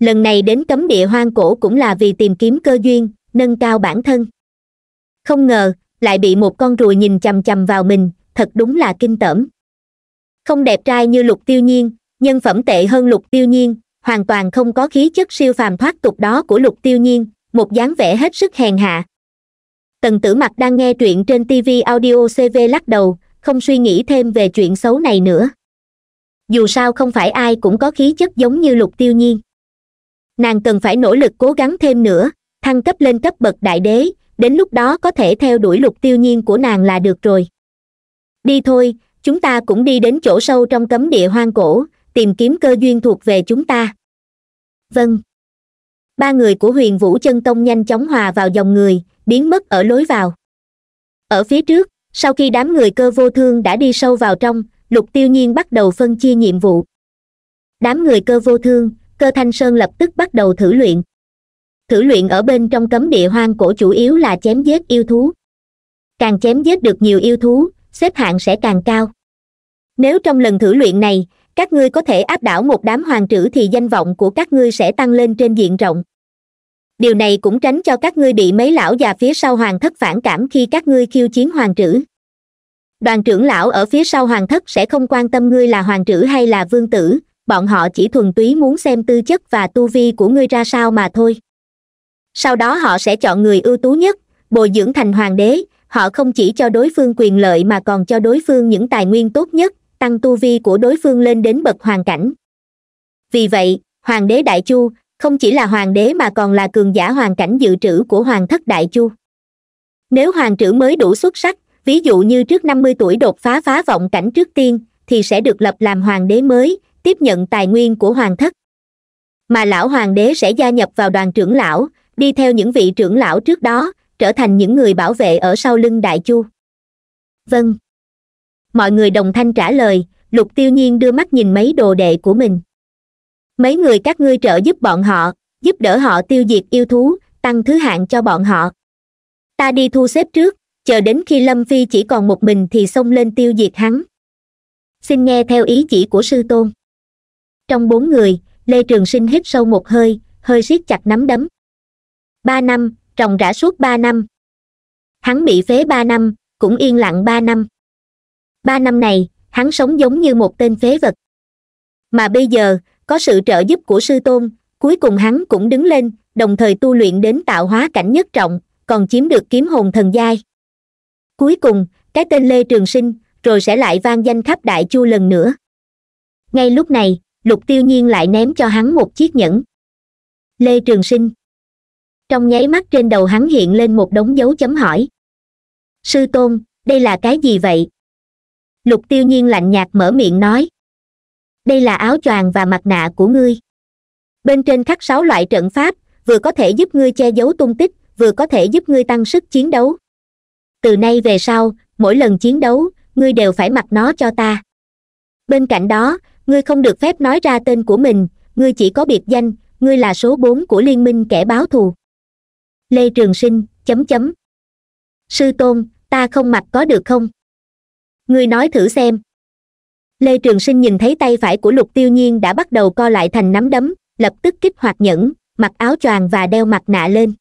lần này đến cấm địa hoang cổ cũng là vì tìm kiếm cơ duyên nâng cao bản thân không ngờ lại bị một con rùa nhìn chằm chằm vào mình thật đúng là kinh tởm không đẹp trai như lục tiêu nhiên nhân phẩm tệ hơn lục tiêu nhiên hoàn toàn không có khí chất siêu phàm thoát tục đó của lục tiêu nhiên một dáng vẻ hết sức hèn hạ tần tử mặc đang nghe truyện trên tv audio cv lắc đầu không suy nghĩ thêm về chuyện xấu này nữa dù sao không phải ai cũng có khí chất giống như lục tiêu nhiên nàng cần phải nỗ lực cố gắng thêm nữa thăng cấp lên cấp bậc đại đế đến lúc đó có thể theo đuổi lục tiêu nhiên của nàng là được rồi đi thôi chúng ta cũng đi đến chỗ sâu trong cấm địa hoang cổ tìm kiếm cơ duyên thuộc về chúng ta vâng ba người của huyền vũ chân tông nhanh chóng hòa vào dòng người biến mất ở lối vào ở phía trước sau khi đám người cơ vô thương đã đi sâu vào trong lục tiêu nhiên bắt đầu phân chia nhiệm vụ đám người cơ vô thương cơ thanh sơn lập tức bắt đầu thử luyện thử luyện ở bên trong cấm địa hoang cổ chủ yếu là chém giết yêu thú càng chém giết được nhiều yêu thú xếp hạng sẽ càng cao nếu trong lần thử luyện này các ngươi có thể áp đảo một đám hoàng trữ thì danh vọng của các ngươi sẽ tăng lên trên diện rộng điều này cũng tránh cho các ngươi bị mấy lão già phía sau hoàng thất phản cảm khi các ngươi khiêu chiến hoàng trữ đoàn trưởng lão ở phía sau hoàng thất sẽ không quan tâm ngươi là hoàng trữ hay là vương tử bọn họ chỉ thuần túy muốn xem tư chất và tu vi của ngươi ra sao mà thôi sau đó họ sẽ chọn người ưu tú nhất bồi dưỡng thành hoàng đế họ không chỉ cho đối phương quyền lợi mà còn cho đối phương những tài nguyên tốt nhất tăng tu vi của đối phương lên đến bậc hoàng cảnh vì vậy hoàng đế đại chu không chỉ là hoàng đế mà còn là cường giả hoàng cảnh dự trữ của hoàng thất đại chu nếu hoàng trữ mới đủ xuất sắc ví dụ như trước năm mươi tuổi đột phá phá vọng cảnh trước tiên thì sẽ được lập làm hoàng đế mới tiếp nhận tài nguyên của hoàng thất mà lão hoàng đế sẽ gia nhập vào đoàn trưởng lão đi theo những vị trưởng lão trước đó trở thành những người bảo vệ ở sau lưng đại chu vâng mọi người đồng thanh trả lời lục tiêu nhiên đưa mắt nhìn mấy đồ đệ của mình mấy người các ngươi trợ giúp bọn họ giúp đỡ họ tiêu diệt yêu thú tăng thứ hạng cho bọn họ ta đi thu xếp trước chờ đến khi lâm phi chỉ còn một mình thì xông lên tiêu diệt hắn xin nghe theo ý chỉ của sư tôn trong bốn người lê trường sinh hít sâu một hơi hơi siết chặt nắm đấm ba năm trồng rã suốt ba năm hắn bị phế ba năm cũng yên lặng ba năm ba năm này hắn sống giống như một tên phế vật mà bây giờ có sự trợ giúp của sư tôn cuối cùng hắn cũng đứng lên đồng thời tu luyện đến tạo hóa cảnh nhất trọng còn chiếm được kiếm hồn thần giai cuối cùng cái tên lê trường sinh rồi sẽ lại vang danh khắp đại chu lần nữa ngay lúc này lục tiêu nhiên lại ném cho hắn một chiếc nhẫn lê trường sinh trong nháy mắt trên đầu hắn hiện lên một đống dấu chấm hỏi sư tôn đây là cái gì vậy lục tiêu nhiên lạnh nhạt mở miệng nói đây là áo choàng và mặt nạ của ngươi bên trên khắc sáu loại trận pháp vừa có thể giúp ngươi che giấu tung tích vừa có thể giúp ngươi tăng sức chiến đấu từ nay về sau mỗi lần chiến đấu ngươi đều phải mặc nó cho ta bên cạnh đó ngươi không được phép nói ra tên của mình ngươi chỉ có biệt danh ngươi là số bốn của liên minh kẻ báo thù lê trường sinh chấm chấm sư tôn ta không mặc có được không ngươi nói thử xem lê trường sinh nhìn thấy tay phải của lục tiêu nhiên đã bắt đầu co lại thành nắm đấm lập tức kích hoạt nhẫn mặc áo choàng và đeo mặt nạ lên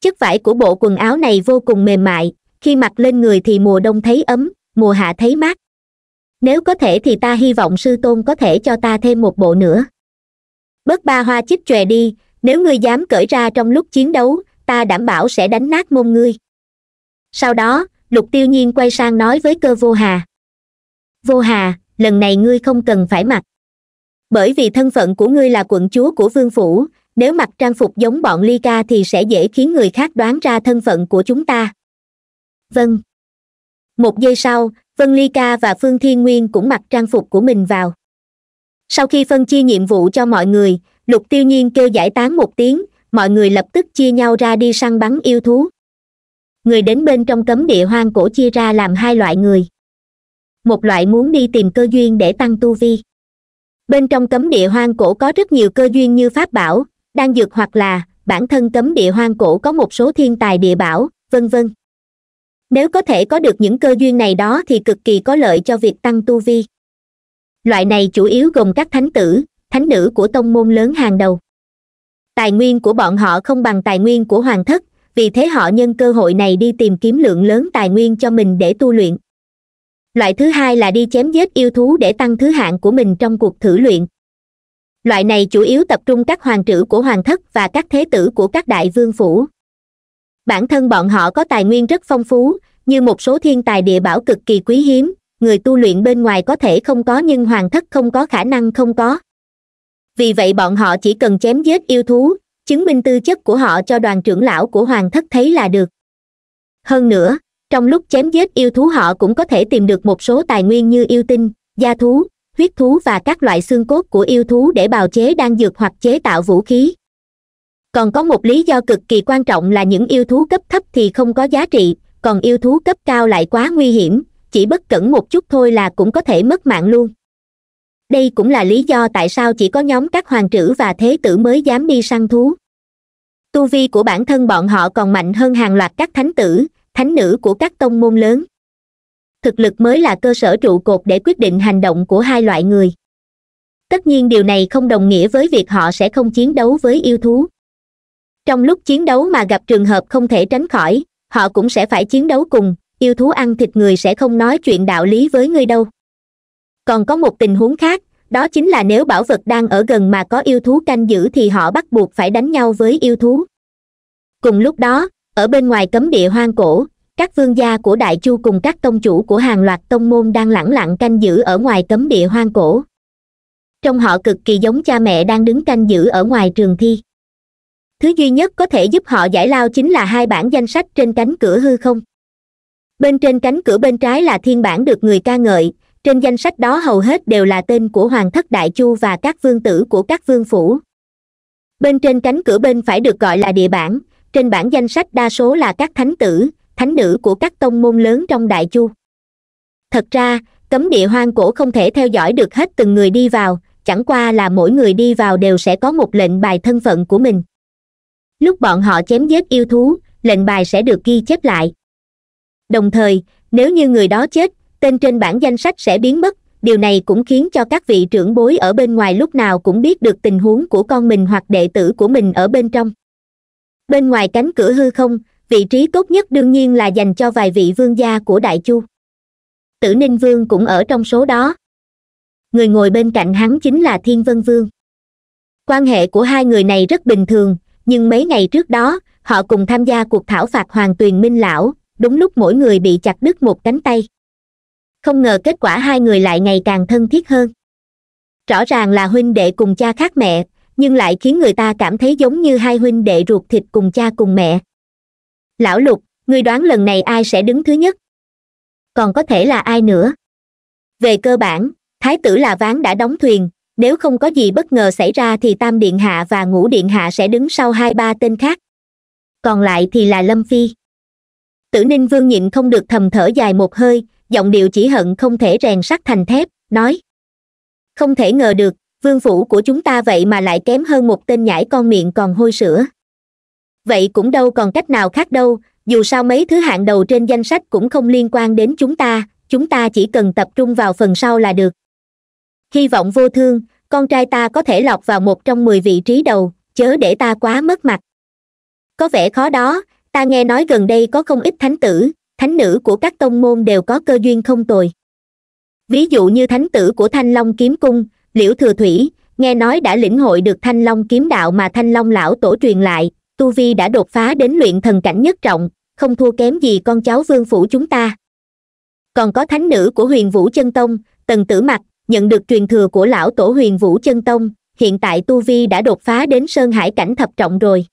chất vải của bộ quần áo này vô cùng mềm mại khi mặc lên người thì mùa đông thấy ấm mùa hạ thấy mát nếu có thể thì ta hy vọng sư tôn có thể cho ta thêm một bộ nữa bớt ba hoa chích chòe đi nếu ngươi dám cởi ra trong lúc chiến đấu ta đảm bảo sẽ đánh nát môn ngươi sau đó lục tiêu nhiên quay sang nói với cơ vô hà vô hà lần này ngươi không cần phải mặc bởi vì thân phận của ngươi là quận chúa của vương phủ nếu mặc trang phục giống bọn ly ca thì sẽ dễ khiến người khác đoán ra thân phận của chúng ta vâng một giây sau vân ly ca và phương thiên nguyên cũng mặc trang phục của mình vào sau khi phân chia nhiệm vụ cho mọi người lục tiêu nhiên kêu giải tán một tiếng mọi người lập tức chia nhau ra đi săn bắn yêu thú người đến bên trong cấm địa hoang cổ chia ra làm hai loại người một loại muốn đi tìm cơ duyên để tăng tu vi bên trong cấm địa hoang cổ có rất nhiều cơ duyên như pháp bảo đang dược hoặc là bản thân cấm địa hoang cổ có một số thiên tài địa bảo vân vân nếu có thể có được những cơ duyên này đó thì cực kỳ có lợi cho việc tăng tu vi loại này chủ yếu gồm các thánh tử thánh nữ của tông môn lớn hàng đầu tài nguyên của bọn họ không bằng tài nguyên của hoàng thất vì thế họ nhân cơ hội này đi tìm kiếm lượng lớn tài nguyên cho mình để tu luyện loại thứ hai là đi chém giết yêu thú để tăng thứ hạng của mình trong cuộc thử luyện loại này chủ yếu tập trung các hoàng trữ của hoàng thất và các thế tử của các đại vương phủ bản thân bọn họ có tài nguyên rất phong phú như một số thiên tài địa bảo cực kỳ quý hiếm người tu luyện bên ngoài có thể không có nhưng hoàng thất không có khả năng không có vì vậy bọn họ chỉ cần chém giết yêu thú chứng minh tư chất của họ cho đoàn trưởng lão của hoàng thất thấy là được hơn nữa trong lúc chém giết yêu thú họ cũng có thể tìm được một số tài nguyên như yêu tinh gia thú huyết thú và các loại xương cốt của yêu thú để bào chế đan dược hoặc chế tạo vũ khí còn có một lý do cực kỳ quan trọng là những yêu thú cấp thấp thì không có giá trị còn yêu thú cấp cao lại quá nguy hiểm chỉ bất cẩn một chút thôi là cũng có thể mất mạng luôn đây cũng là lý do tại sao chỉ có nhóm các hoàng trữ và thế tử mới dám đi săn thú tu vi của bản thân bọn họ còn mạnh hơn hàng loạt các thánh tử thánh nữ của các tông môn lớn thực lực mới là cơ sở trụ cột để quyết định hành động của hai loại người tất nhiên điều này không đồng nghĩa với việc họ sẽ không chiến đấu với yêu thú trong lúc chiến đấu mà gặp trường hợp không thể tránh khỏi họ cũng sẽ phải chiến đấu cùng yêu thú ăn thịt người sẽ không nói chuyện đạo lý với người đâu còn có một tình huống khác đó chính là nếu bảo vật đang ở gần mà có yêu thú canh giữ thì họ bắt buộc phải đánh nhau với yêu thú cùng lúc đó ở bên ngoài cấm địa hoang cổ các vương gia của đại chu cùng các tông chủ của hàng loạt tông môn đang lẳng lặng canh giữ ở ngoài cấm địa hoang cổ trong họ cực kỳ giống cha mẹ đang đứng canh giữ ở ngoài trường thi thứ duy nhất có thể giúp họ giải lao chính là hai bản danh sách trên cánh cửa hư không bên trên cánh cửa bên trái là thiên bản được người ca ngợi trên danh sách đó hầu hết đều là tên của hoàng thất đại chu và các vương tử của các vương phủ bên trên cánh cửa bên phải được gọi là địa bản trên bản danh sách đa số là các thánh tử thánh nữ của các tông môn lớn trong đại chu thật ra cấm địa hoang cổ không thể theo dõi được hết từng người đi vào chẳng qua là mỗi người đi vào đều sẽ có một lệnh bài thân phận của mình lúc bọn họ chém giết yêu thú lệnh bài sẽ được ghi chép lại đồng thời nếu như người đó chết tên trên bản danh sách sẽ biến mất điều này cũng khiến cho các vị trưởng bối ở bên ngoài lúc nào cũng biết được tình huống của con mình hoặc đệ tử của mình ở bên trong bên ngoài cánh cửa hư không vị trí tốt nhất đương nhiên là dành cho vài vị vương gia của đại chu tử ninh vương cũng ở trong số đó người ngồi bên cạnh hắn chính là thiên vân vương quan hệ của hai người này rất bình thường nhưng mấy ngày trước đó họ cùng tham gia cuộc thảo phạt hoàng tuyền minh lão đúng lúc mỗi người bị chặt đứt một cánh tay không ngờ kết quả hai người lại ngày càng thân thiết hơn rõ ràng là huynh đệ cùng cha khác mẹ nhưng lại khiến người ta cảm thấy giống như hai huynh đệ ruột thịt cùng cha cùng mẹ lão lục ngươi đoán lần này ai sẽ đứng thứ nhất còn có thể là ai nữa về cơ bản thái tử là ván đã đóng thuyền nếu không có gì bất ngờ xảy ra thì tam điện hạ và ngũ điện hạ sẽ đứng sau hai ba tên khác còn lại thì là lâm phi tử ninh vương nhịn không được thầm thở dài một hơi giọng điệu chỉ hận không thể rèn sắt thành thép nói không thể ngờ được vương phủ của chúng ta vậy mà lại kém hơn một tên nhãi con miệng còn hôi sữa vậy cũng đâu còn cách nào khác đâu dù sao mấy thứ hạng đầu trên danh sách cũng không liên quan đến chúng ta chúng ta chỉ cần tập trung vào phần sau là được hy vọng vô thương con trai ta có thể lọt vào một trong mười vị trí đầu chớ để ta quá mất mặt có vẻ khó đó ta nghe nói gần đây có không ít thánh tử thánh nữ của các tông môn đều có cơ duyên không tồi ví dụ như thánh tử của thanh long kiếm cung liễu thừa thủy nghe nói đã lĩnh hội được thanh long kiếm đạo mà thanh long lão tổ truyền lại tu vi đã đột phá đến luyện thần cảnh nhất trọng không thua kém gì con cháu vương phủ chúng ta còn có thánh nữ của huyền vũ chân tông tần tử mặc nhận được truyền thừa của lão tổ huyền vũ chân tông hiện tại tu vi đã đột phá đến sơn hải cảnh thập trọng rồi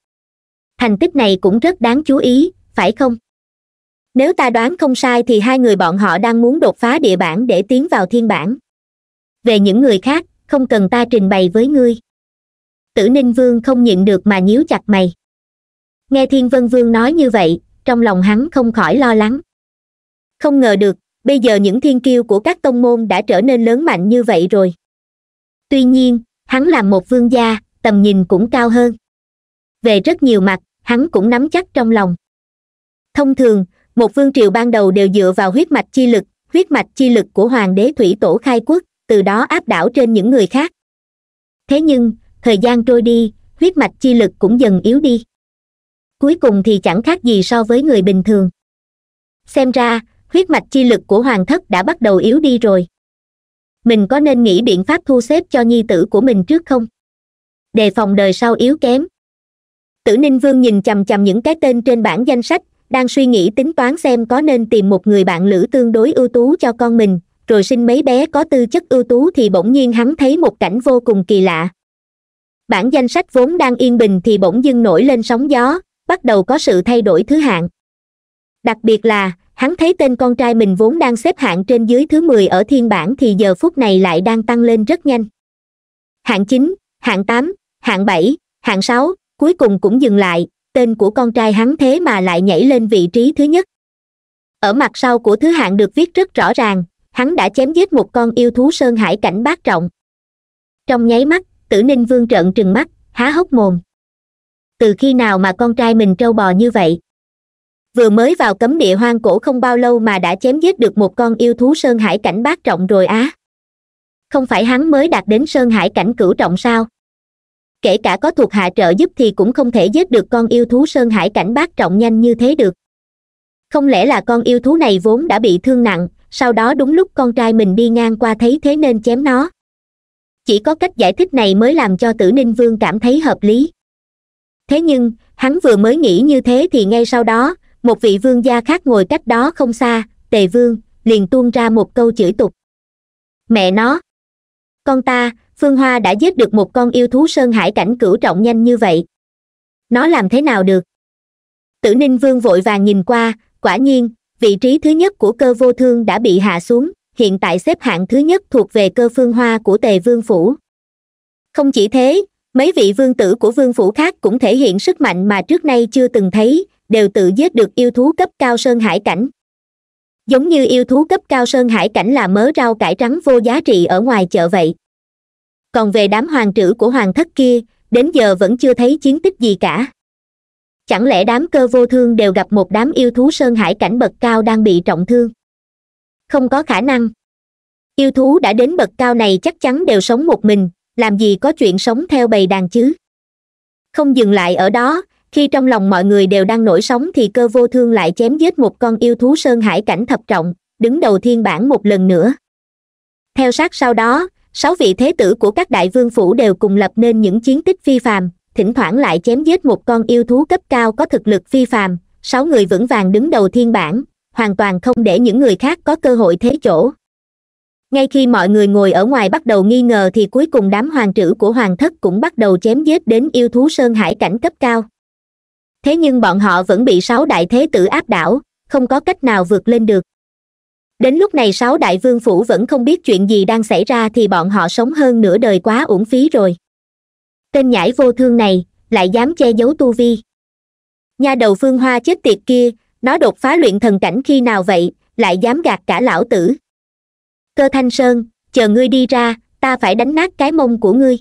thành tích này cũng rất đáng chú ý phải không nếu ta đoán không sai thì hai người bọn họ đang muốn đột phá địa bản để tiến vào thiên bản về những người khác không cần ta trình bày với ngươi tử ninh vương không nhịn được mà nhíu chặt mày nghe thiên vân vương nói như vậy trong lòng hắn không khỏi lo lắng không ngờ được bây giờ những thiên kiêu của các tông môn đã trở nên lớn mạnh như vậy rồi tuy nhiên hắn làm một vương gia tầm nhìn cũng cao hơn về rất nhiều mặt hắn cũng nắm chắc trong lòng thông thường một vương triều ban đầu đều dựa vào huyết mạch chi lực huyết mạch chi lực của hoàng đế thủy tổ khai quốc từ đó áp đảo trên những người khác thế nhưng thời gian trôi đi huyết mạch chi lực cũng dần yếu đi cuối cùng thì chẳng khác gì so với người bình thường xem ra huyết mạch chi lực của hoàng thất đã bắt đầu yếu đi rồi mình có nên nghĩ biện pháp thu xếp cho nhi tử của mình trước không đề phòng đời sau yếu kém tử ninh vương nhìn chầm chầm những cái tên trên bảng danh sách đang suy nghĩ tính toán xem có nên tìm một người bạn lữ tương đối ưu tú cho con mình rồi sinh mấy bé có tư chất ưu tú thì bỗng nhiên hắn thấy một cảnh vô cùng kỳ lạ bản danh sách vốn đang yên bình thì bỗng dưng nổi lên sóng gió bắt đầu có sự thay đổi thứ hạng đặc biệt là hắn thấy tên con trai mình vốn đang xếp hạng trên dưới thứ mười ở thiên bản thì giờ phút này lại đang tăng lên rất nhanh hạng chín hạng tám hạng bảy hạng sáu cuối cùng cũng dừng lại tên của con trai hắn thế mà lại nhảy lên vị trí thứ nhất ở mặt sau của thứ hạng được viết rất rõ ràng hắn đã chém giết một con yêu thú sơn hải cảnh bát trọng trong nháy mắt tử ninh vương trợn trừng mắt há hốc mồm từ khi nào mà con trai mình trâu bò như vậy vừa mới vào cấm địa hoang cổ không bao lâu mà đã chém giết được một con yêu thú sơn hải cảnh bát trọng rồi á không phải hắn mới đạt đến sơn hải cảnh cửu trọng sao kể cả có thuộc hạ trợ giúp thì cũng không thể giết được con yêu thú sơn hải cảnh bát trọng nhanh như thế được không lẽ là con yêu thú này vốn đã bị thương nặng sau đó đúng lúc con trai mình đi ngang qua thấy thế nên chém nó chỉ có cách giải thích này mới làm cho tử ninh vương cảm thấy hợp lý thế nhưng hắn vừa mới nghĩ như thế thì ngay sau đó một vị vương gia khác ngồi cách đó không xa tề vương liền tuôn ra một câu chửi tục mẹ nó con ta phương hoa đã giết được một con yêu thú sơn hải cảnh cửu trọng nhanh như vậy nó làm thế nào được tử ninh vương vội vàng nhìn qua quả nhiên vị trí thứ nhất của cơ vô thương đã bị hạ xuống hiện tại xếp hạng thứ nhất thuộc về cơ phương hoa của tề vương phủ không chỉ thế mấy vị vương tử của vương phủ khác cũng thể hiện sức mạnh mà trước nay chưa từng thấy đều tự giết được yêu thú cấp cao sơn hải cảnh giống như yêu thú cấp cao sơn hải cảnh là mớ rau cải trắng vô giá trị ở ngoài chợ vậy còn về đám hoàng trữ của hoàng thất kia đến giờ vẫn chưa thấy chiến tích gì cả chẳng lẽ đám cơ vô thương đều gặp một đám yêu thú sơn hải cảnh bậc cao đang bị trọng thương không có khả năng yêu thú đã đến bậc cao này chắc chắn đều sống một mình làm gì có chuyện sống theo bầy đàn chứ không dừng lại ở đó khi trong lòng mọi người đều đang nổi sóng thì cơ vô thương lại chém giết một con yêu thú sơn hải cảnh thập trọng đứng đầu thiên bản một lần nữa theo sát sau đó sáu vị thế tử của các đại vương phủ đều cùng lập nên những chiến tích phi phàm thỉnh thoảng lại chém giết một con yêu thú cấp cao có thực lực phi phàm sáu người vững vàng đứng đầu thiên bản, hoàn toàn không để những người khác có cơ hội thế chỗ ngay khi mọi người ngồi ở ngoài bắt đầu nghi ngờ thì cuối cùng đám hoàng trữ của hoàng thất cũng bắt đầu chém giết đến yêu thú sơn hải cảnh cấp cao thế nhưng bọn họ vẫn bị sáu đại thế tử áp đảo không có cách nào vượt lên được đến lúc này sáu đại vương phủ vẫn không biết chuyện gì đang xảy ra thì bọn họ sống hơn nửa đời quá uổng phí rồi tên nhãi vô thương này lại dám che giấu tu vi nha đầu phương hoa chết tiệt kia nó đột phá luyện thần cảnh khi nào vậy lại dám gạt cả lão tử cơ thanh sơn chờ ngươi đi ra ta phải đánh nát cái mông của ngươi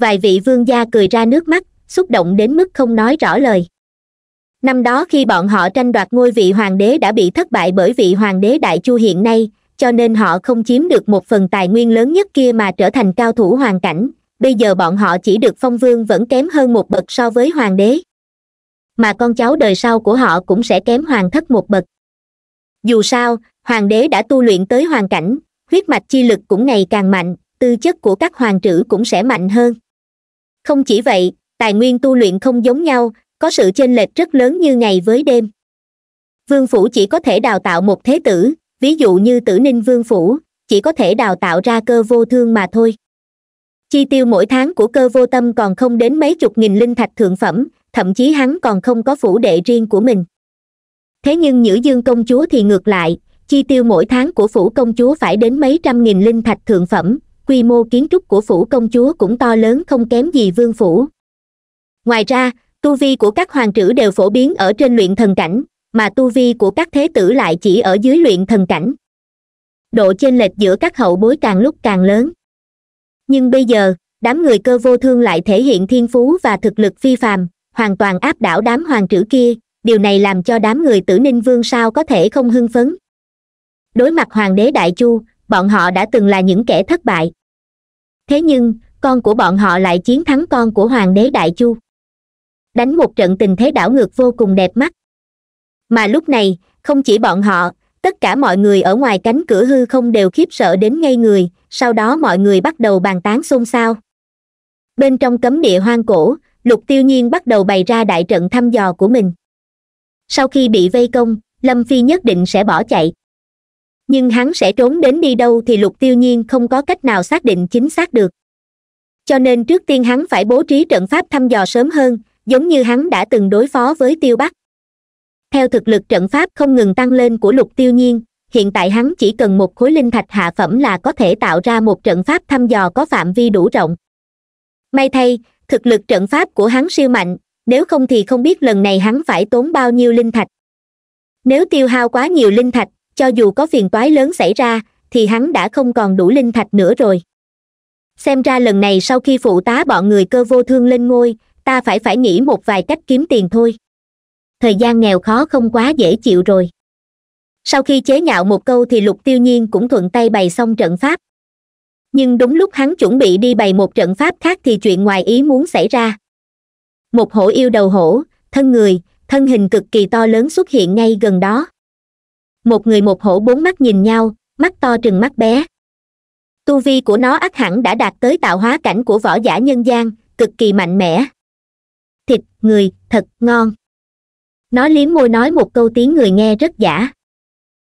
vài vị vương gia cười ra nước mắt xúc động đến mức không nói rõ lời năm đó khi bọn họ tranh đoạt ngôi vị hoàng đế đã bị thất bại bởi vị hoàng đế đại chu hiện nay cho nên họ không chiếm được một phần tài nguyên lớn nhất kia mà trở thành cao thủ hoàng cảnh bây giờ bọn họ chỉ được phong vương vẫn kém hơn một bậc so với hoàng đế mà con cháu đời sau của họ cũng sẽ kém hoàng thất một bậc dù sao hoàng đế đã tu luyện tới hoàng cảnh huyết mạch chi lực cũng ngày càng mạnh tư chất của các hoàng trữ cũng sẽ mạnh hơn không chỉ vậy tài nguyên tu luyện không giống nhau có sự chênh lệch rất lớn như ngày với đêm vương phủ chỉ có thể đào tạo một thế tử ví dụ như tử ninh vương phủ chỉ có thể đào tạo ra cơ vô thương mà thôi chi tiêu mỗi tháng của cơ vô tâm còn không đến mấy chục nghìn linh thạch thượng phẩm thậm chí hắn còn không có phủ đệ riêng của mình thế nhưng Nữ dương công chúa thì ngược lại chi tiêu mỗi tháng của phủ công chúa phải đến mấy trăm nghìn linh thạch thượng phẩm quy mô kiến trúc của phủ công chúa cũng to lớn không kém gì vương phủ ngoài ra tu vi của các hoàng trữ đều phổ biến ở trên luyện thần cảnh mà tu vi của các thế tử lại chỉ ở dưới luyện thần cảnh độ chênh lệch giữa các hậu bối càng lúc càng lớn nhưng bây giờ đám người cơ vô thương lại thể hiện thiên phú và thực lực phi phàm hoàn toàn áp đảo đám hoàng trữ kia điều này làm cho đám người tử ninh vương sao có thể không hưng phấn đối mặt hoàng đế đại chu bọn họ đã từng là những kẻ thất bại thế nhưng con của bọn họ lại chiến thắng con của hoàng đế đại chu đánh một trận tình thế đảo ngược vô cùng đẹp mắt mà lúc này không chỉ bọn họ tất cả mọi người ở ngoài cánh cửa hư không đều khiếp sợ đến ngây người sau đó mọi người bắt đầu bàn tán xôn xao bên trong cấm địa hoang cổ lục tiêu nhiên bắt đầu bày ra đại trận thăm dò của mình sau khi bị vây công lâm phi nhất định sẽ bỏ chạy nhưng hắn sẽ trốn đến đi đâu thì lục tiêu nhiên không có cách nào xác định chính xác được cho nên trước tiên hắn phải bố trí trận pháp thăm dò sớm hơn giống như hắn đã từng đối phó với tiêu bắc theo thực lực trận pháp không ngừng tăng lên của lục tiêu nhiên hiện tại hắn chỉ cần một khối linh thạch hạ phẩm là có thể tạo ra một trận pháp thăm dò có phạm vi đủ rộng may thay thực lực trận pháp của hắn siêu mạnh nếu không thì không biết lần này hắn phải tốn bao nhiêu linh thạch nếu tiêu hao quá nhiều linh thạch cho dù có phiền toái lớn xảy ra thì hắn đã không còn đủ linh thạch nữa rồi xem ra lần này sau khi phụ tá bọn người cơ vô thương lên ngôi ta phải phải nghĩ một vài cách kiếm tiền thôi thời gian nghèo khó không quá dễ chịu rồi sau khi chế nhạo một câu thì lục tiêu nhiên cũng thuận tay bày xong trận pháp nhưng đúng lúc hắn chuẩn bị đi bày một trận pháp khác thì chuyện ngoài ý muốn xảy ra một hổ yêu đầu hổ thân người thân hình cực kỳ to lớn xuất hiện ngay gần đó một người một hổ bốn mắt nhìn nhau mắt to trừng mắt bé tu vi của nó ắt hẳn đã đạt tới tạo hóa cảnh của võ giả nhân gian cực kỳ mạnh mẽ thịt người thật ngon nó liếm môi nói một câu tiếng người nghe rất giả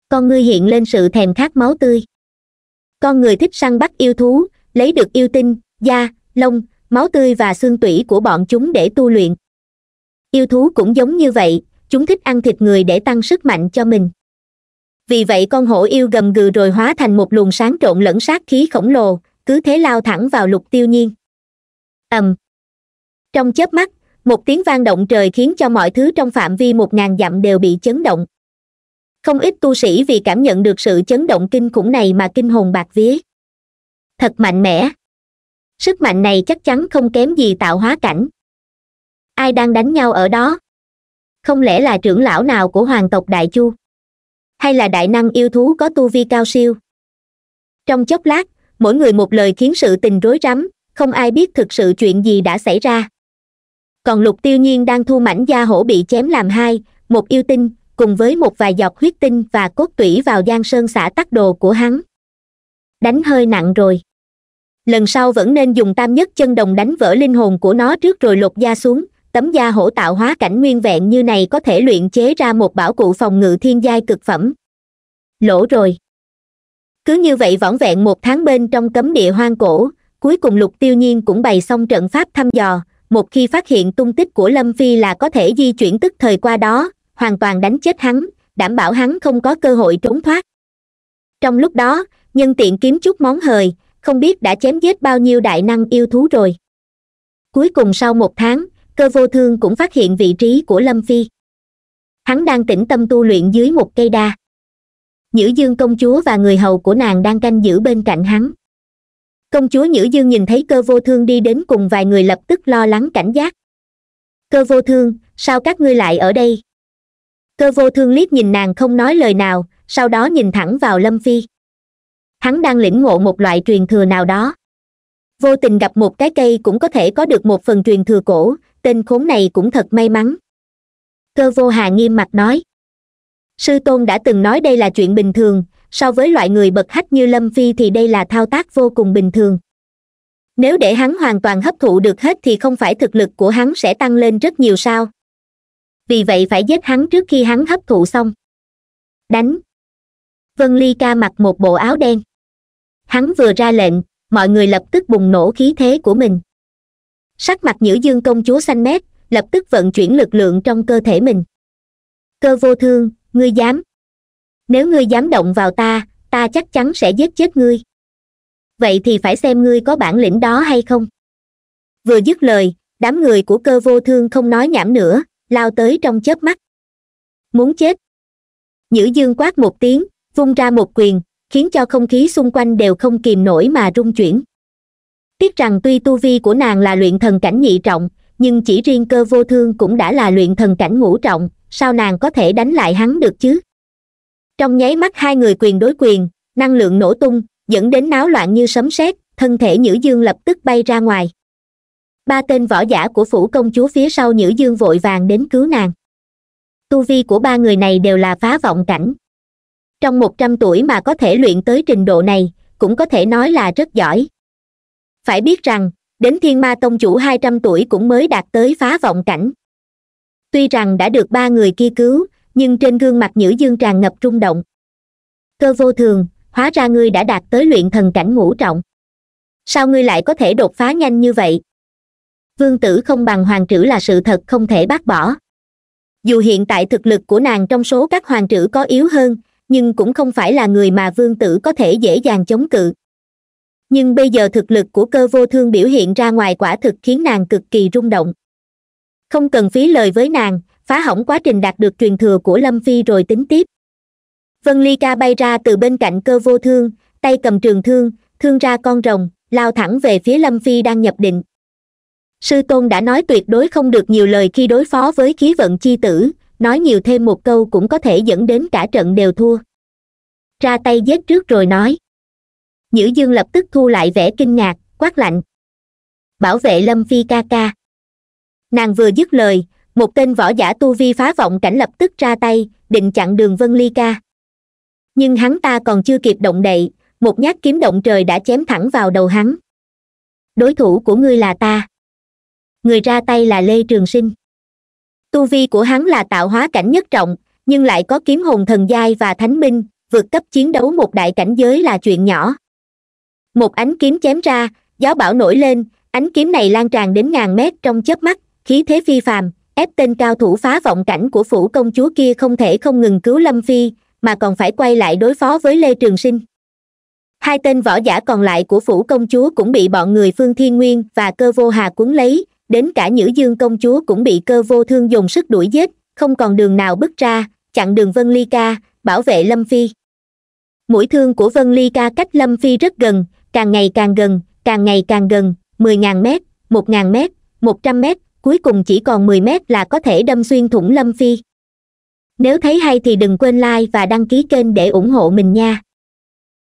con ngươi hiện lên sự thèm khát máu tươi con người thích săn bắt yêu thú lấy được yêu tinh da lông máu tươi và xương tủy của bọn chúng để tu luyện yêu thú cũng giống như vậy chúng thích ăn thịt người để tăng sức mạnh cho mình vì vậy con hổ yêu gầm gừ rồi hóa thành một luồng sáng trộn lẫn sát khí khổng lồ cứ thế lao thẳng vào lục tiêu nhiên ầm trong chớp mắt một tiếng vang động trời khiến cho mọi thứ trong phạm vi một ngàn dặm đều bị chấn động không ít tu sĩ vì cảm nhận được sự chấn động kinh khủng này mà kinh hồn bạc vía thật mạnh mẽ sức mạnh này chắc chắn không kém gì tạo hóa cảnh ai đang đánh nhau ở đó không lẽ là trưởng lão nào của hoàng tộc đại chu hay là đại năng yêu thú có tu vi cao siêu trong chốc lát mỗi người một lời khiến sự tình rối rắm không ai biết thực sự chuyện gì đã xảy ra còn lục tiêu nhiên đang thu mảnh da hổ bị chém làm hai một yêu tinh cùng với một vài giọt huyết tinh và cốt tủy vào giang sơn xả tắc đồ của hắn đánh hơi nặng rồi lần sau vẫn nên dùng tam nhất chân đồng đánh vỡ linh hồn của nó trước rồi lột da xuống tấm da hổ tạo hóa cảnh nguyên vẹn như này có thể luyện chế ra một bảo cụ phòng ngự thiên giai cực phẩm lỗ rồi cứ như vậy võng vẹn một tháng bên trong cấm địa hoang cổ cuối cùng lục tiêu nhiên cũng bày xong trận pháp thăm dò một khi phát hiện tung tích của lâm phi là có thể di chuyển tức thời qua đó hoàn toàn đánh chết hắn đảm bảo hắn không có cơ hội trốn thoát trong lúc đó nhân tiện kiếm chút món hời không biết đã chém giết bao nhiêu đại năng yêu thú rồi cuối cùng sau một tháng cơ vô thương cũng phát hiện vị trí của lâm phi hắn đang tĩnh tâm tu luyện dưới một cây đa nhữ dương công chúa và người hầu của nàng đang canh giữ bên cạnh hắn công chúa nhữ dương nhìn thấy cơ vô thương đi đến cùng vài người lập tức lo lắng cảnh giác cơ vô thương sao các ngươi lại ở đây cơ vô thương liếc nhìn nàng không nói lời nào sau đó nhìn thẳng vào lâm phi hắn đang lĩnh ngộ một loại truyền thừa nào đó vô tình gặp một cái cây cũng có thể có được một phần truyền thừa cổ tên khốn này cũng thật may mắn cơ vô hà nghiêm mặt nói sư tôn đã từng nói đây là chuyện bình thường so với loại người bật hách như lâm phi thì đây là thao tác vô cùng bình thường nếu để hắn hoàn toàn hấp thụ được hết thì không phải thực lực của hắn sẽ tăng lên rất nhiều sao vì vậy phải giết hắn trước khi hắn hấp thụ xong đánh vân ly ca mặc một bộ áo đen hắn vừa ra lệnh mọi người lập tức bùng nổ khí thế của mình sắc mặt nhữ dương công chúa xanh mét lập tức vận chuyển lực lượng trong cơ thể mình cơ vô thương ngươi dám nếu ngươi dám động vào ta ta chắc chắn sẽ giết chết ngươi vậy thì phải xem ngươi có bản lĩnh đó hay không vừa dứt lời đám người của cơ vô thương không nói nhảm nữa lao tới trong chớp mắt muốn chết nhữ dương quát một tiếng vung ra một quyền khiến cho không khí xung quanh đều không kìm nổi mà rung chuyển tiếc rằng tuy tu vi của nàng là luyện thần cảnh nhị trọng nhưng chỉ riêng cơ vô thương cũng đã là luyện thần cảnh ngũ trọng sao nàng có thể đánh lại hắn được chứ trong nháy mắt hai người quyền đối quyền năng lượng nổ tung dẫn đến náo loạn như sấm sét thân thể nhữ dương lập tức bay ra ngoài ba tên võ giả của phủ công chúa phía sau nhữ dương vội vàng đến cứu nàng tu vi của ba người này đều là phá vọng cảnh trong một trăm tuổi mà có thể luyện tới trình độ này cũng có thể nói là rất giỏi phải biết rằng đến thiên ma tông chủ hai trăm tuổi cũng mới đạt tới phá vọng cảnh tuy rằng đã được ba người kia cứu nhưng trên gương mặt nhữ dương tràn ngập rung động cơ vô thường hóa ra ngươi đã đạt tới luyện thần cảnh ngũ trọng sao ngươi lại có thể đột phá nhanh như vậy vương tử không bằng hoàng trữ là sự thật không thể bác bỏ dù hiện tại thực lực của nàng trong số các hoàng trữ có yếu hơn nhưng cũng không phải là người mà vương tử có thể dễ dàng chống cự nhưng bây giờ thực lực của cơ vô thương biểu hiện ra ngoài quả thực khiến nàng cực kỳ rung động không cần phí lời với nàng phá hỏng quá trình đạt được truyền thừa của lâm phi rồi tính tiếp vân ly ca bay ra từ bên cạnh cơ vô thương tay cầm trường thương thương ra con rồng lao thẳng về phía lâm phi đang nhập định sư tôn đã nói tuyệt đối không được nhiều lời khi đối phó với khí vận chi tử nói nhiều thêm một câu cũng có thể dẫn đến cả trận đều thua ra tay giết trước rồi nói nhữ dương lập tức thu lại vẻ kinh ngạc quát lạnh bảo vệ lâm phi ca ca nàng vừa dứt lời một tên võ giả tu vi phá vọng cảnh lập tức ra tay định chặn đường vân ly ca nhưng hắn ta còn chưa kịp động đậy một nhát kiếm động trời đã chém thẳng vào đầu hắn đối thủ của ngươi là ta người ra tay là lê trường sinh tu vi của hắn là tạo hóa cảnh nhất trọng nhưng lại có kiếm hồn thần giai và thánh minh vượt cấp chiến đấu một đại cảnh giới là chuyện nhỏ một ánh kiếm chém ra gió bão nổi lên ánh kiếm này lan tràn đến ngàn mét trong chớp mắt khí thế phi phàm ép tên cao thủ phá vọng cảnh của phủ công chúa kia không thể không ngừng cứu lâm phi mà còn phải quay lại đối phó với lê trường sinh hai tên võ giả còn lại của phủ công chúa cũng bị bọn người phương thiên nguyên và cơ vô hà cuốn lấy đến cả nhữ dương công chúa cũng bị cơ vô thương dùng sức đuổi giết không còn đường nào bước ra chặn đường vân ly ca bảo vệ lâm phi mũi thương của vân ly ca cách lâm phi rất gần càng ngày càng gần càng ngày càng gần mười ngàn mét một ngàn mét một trăm mét cuối cùng chỉ còn mười mét là có thể đâm xuyên thủng lâm phi nếu thấy hay thì đừng quên like và đăng ký kênh để ủng hộ mình nha